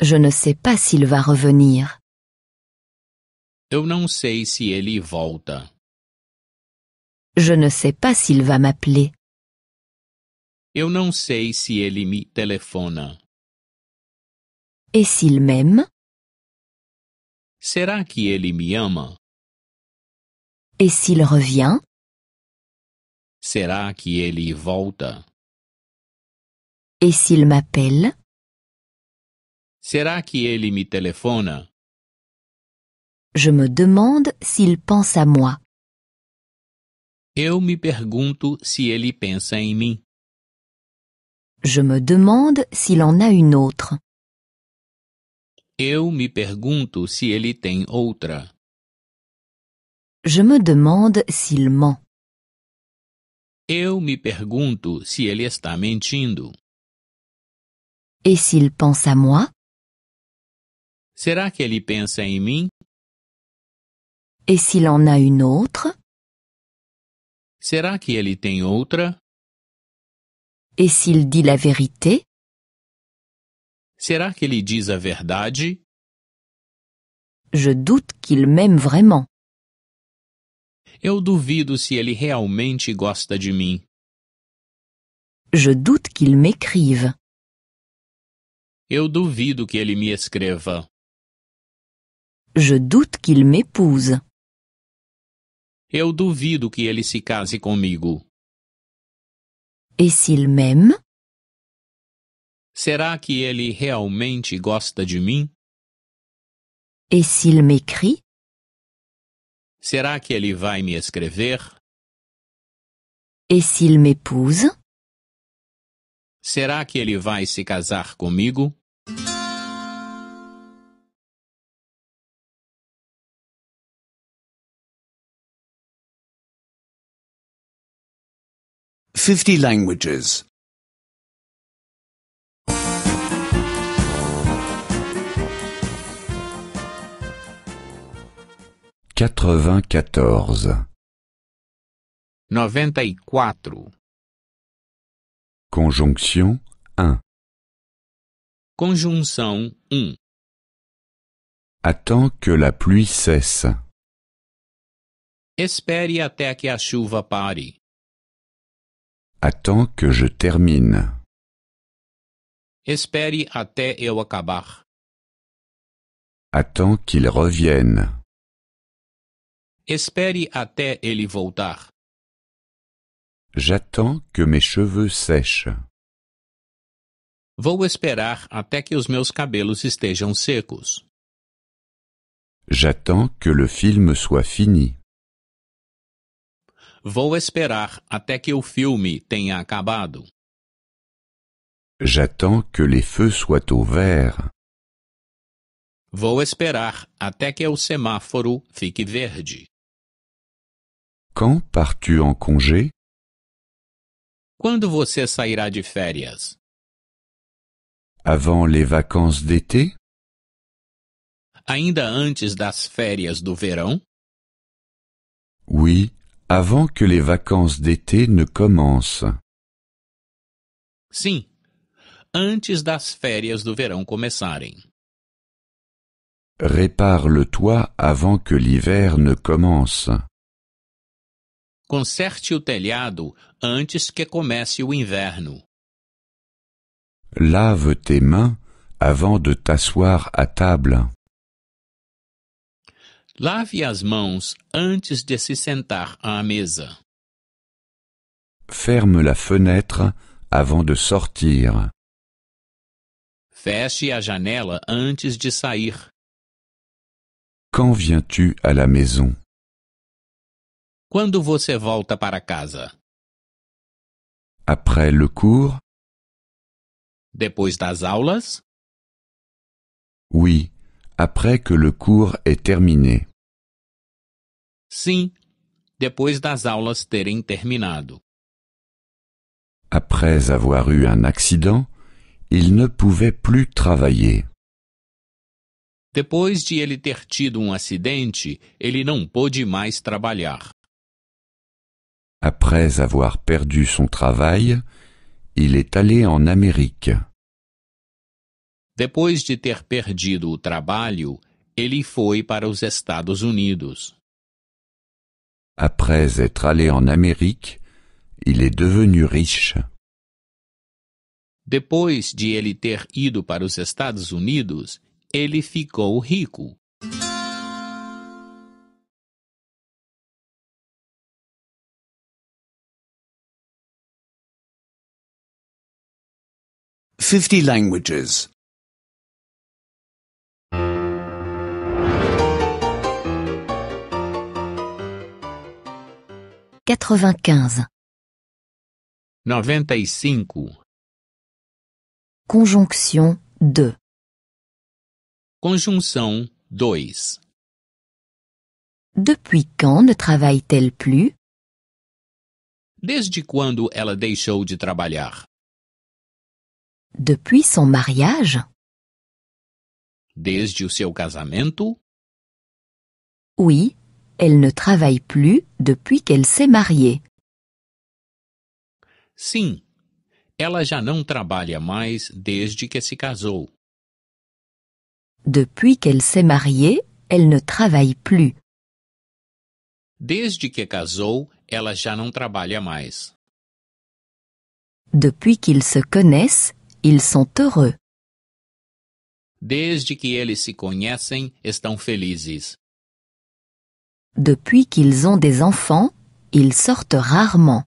Je ne sais pas s'il va revenir. Eu não volta. Je ne sais pas s'il va m'appeler. Eu não sei se ele me telefona. Et s'il m'aime? Será que ele me Et s'il revient? Será que ele volta? Et s'il m'appelle? Será que ele me Je me demande s'il pense à moi. Eu me pergunto se ele pensa em mim. Je me demande s'il en a une autre. Eu me pergunto se ele tem outra. Je me demande s'il ment. Eu me pergunto se ele está mentindo. Et s'il pense à moi? Será que ele pensa em mim? E s'il en a une autre? Será que ele tem outra? E s'il dit la vérité? Será que ele diz a verdade? Je doute qu'il m'aime vraiment. Eu duvido se ele realmente gosta de mim. Je doute qu'il m'écrive. Eu duvido que ele me escreva. Je doute qu'il m'épouse. Eu duvido que ele se case comigo. Et s'il m'aime? Será que ele realmente gosta de mim? Et s'il m'écrit? Será que ele vai me escrever? Et s'il m'épouse? Será que ele vai se casar comigo? 50 languages. 94. 94. Conjonction 1. Conjunção 1. Um. Attends que la pluie cesse. Espere até que a chuva pare. Attends que je termine. Espere até eu acabar. Attends qu'il revienne. Espere até ele voltar. J'attends que mes cheveux sèchent. Vou esperar até que os meus cabelos estejam secos. J'attends que le film soit fini. Vou esperar até que o filme tenha acabado. J'attends que les feux soient au vert. Vou esperar até que o semáforo fique verde. Quand pars-tu en congé? Quando você sairá de férias? Avant les vacances d'été? Ainda antes das férias do verão? Oui, avant que les vacances d'été ne commencent. Sim, antes das férias do verão começarem. Répare le toit avant que l'hiver ne commence. Conserte o telhado antes que comece o inverno. Lave tes mains avant de t'asseoir à table. Lave as mãos antes de se sentar à mesa. Ferme la fenêtre avant de sortir. Feche a janela antes de sair. Quand viens-tu à la maison? Quando você volta para casa? Après le cours? Depois das aulas? Oui, après que le cours est terminé. Sim, depois das aulas terem terminado. Après avoir eu un accident, il ne pouvait plus travailler. Depois de ele ter tido um acidente, ele não pôde mais trabalhar. Après avoir perdu son travail, il est allé en Amérique. Depois de ter perdido o trabalho, ele foi para os Estados Unidos. Après être allé en Amérique, il est devenu riche. Depois de ele ter ido para os Estados Unidos, ele ficou rico. Fifty languages. 95 95 Conjunção 2 Conjunção 2 Depuis quand ne travaille-t-elle plus Desde quando ela deixou de trabalhar? Depuis son mariage Desde o seu casamento? Oui, Elle ne travaille plus depuis qu'elle s'est mariée. Sim, ela já não trabalha mais desde que se casou. Depuis qu'elle s'est mariée, elle ne travaille plus. Desde que casou, ela já não trabalha mais. Depuis qu'ils se connaissent, ils sont heureux. Desde que eles se conhecem, estão felizes. Depuis qu'ils ont des enfants, ils sortent rarement.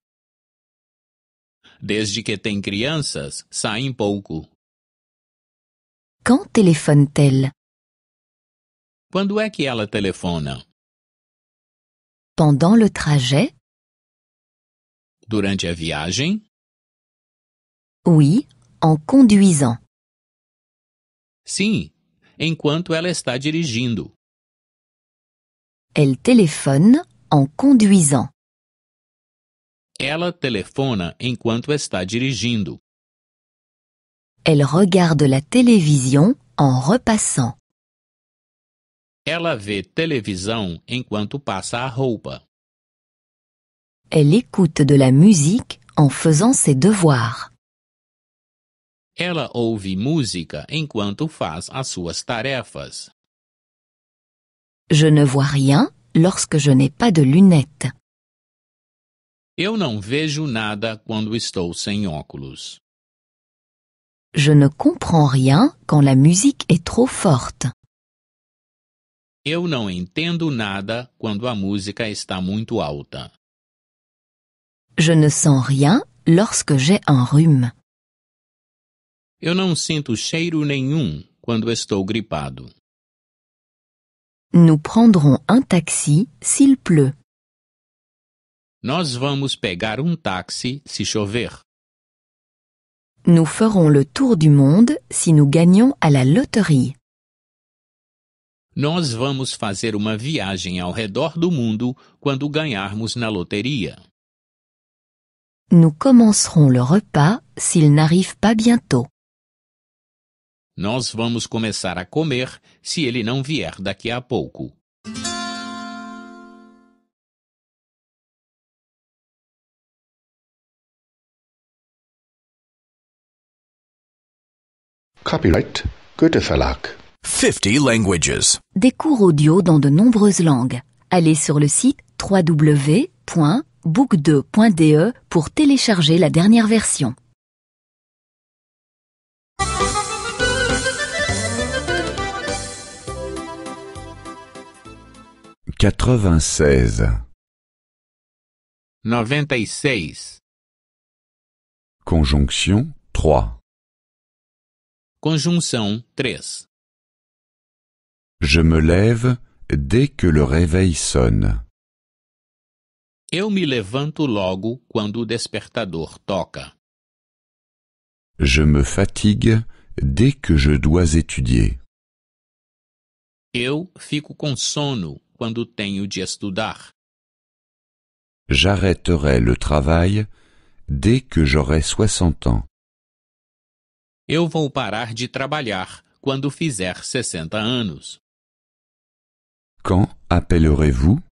Desde que crianças, saem pouco. Quand téléphone-t-elle Quando é que ela Pendant le trajet Durante a viagem? Oui, en conduisant. Sim, enquanto ela está dirigindo. Elle téléphone en conduisant. Elle téléphone enquanto está dirigindo. Elle regarde la télévision en repassant. Ela vê televisão enquanto passa a roupa. Elle écoute de la musique en faisant ses devoirs. Elle ouve música enquanto faz as suas tarefas. Je ne vois rien lorsque je n'ai pas de lunettes. Eu não vejo nada quando estou sem óculos. Je ne comprends rien quand la musique est trop forte. Eu não entendo nada quando a música está muito alta. Je ne sens rien lorsque j'ai un rhume. Eu não sinto cheiro nenhum quando estou gripado. Nous prendrons un taxi s'il pleut. Nós vamos pegar um táxi se chover. Nous ferons le tour du monde si nous gagnons à la loterie. Nós vamos fazer uma viagem ao redor do mundo quando ganharmos na loteria. Nous commencerons le repas s'il n'arrive pas bientôt. Nous allons commencer à comer se ele não vier daqui a pouco. Copyright Goethe Verlag. 50 languages. Des cours audio dans de nombreuses langues. Allez sur le site www.book2.de pour télécharger la dernière version. 96 96 seize 3. Conjunção 3. Je me lève dès que le réveil sonne. Eu me levanto logo quando o despertador toca. Je me fatigue dès que je dois étudier. Eu fico com sono quando tenho de estudar. J'arrêterai le travail dès que j'aurai 60 ans. Eu vou parar de trabalhar quando fizer 60 anos. Quand appellerez-vous?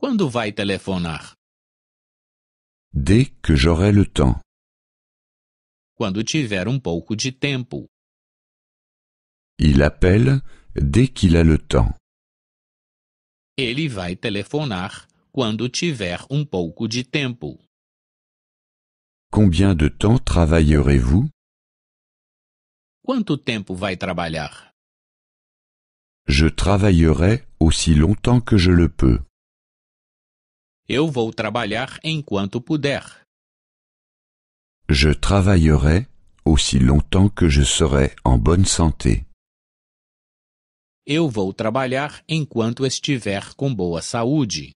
Quando vai telefonar? Dès que j'aurai le temps. Quando tiver um pouco de tempo. Il appelle dès qu'il a le temps. Ele vai telefonar quando tiver um pouco de tempo. Combien de temps travaillerez-vous? Quanto tempo vai trabalhar? Je travaillerai aussi longtemps que je le peux. Eu vou trabalhar enquanto puder. Je travaillerai aussi longtemps que je serai en bonne santé. Eu vou trabalhar enquanto estiver com boa saúde.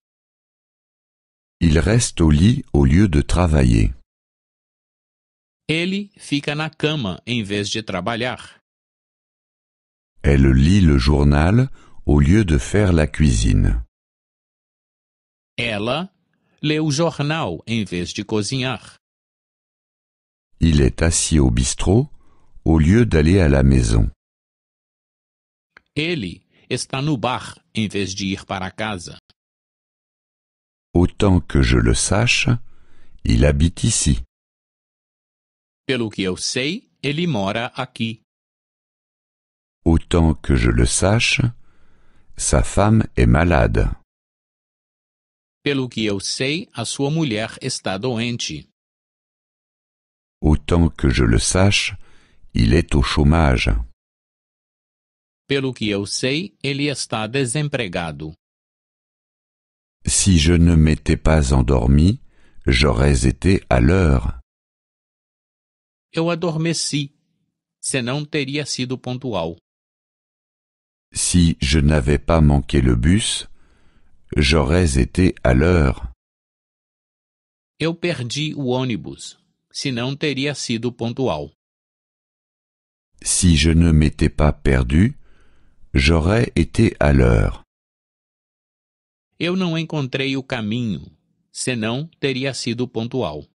Il reste au lit au lieu de travailler. Ele fica na cama em vez de trabalhar. Elle lit le journal au lieu de faire la cuisine. Ela lê o jornal em vez de cozinhar. Il est assis au bistrot au lieu d'aller à la maison. Ele está no bar em vez de ir para casa. Autant que je le sache, il habite ici. Pelo que eu sei, ele mora aqui. Autant que je le sache, sa femme est malade. Pelo que eu sei, a sua mulher está doente. Autant que je le sache, il est au chômage. Pelo que eu sei, ele está desempregado. Si je ne m'étais pas endormi, j'aurais été à l'heure. Eu adormeci, senão teria sido pontual. Si je n'avais pas manqué le bus, j'aurais été à l'heure. Eu perdi o ônibus, senão teria sido pontual. Si je ne m'étais pas perdu, J'aurais été à l'heure. Eu não encontrei o caminho, senão teria sido pontual.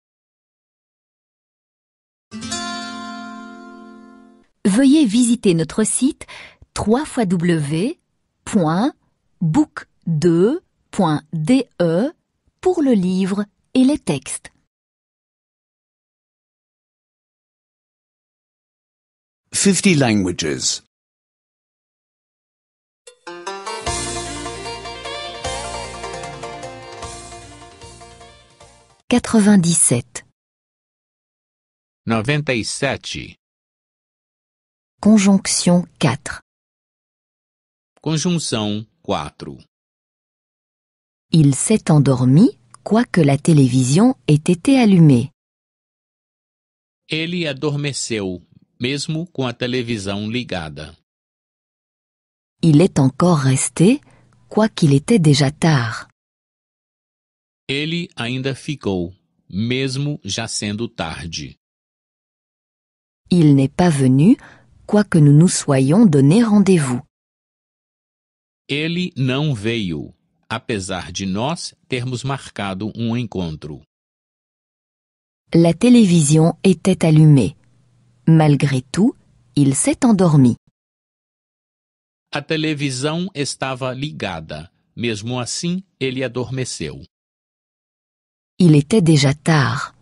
Veuillez visiter notre site www.book2.de pour le livre et les textes. Fifty languages. 97. 97. E Conjonction 4. Conjunção 4. Il s'est endormi quoique la télévision ait été allumée. Ele adormeceu, mesmo com a televisão ligada. Il est encore resté, quoiqu'il était déjà tard. Ele ainda ficou, mesmo já sendo tarde. Il n'est pas venu, quoique nous nous soyons donné rendez-vous. Ele não veio, apesar de nós termos marcado um encontro. La télévision était allumée. Malgré tout, il s'est endormi. A televisão estava ligada. Mesmo assim, ele adormeceu. Il était déjà tard.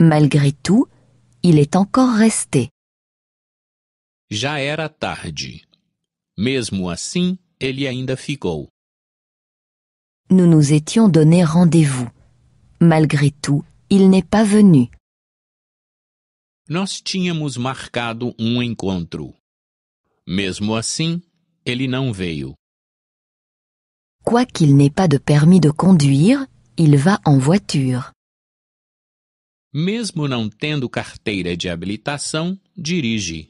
Malgré tout, il est encore resté. Já era tarde. Mesmo assim, ele ainda ficou. Nous nous étions donné rendez-vous. Malgré tout, il n'est pas venu. Nós tínhamos marcado um encontro. Mesmo assim, ele não veio. Quoiqu'il n'ait pas de permis de conduire, Il va en voiture. Mesmo não tendo carteira de habilitação, dirige.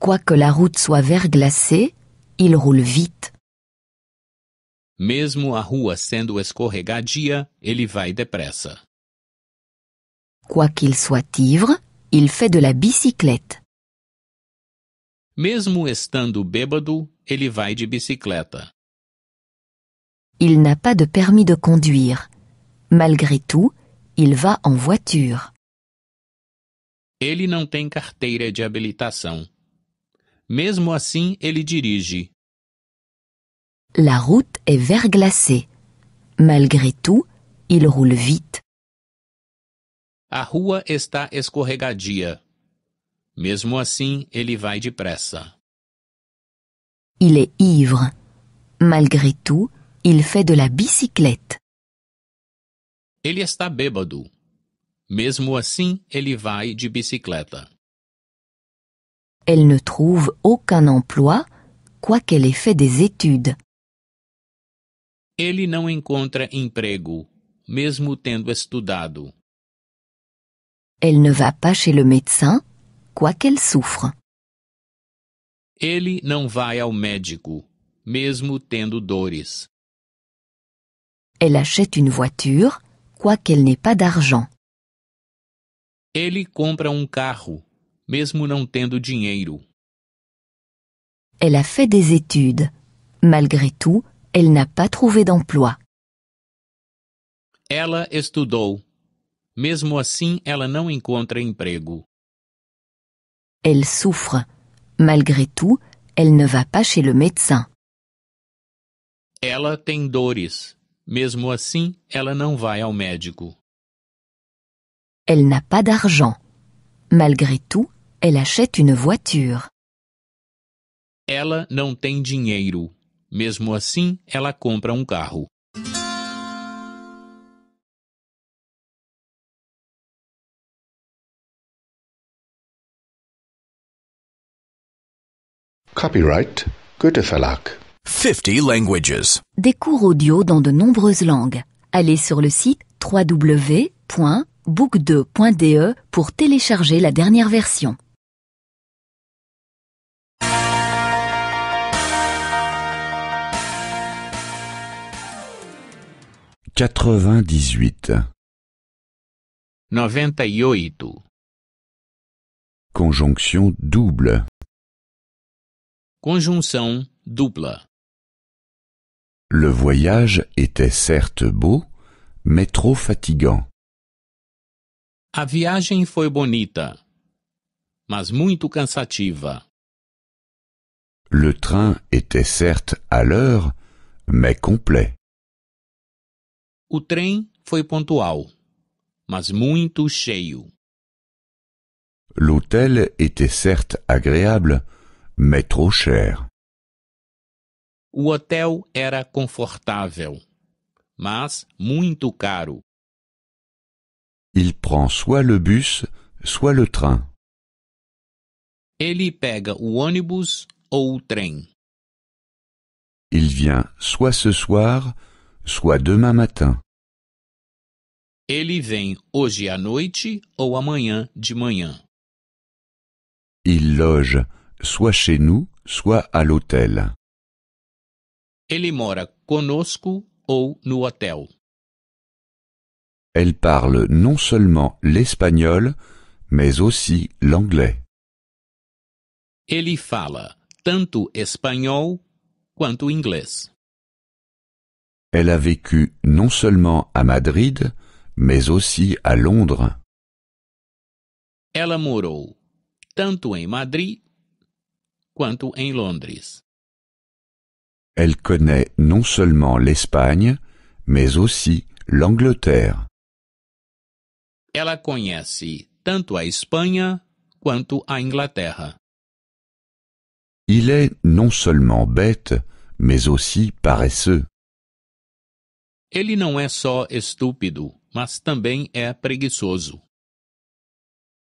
Quoique la route soit verglacée, il roule vite. Mesmo a rua sendo escorregadia, ele vai depressa. Quoiqu'il soit ivre, il fait de la bicyclette. Mesmo estando bêbado, ele vai de bicicleta. Il n'a pas de permis de conduire. Malgré tout, il va en voiture. Ele não tem carteira de habilitação. Mesmo assim, il dirige. La route est verglacée. Malgré tout, il roule vite. A rua está escorregadia. Mesmo assim, ele vai depressa. Il est ivre. Malgré tout, Il fait de la bicyclette. Ele está bêbado. Mesmo assim, ele vai de bicicleta. Elle ne trouve aucun emploi, quoiqu'elle ait fait des études. Ele não encontra emprego, mesmo tendo estudado. Elle ne va pas chez le médecin, quoiqu'elle souffre. Ele não vai ao médico, mesmo tendo dores. Elle achète une voiture, quoiqu'elle n'ait pas d'argent. Elle compra un um carro, mesmo não tendo dinheiro. Elle a fait des études. Malgré tout, elle n'a pas trouvé d'emploi. Ela estudou. Mesmo assim, ela não encontra emprego. Elle souffre. Malgré tout, elle ne va pas chez le médecin. Ela tem dores. Mesmo assim, ela não vai ao médico. Elle n'a pas d'argent. Malgré tout, elle achète une voiture. Ela não tem dinheiro. Mesmo assim, ela compra um carro. Copyright Goethe Verlag 50 languages. Des cours audio dans de nombreuses langues. Allez sur le site www.book2.de pour télécharger la dernière version. quatre vingt dix e Conjonction double. Conjunção dupla. Le voyage était certes beau, mais trop fatigant. A viagem foi bonita, mas muito cansativa. Le train était certes à l'heure, mais complet. O trem foi pontual, mas muito cheio. L'hôtel était certes agréable, mais trop cher. O hotel era confortável, mas muito caro. Il prend soit le bus, soit le train. Ele pega o ônibus ou o trem. Il vient soit ce soir, soit demain matin. Ele vem hoje à noite ou amanhã de manhã. Il loge soit chez nous, soit à l'hôtel. Ele mora conosco ou no hotel. Elle parle non seulement l'espagnol, mais aussi l'anglais. Ele fala tanto espanhol quanto inglês. Elle a vécu non seulement à Madrid, mais aussi à Londres. Ela morou tanto em Madrid quanto em Londres. Elle connaît non seulement l'Espagne, mais aussi l'Angleterre. Elle connaît tant a Espanha quanto a Inglaterra. Il est non seulement bête, mais aussi paresseux. Ele não é só estúpido, mas também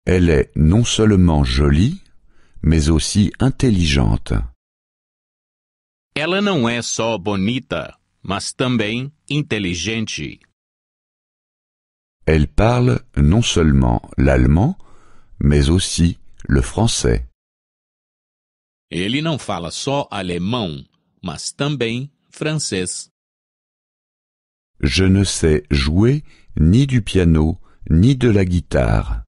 Elle est non seulement jolie, mais aussi intelligente. Ela não é só bonita, mas também inteligente. Elle parle non seulement l'allemand, mas aussi le français. Ele não fala só alemão, mas também francês. Je ne sais jouer ni du piano ni de la guitare.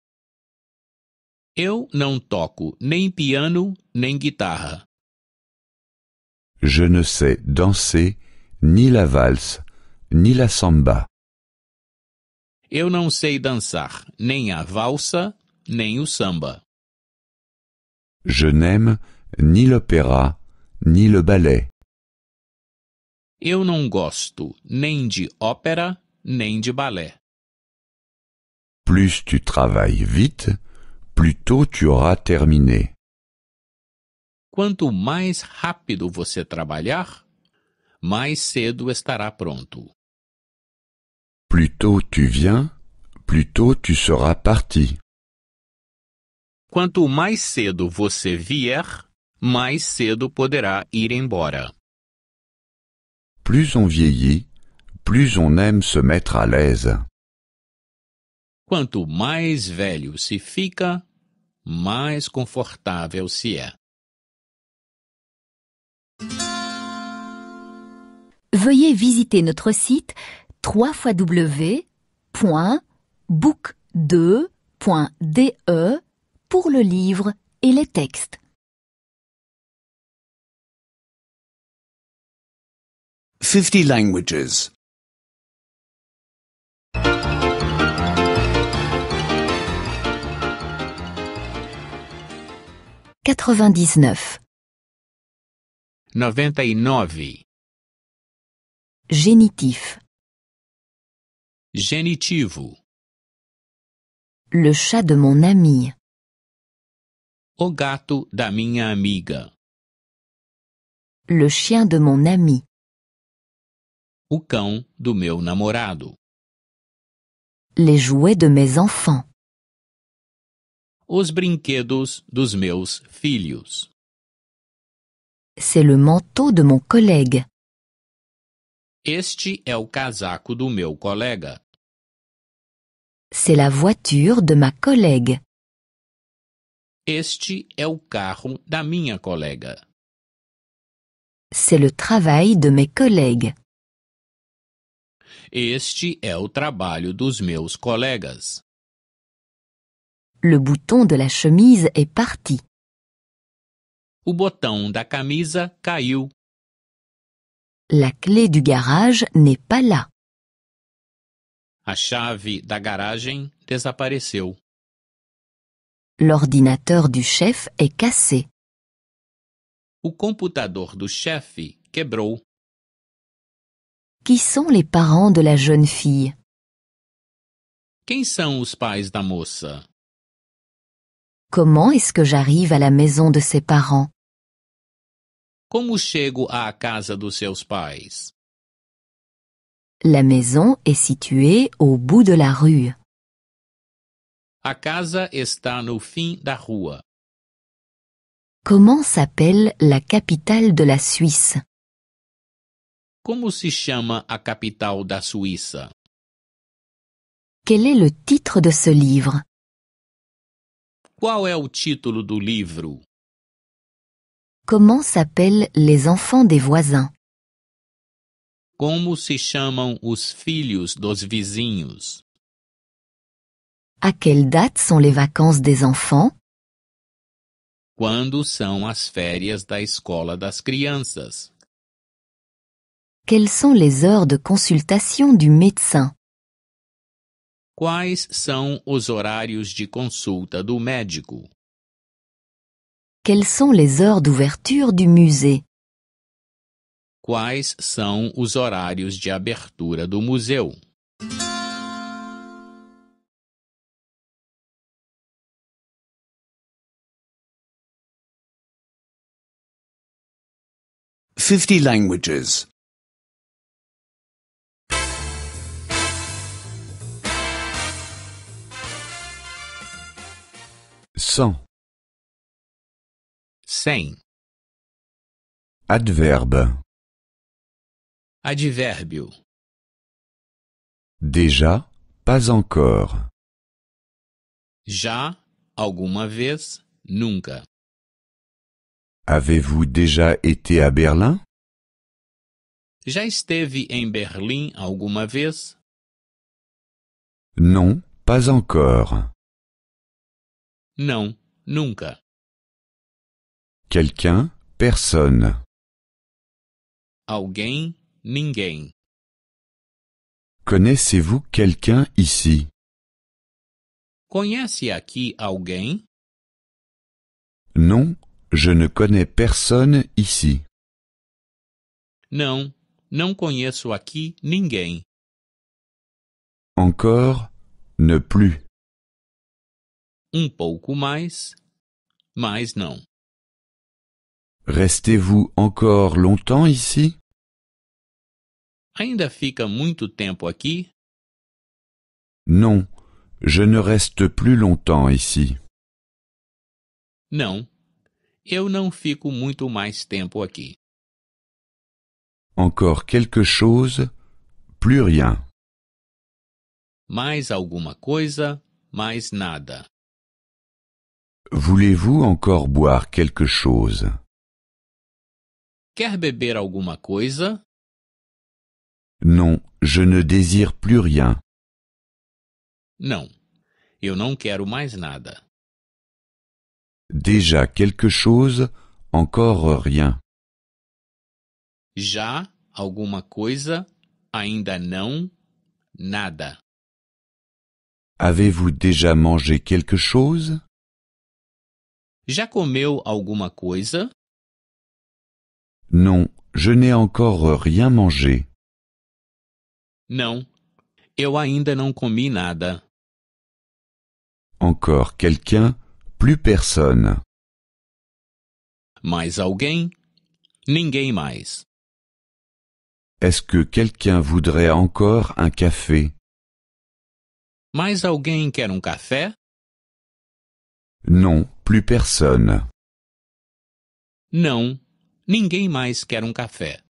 Eu não toco nem piano nem guitarra. Je ne sais danser ni la valse, ni la samba. Eu não sei dançar nem a valsa, nem o samba. Je n'aime ni l'opéra, ni le ballet. Eu não gosto nem de ópera, nem de ballet. Plus tu travailles vite, plus tôt tu auras terminé. Quanto mais rápido você trabalhar, mais cedo estará pronto. Plus tôt tu viens, plus tôt tu seras parti. Quanto mais cedo você vier, mais cedo poderá ir embora. Plus on vieillit, plus on aime se mettre à l'aise. Quanto mais velho se fica, mais confortável se é. veuillez visiter notre site www.book2.de pour le livre et les textes. Fifty languages. 99 99 Génitif. Génitivo. Le chat de mon ami. O gato da minha amiga. Le chien de mon ami. O cão do meu namorado. Les jouets de mes enfants. Os brinquedos dos meus filhos. C'est le manteau de mon collègue. Este é o casaco do meu colega. C'est la voiture de ma collègue. Este é o carro da minha colega. C'est le travail de mes collègues. Este é o trabalho dos meus colegas. Le bouton de la chemise est parti. O botão da camisa caiu. La clé du garage n'est pas là. A chave da garagem desapareceu. L'ordinateur du chef est cassé. O computador do chefe quebrou. Qui sont les parents de la jeune fille? Quem são os pais da moça? Comment est-ce que j'arrive à la maison de ses parents? Como chego à casa dos seus pais? La maison est située au bout de la rue. A casa está no fim da rua. Comment s'appelle la capitale de la Suisse? Como se chama a capital da Suíça? Quel est le titre de ce livre? Qual é o título do livro? Comment s'appellent les enfants des voisins? Como se chamam os filhos dos vizinhos? À quelle date sont les vacances des enfants? Quando são as férias da escola das crianças? Quelles sont les heures de consultation du médecin? Quais são os horários de consulta do médico? Quelles sont les heures d'ouverture du musée? Quais são os horários de abertura do museu? Fifty languages. Cent cem. Adverbe. Advérbio. Déjà, pas encore. Já, alguma vez, nunca. Avez-vous déjà été à Berlin? Já esteve em Berlim alguma vez? Não, pas encore. Não, nunca. Quelqu'un, personne. Alguém, ninguém. Connaissez-vous quelqu'un ici? Conhece aqui alguém? Non, je ne connais personne ici. Não, não conheço aqui ninguém. Encore, ne plus. Un um pouco mais, mais non. Restez-vous encore longtemps ici? Ainda fica muito tempo aqui? Non, je ne reste plus longtemps ici. Não, eu não fico muito mais tempo aqui. Encore quelque chose, plus rien. Mais alguma coisa, mais nada. Voulez-vous encore boire quelque chose? Quer beber alguma coisa? Non, je ne désire plus rien. Não, eu não quero mais nada. Déjà quelque chose, encore rien. Já alguma coisa, ainda não, nada. Avez-vous déjà mangé quelque chose? Já comeu alguma coisa? Non, je n'ai encore rien mangé. Non, eu ainda não comi nada. Encore quelqu'un, plus personne. Mais alguém, ninguém mais. Est-ce que quelqu'un voudrait encore un café? Mais alguém quer um café? Non, plus personne. Non. Ninguém mais quer um café.